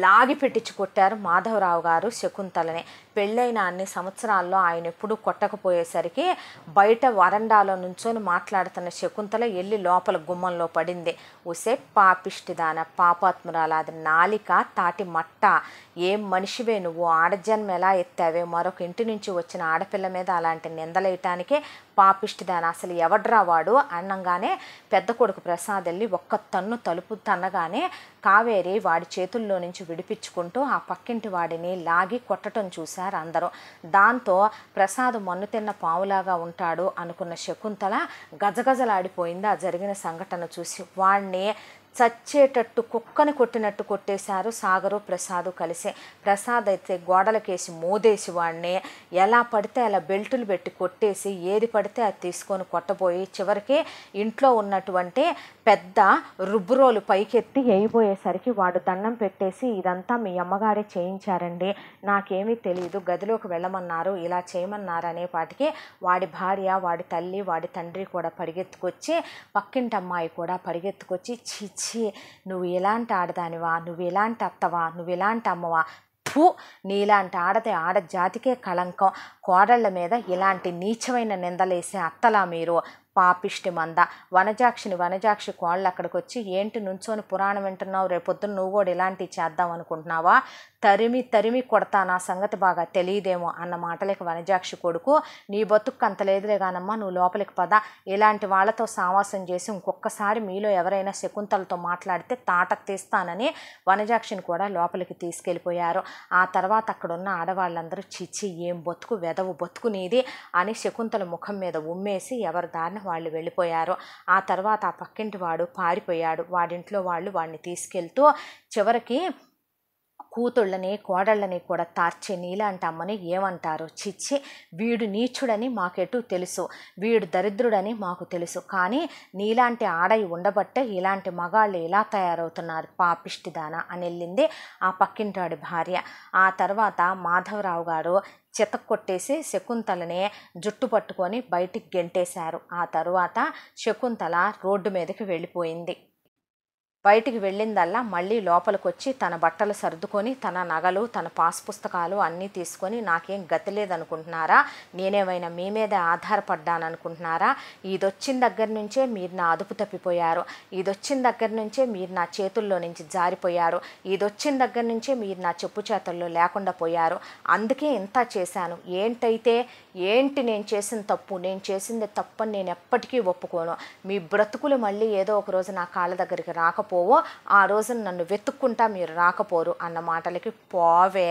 లాగి పెట్టించి కొట్టారు మాధవరావు గారు శకుంతలని పెళ్ళైన అన్ని సంవత్సరాల్లో ఆయన ఎప్పుడు కొట్టకపోయేసరికి బయట వరండాలో నుంచొని మాట్లాడుతున్న శకుంతల వెళ్ళి లోపల గుమ్మంలో పడింది ఉసే పాపిష్టిదాన పాపాత్మురాలాది నాలిక తాటి మట్ట ఏం మనిషివే నువ్వు ఆడజన్మ ఎలా ఎత్తావే మరొక ఇంటి నుంచి వచ్చిన ఆడపిల్ల మీద అలాంటి నిందలేయటానికే పాపిష్టిదాన అసలు ఎవడ్రా వాడు అనంగానే పెద్ద కొడుకు ప్రసాద్ వెళ్ళి ఒక్క తను కన్ను తలుపు తన్నగానే కావేరి వాడి చేతుల్లో నుంచి విడిపించుకుంటూ ఆ పక్కింటి వాడిని లాగి కొట్టడం చూశారు అందరూ దాంతో ప్రసాద్ మన్ను తిన్న పావులాగా ఉంటాడు అనుకున్న శకుంతల గజగజలాడిపోయింది ఆ జరిగిన సంఘటన చూసి వాణ్ణి చచ్చేటట్టు కుక్కని కొట్టినట్టు కొట్టేశారు సాగరు ప్రసాదు కలిసి ప్రసాద్ అయితే గోడలకేసి మోదేసి వాడిని ఎలా పడితే అలా బెల్టులు పెట్టి కొట్టేసి ఏది పడితే అది తీసుకొని కొట్టబోయి చివరికి ఇంట్లో ఉన్నటువంటి పెద్ద రుబ్బురోలు పైకెత్తి వేయబోయేసరికి వాడు దండం పెట్టేసి ఇదంతా మీ అమ్మగారే చేయించారండి నాకేమీ తెలియదు గదిలోకి వెళ్ళమన్నారు ఇలా చేయమన్నారు అనేపాటికి వాడి భార్య వాడి తల్లి వాడి తండ్రి కూడా పరిగెత్తుకొచ్చి పక్కింటి అమ్మాయి కూడా పరిగెత్తుకొచ్చి చిచ్చి నువ్వు ఎలాంటి ఆడదానివా నువ్వు ఎలాంటి అత్తవా నువ్వు ఎలాంటి అమ్మవా నీ నీలాంటి ఆడతే ఆడ జాతికే కళంకం కోడళ్ళ మీద ఇలాంటి నీచమైన నిందలేసే అత్తలా మీరు పాపిష్టి మంద వనజాక్షిని వనజాక్షి కోళ్ళు అక్కడికి వచ్చి ఏంటి నుంచోని పురాణం వింటున్నావు రేపొద్దున నువ్వు కూడా ఇలాంటివి చేద్దాం అనుకుంటున్నావా తరిమి తరిమి కొడతా నా సంగతి బాగా తెలియదేమో అన్న మాటలకి వనజాక్షి కొడుకు నీ బతుకు అంత లేదులే కానమ్మా నువ్వు లోపలికి పద ఇలాంటి వాళ్ళతో సావాసం చేసి ఇంకొకసారి మీలో ఎవరైనా శకుంతలతో మాట్లాడితే తాట తీస్తానని వనజాక్షిని కూడా లోపలికి తీసుకెళ్ళిపోయారు ఆ తర్వాత అక్కడున్న ఆడవాళ్ళందరూ చిచ్చి ఏం బతుకు వెదవు బతుకునేది అని శకుంతల ముఖం మీద ఉమ్మేసి ఎవరి దారిన వాళ్ళు వెళ్ళిపోయారు ఆ తర్వాత ఆ పక్కింటి వాడు పారిపోయాడు వాడింట్లో వాళ్ళు వాడిని తీసుకెళ్తూ చివరికి కూతుళ్ళని కోడళ్ళని కూడా తార్చే నీలాంటి అమ్మని ఏమంటారు చిచ్చి వీడు నీచుడని మాకెటు తెలుసు వీడు దరిద్రుడని మాకు తెలుసు కానీ నీలాంటి ఆడయి ఉండబట్టే ఇలాంటి మగాళ్ళు ఇలా తయారవుతున్నారు పాపిష్టిదాన అని వెళ్ళింది ఆ పక్కింటాడి భార్య ఆ తర్వాత మాధవరావు గారు కొట్టేసి శకుంతలనే జుట్టు పట్టుకొని బయటికి గెంటేశారు ఆ తరువాత శకుంతల రోడ్డు మీదకి వెళ్ళిపోయింది బయటికి వెళ్ళిందల్లా మళ్ళీ లోపలికొచ్చి తన బట్టలు సర్దుకొని తన నగలు తన పాస్ పుస్తకాలు అన్నీ తీసుకొని నాకేం గతి లేదనుకుంటున్నారా నేనేమైనా మీ మీద ఆధారపడ్డాననుకుంటున్నారా ఇదొచ్చిన దగ్గర నుంచే మీరు నా అదుపు తప్పిపోయారు ఇదొచ్చిన దగ్గర నుంచే మీరు నా చేతుల్లో నుంచి జారిపోయారు ఇదొచ్చిన దగ్గర నుంచే మీరు నా చెప్పు చేతుల్లో లేకుండా పోయారు అందుకే ఇంత చేశాను ఏంటైతే ఏంటి నేను చేసిన తప్పు నేను చేసింది తప్పని నేను ఎప్పటికీ ఒప్పుకోను మీ బ్రతుకులు మళ్ళీ ఏదో ఒక రోజు నా కాళ్ళ దగ్గరికి రాక రాకపోవో ఆ రోజున నన్ను వెతుక్కుంటా మీరు రాకపోరు అన్న మాటలకి పోవే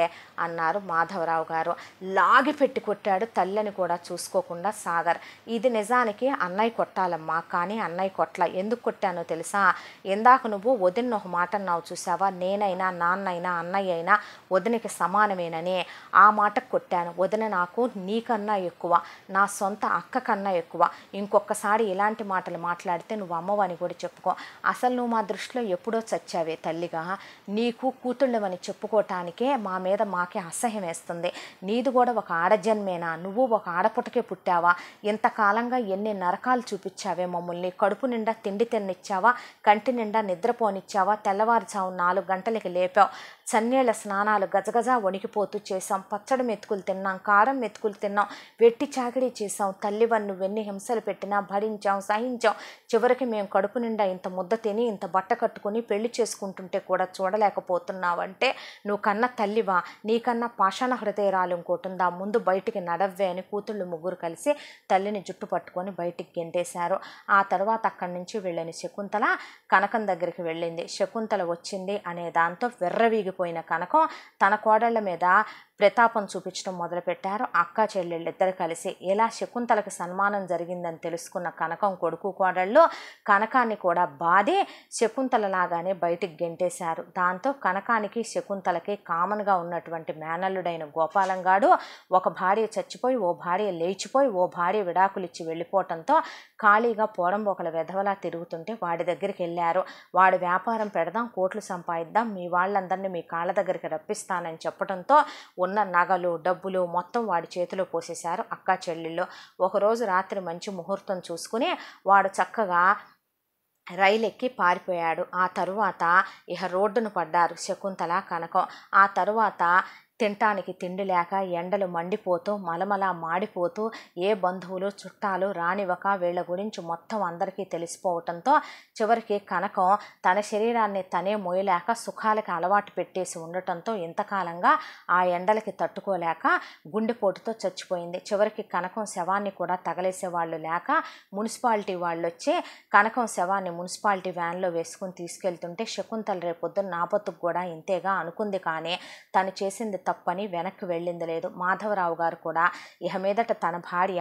అన్నారు మాధవరావు గారు లాగి పెట్టి కొట్టాడు తల్లిని కూడా చూసుకోకుండా సాగర్ ఇది నిజానికి అన్నయ్య కొట్టాలమ్మా కానీ అన్నయ్య కొట్ల ఎందుకు కొట్టానో తెలుసా ఇందాక నువ్వు వదిన ఒక మాట అన్నావు చూసావా నేనైనా నాన్నైనా అన్నయ్య అయినా వదినకి సమానమేనని ఆ మాట కొట్టాను వదిన నాకు నీకన్నా ఎక్కువ నా సొంత అక్క కన్నా ఎక్కువ ఇంకొకసారి ఇలాంటి మాటలు మాట్లాడితే నువ్వు అమ్మవని కూడా చెప్పుకో అసలు నువ్వు మా దృష్టి దృష్టిలో ఎప్పుడో చచ్చావే తల్లిగా నీకు కూతుళ్ళమని చెప్పుకోవటానికే మా మీద మాకే అసహ్యం వేస్తుంది నీది కూడా ఒక ఆడజన్మేనా నువ్వు ఒక ఆడపుటకే పుట్టావా ఇంతకాలంగా ఎన్ని నరకాలు చూపించావే మమ్మల్ని కడుపు నిండా తిండి తిన్నిచ్చావా కంటి నిండా నిద్రపోనిచ్చావా తెల్లవారుజాము నాలుగు గంటలకి లేపావు సన్నీళ్ళ స్నానాలు గజగజ వణికిపోతూ చేశాం పచ్చడి మెతుకులు తిన్నాం కారం మెతుకులు తిన్నాం వెట్టి చాకిరీ చేశాం తల్లివన్ను వెన్ని హింసలు పెట్టినా భరించాం సహించాం చివరికి మేము కడుపు నిండా ఇంత ముద్ద తిని ఇంత బట్ట కట్టుకుని పెళ్లి చేసుకుంటుంటే కూడా చూడలేకపోతున్నావంటే నువ్వు కన్న తల్లివా నీకన్నా పాషాణ హృదయరాలు ఇంకోటిందా ముందు బయటికి నడవ్వే అని కూతుళ్ళు ముగ్గురు కలిసి తల్లిని జుట్టు పట్టుకొని బయటికి గెంటేశారు ఆ తర్వాత అక్కడి నుంచి వెళ్ళని శకుంతల కనకం దగ్గరికి వెళ్ళింది శకుంతల వచ్చింది అనే దాంతో వెర్రవీగి పోయిన కనకం తన కోడళ్ల మీద ప్రతాపం చూపించడం మొదలుపెట్టారు అక్క చెల్లెళ్ళిద్దరు కలిసి ఎలా శకుంతలకు సన్మానం జరిగిందని తెలుసుకున్న కనకం కొడుకు కోడళ్ళు కనకాన్ని కూడా బాధి లాగానే బయటికి గెంటేశారు దాంతో కనకానికి శకుంతలకి కామన్గా ఉన్నటువంటి మేనల్లుడైన గోపాలంగాడు ఒక భార్య చచ్చిపోయి ఓ భార్య లేచిపోయి ఓ భార్య విడాకులిచ్చి వెళ్ళిపోవటంతో ఖాళీగా ఒకల వెధవలా తిరుగుతుంటే వాడి దగ్గరికి వెళ్ళారు వాడు వ్యాపారం పెడదాం కోట్లు సంపాదిద్దాం మీ వాళ్ళందరినీ మీ కాళ్ళ దగ్గరికి రప్పిస్తానని చెప్పడంతో ఉన్న నగలు డబ్బులు మొత్తం వాడి చేతిలో పోసేశారు అక్క చెల్లెల్లో ఒకరోజు రాత్రి మంచి ముహూర్తం చూసుకుని వాడు చక్కగా రైలు ఎక్కి పారిపోయాడు ఆ తరువాత ఇహ రోడ్డును పడ్డారు శకుంతల కనకం ఆ తరువాత తినటానికి తిండి లేక ఎండలు మండిపోతూ మలమల మాడిపోతూ ఏ బంధువులు చుట్టాలు రానివ్వక వీళ్ళ గురించి మొత్తం అందరికీ తెలిసిపోవటంతో చివరికి కనకం తన శరీరాన్ని తనే మోయలేక సుఖాలకి అలవాటు పెట్టేసి ఉండటంతో ఇంతకాలంగా ఆ ఎండలకి తట్టుకోలేక గుండెపోటుతో చచ్చిపోయింది చివరికి కనకం శవాన్ని కూడా తగలేసే వాళ్ళు లేక మున్సిపాలిటీ వాళ్ళు వచ్చి కనకం శవాన్ని మున్సిపాలిటీ వ్యాన్లో వేసుకుని తీసుకెళ్తుంటే శకుంతల రేపొద్దున నాపత్తుకు కూడా ఇంతేగా అనుకుంది కానీ తను చేసింది తప్పని వెనక్కి వెళ్ళింది లేదు మాధవరావు గారు కూడా ఇహ మీదట తన భార్య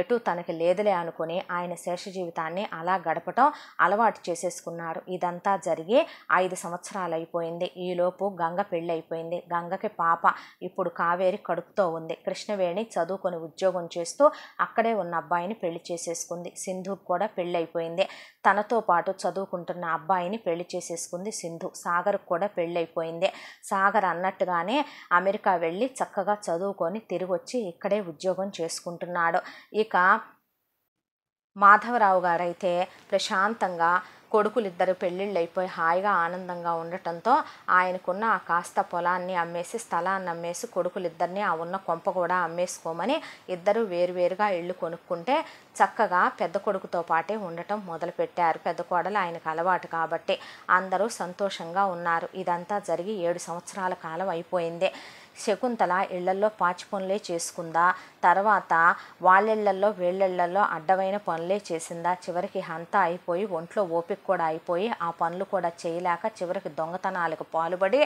ఎటు తనకి లేదులే అనుకుని ఆయన శేష జీవితాన్ని అలా గడపటం అలవాటు చేసేసుకున్నారు ఇదంతా జరిగి ఐదు సంవత్సరాలు అయిపోయింది ఈలోపు గంగ పెళ్ళి అయిపోయింది గంగకి పాప ఇప్పుడు కావేరి కడుపుతో ఉంది కృష్ణవేణి చదువుకొని ఉద్యోగం చేస్తూ అక్కడే ఉన్న అబ్బాయిని పెళ్లి చేసేసుకుంది సింధుకు కూడా పెళ్ళి అయిపోయింది తనతో పాటు చదువుకుంటున్న అబ్బాయిని పెళ్లి చేసేసుకుంది సింధు సాగర్ కూడా పెళ్ళైపోయింది సాగర్ అన్నట్టుగానే అమెరికా వెళ్ళి చక్కగా చదువుకొని తిరిగి వచ్చి ఇక్కడే ఉద్యోగం చేసుకుంటున్నాడు ఇక మాధవరావు గారైతే ప్రశాంతంగా ఇద్దరు పెళ్ళిళ్ళు అయిపోయి హాయిగా ఆనందంగా ఉండటంతో ఆయనకున్న ఆ కాస్త పొలాన్ని అమ్మేసి స్థలాన్ని అమ్మేసి కొడుకులిద్దరిని ఆ ఉన్న కొంప కూడా అమ్మేసుకోమని ఇద్దరు వేరువేరుగా ఇళ్ళు కొనుక్కుంటే చక్కగా పెద్ద కొడుకుతో పాటే ఉండటం మొదలుపెట్టారు పెద్ద కోడలు ఆయనకు అలవాటు కాబట్టి అందరూ సంతోషంగా ఉన్నారు ఇదంతా జరిగి ఏడు సంవత్సరాల కాలం అయిపోయింది శకుంతల ఇళ్లల్లో పాచి పనులే చేసుకుందా తర్వాత వాళ్ళిళ్లల్లో వీళ్ళిళ్లల్లో అడ్డమైన పనులే చేసిందా చివరికి హంతా అయిపోయి ఒంట్లో ఓపిక కూడా అయిపోయి ఆ పనులు కూడా చేయలేక చివరికి దొంగతనాలకు పాల్పడి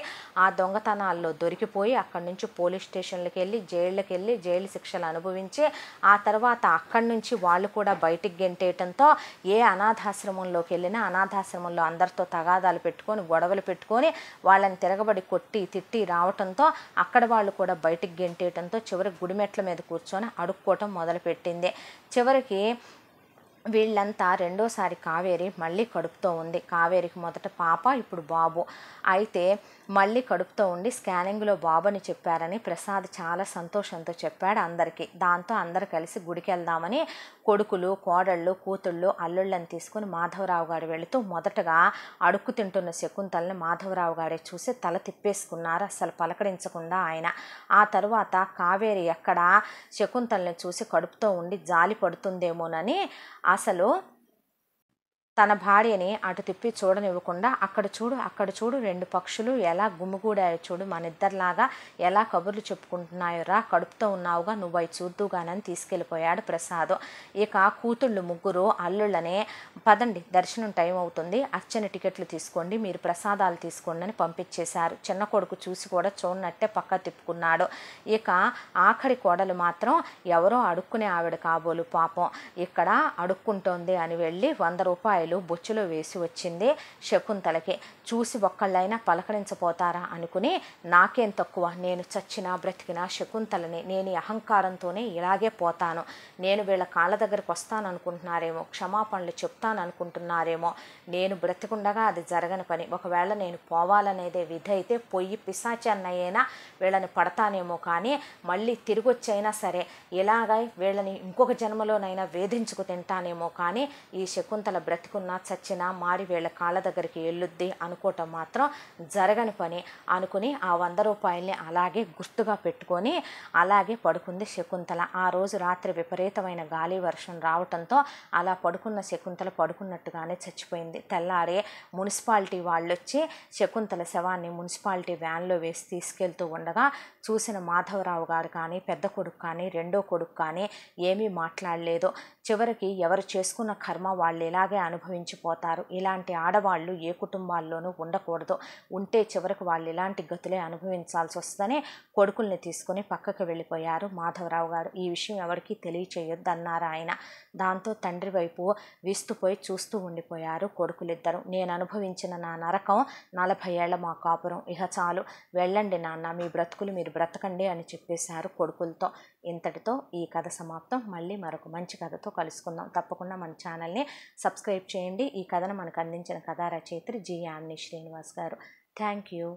ఆ దొంగతనాల్లో దొరికిపోయి అక్కడి నుంచి పోలీస్ స్టేషన్లకు వెళ్ళి జైళ్ళకి వెళ్ళి జైలు శిక్షలు అనుభవించి ఆ తర్వాత అక్కడి నుంచి వాళ్ళు కూడా బయటికి గెంటేయటంతో ఏ అనాథాశ్రమంలోకి వెళ్ళినా అనాథాశ్రమంలో అందరితో తగాదాలు పెట్టుకొని గొడవలు పెట్టుకొని వాళ్ళని తిరగబడి కొట్టి తిట్టి రావటంతో అక్కడ అక్కడ వాళ్ళు కూడా బయటికి గెంటేయటంతో చివరికి గుడిమెట్ల మీద కూర్చొని అడుక్కోవటం మొదలుపెట్టింది చివరికి వీళ్ళంతా రెండోసారి కావేరి మళ్ళీ కడుపుతో ఉంది కావేరికి మొదట పాప ఇప్పుడు బాబు అయితే మళ్ళీ కడుపుతో ఉండి స్కానింగ్లో బాబుని చెప్పారని ప్రసాద్ చాలా సంతోషంతో చెప్పాడు అందరికీ దాంతో అందరు కలిసి గుడికి వెళ్దామని కొడుకులు కోడళ్ళు కూతుళ్ళు అల్లుళ్ళని తీసుకుని మాధవరావు గారు వెళుతూ మొదటగా అడుక్కు తింటున్న శకుంతలని మాధవరావు గారే చూసి తల తిప్పేసుకున్నారు అసలు పలకరించకుండా ఆయన ఆ తరువాత కావేరి ఎక్కడ శకుంతల్ని చూసి కడుపుతో ఉండి జాలి పడుతుందేమోనని ఆశలో తన భార్యని అటు తిప్పి చూడనివ్వకుండా అక్కడ చూడు అక్కడ చూడు రెండు పక్షులు ఎలా గుమ్మిగూడాయో చూడు మన ఇద్దరిలాగా ఎలా కబుర్లు చెప్పుకుంటున్నాయో రా కడుపుతో ఉన్నావుగా నువ్వు అవి చూద్దుగానని తీసుకెళ్ళిపోయాడు ప్రసాదం ఇక కూతుళ్ళు ముగ్గురు అల్లుళ్ళనే పదండి దర్శనం టైం అవుతుంది అర్చన టికెట్లు తీసుకోండి మీరు ప్రసాదాలు తీసుకోండి అని పంపించేశారు చిన్న కొడుకు చూసి కూడా చూడనట్టే పక్క తిప్పుకున్నాడు ఇక ఆఖరి కోడలు మాత్రం ఎవరో అడుక్కునే ఆవిడ కాబోలు పాపం ఇక్కడ అడుక్కుంటోంది అని వెళ్ళి వంద రూపాయలు రూపాయలు బొచ్చులో వేసి వచ్చింది శకుంతలకి చూసి ఒక్కళ్ళైనా పలకరించబోతారా అనుకుని నాకేం తక్కువ నేను చచ్చిన బ్రతికిన శకుంతలని నేను అహంకారంతోనే ఇలాగే పోతాను నేను వీళ్ళ కాళ్ళ దగ్గరకు అనుకుంటున్నారేమో క్షమాపణలు చెప్తాను అనుకుంటున్నారేమో నేను బ్రతికుండగా అది జరగని పని ఒకవేళ నేను పోవాలనేదే విధి అయితే పొయ్యి పిశాచన్నయ్యైనా వీళ్ళని పడతానేమో కానీ మళ్ళీ తిరిగి వచ్చైనా సరే ఇలాగ వీళ్ళని ఇంకొక జన్మలోనైనా వేధించుకు తింటానేమో కానీ ఈ శకుంతల బ్రతికున్నా చచ్చినా మారి వీళ్ళ కాళ్ళ దగ్గరికి వెళ్ళొద్ది అను అనుకోవటం మాత్రం జరగని పని అనుకుని ఆ వంద రూపాయల్ని అలాగే గుర్తుగా పెట్టుకొని అలాగే పడుకుంది శకుంతల ఆ రోజు రాత్రి విపరీతమైన గాలి వర్షం రావటంతో అలా పడుకున్న శకుంతల పడుకున్నట్టుగానే చచ్చిపోయింది తెల్లారే మున్సిపాలిటీ వాళ్ళు వచ్చి శకుంతల శవాన్ని మున్సిపాలిటీ వ్యాన్లో వేసి తీసుకెళ్తూ ఉండగా చూసిన మాధవరావు గారు కానీ పెద్ద కొడుకు కానీ రెండో కొడుకు కానీ ఏమీ మాట్లాడలేదు చివరికి ఎవరు చేసుకున్న కర్మ వాళ్ళు ఇలాగే అనుభవించిపోతారు ఇలాంటి ఆడవాళ్ళు ఏ కుటుంబాల్లోనూ ఎవరు ఉండకూడదు ఉంటే చివరకు వాళ్ళు ఇలాంటి గతులే అనుభవించాల్సి వస్తుందని కొడుకుల్ని తీసుకుని పక్కకు వెళ్ళిపోయారు మాధవరావు గారు ఈ విషయం ఎవరికీ తెలియచేయొద్దన్నారు ఆయన దాంతో తండ్రి వైపు వీస్తుపోయి చూస్తూ ఉండిపోయారు కొడుకులిద్దరు నేను అనుభవించిన నా నరకం నలభై ఏళ్ల మా కాపురం ఇహ చాలు వెళ్ళండి నాన్న మీ బ్రతుకులు మీరు బ్రతకండి అని చెప్పేశారు కొడుకులతో ఇంతటితో ఈ కథ సమాప్తం మళ్ళీ మరొక మంచి కథతో కలుసుకుందాం తప్పకుండా మన ఛానల్ని సబ్స్క్రైబ్ చేయండి ఈ కథను మనకు అందించిన కథా రచయిత్రి జి ఆమ్ని శ్రీనివాస్ గారు థ్యాంక్ యూ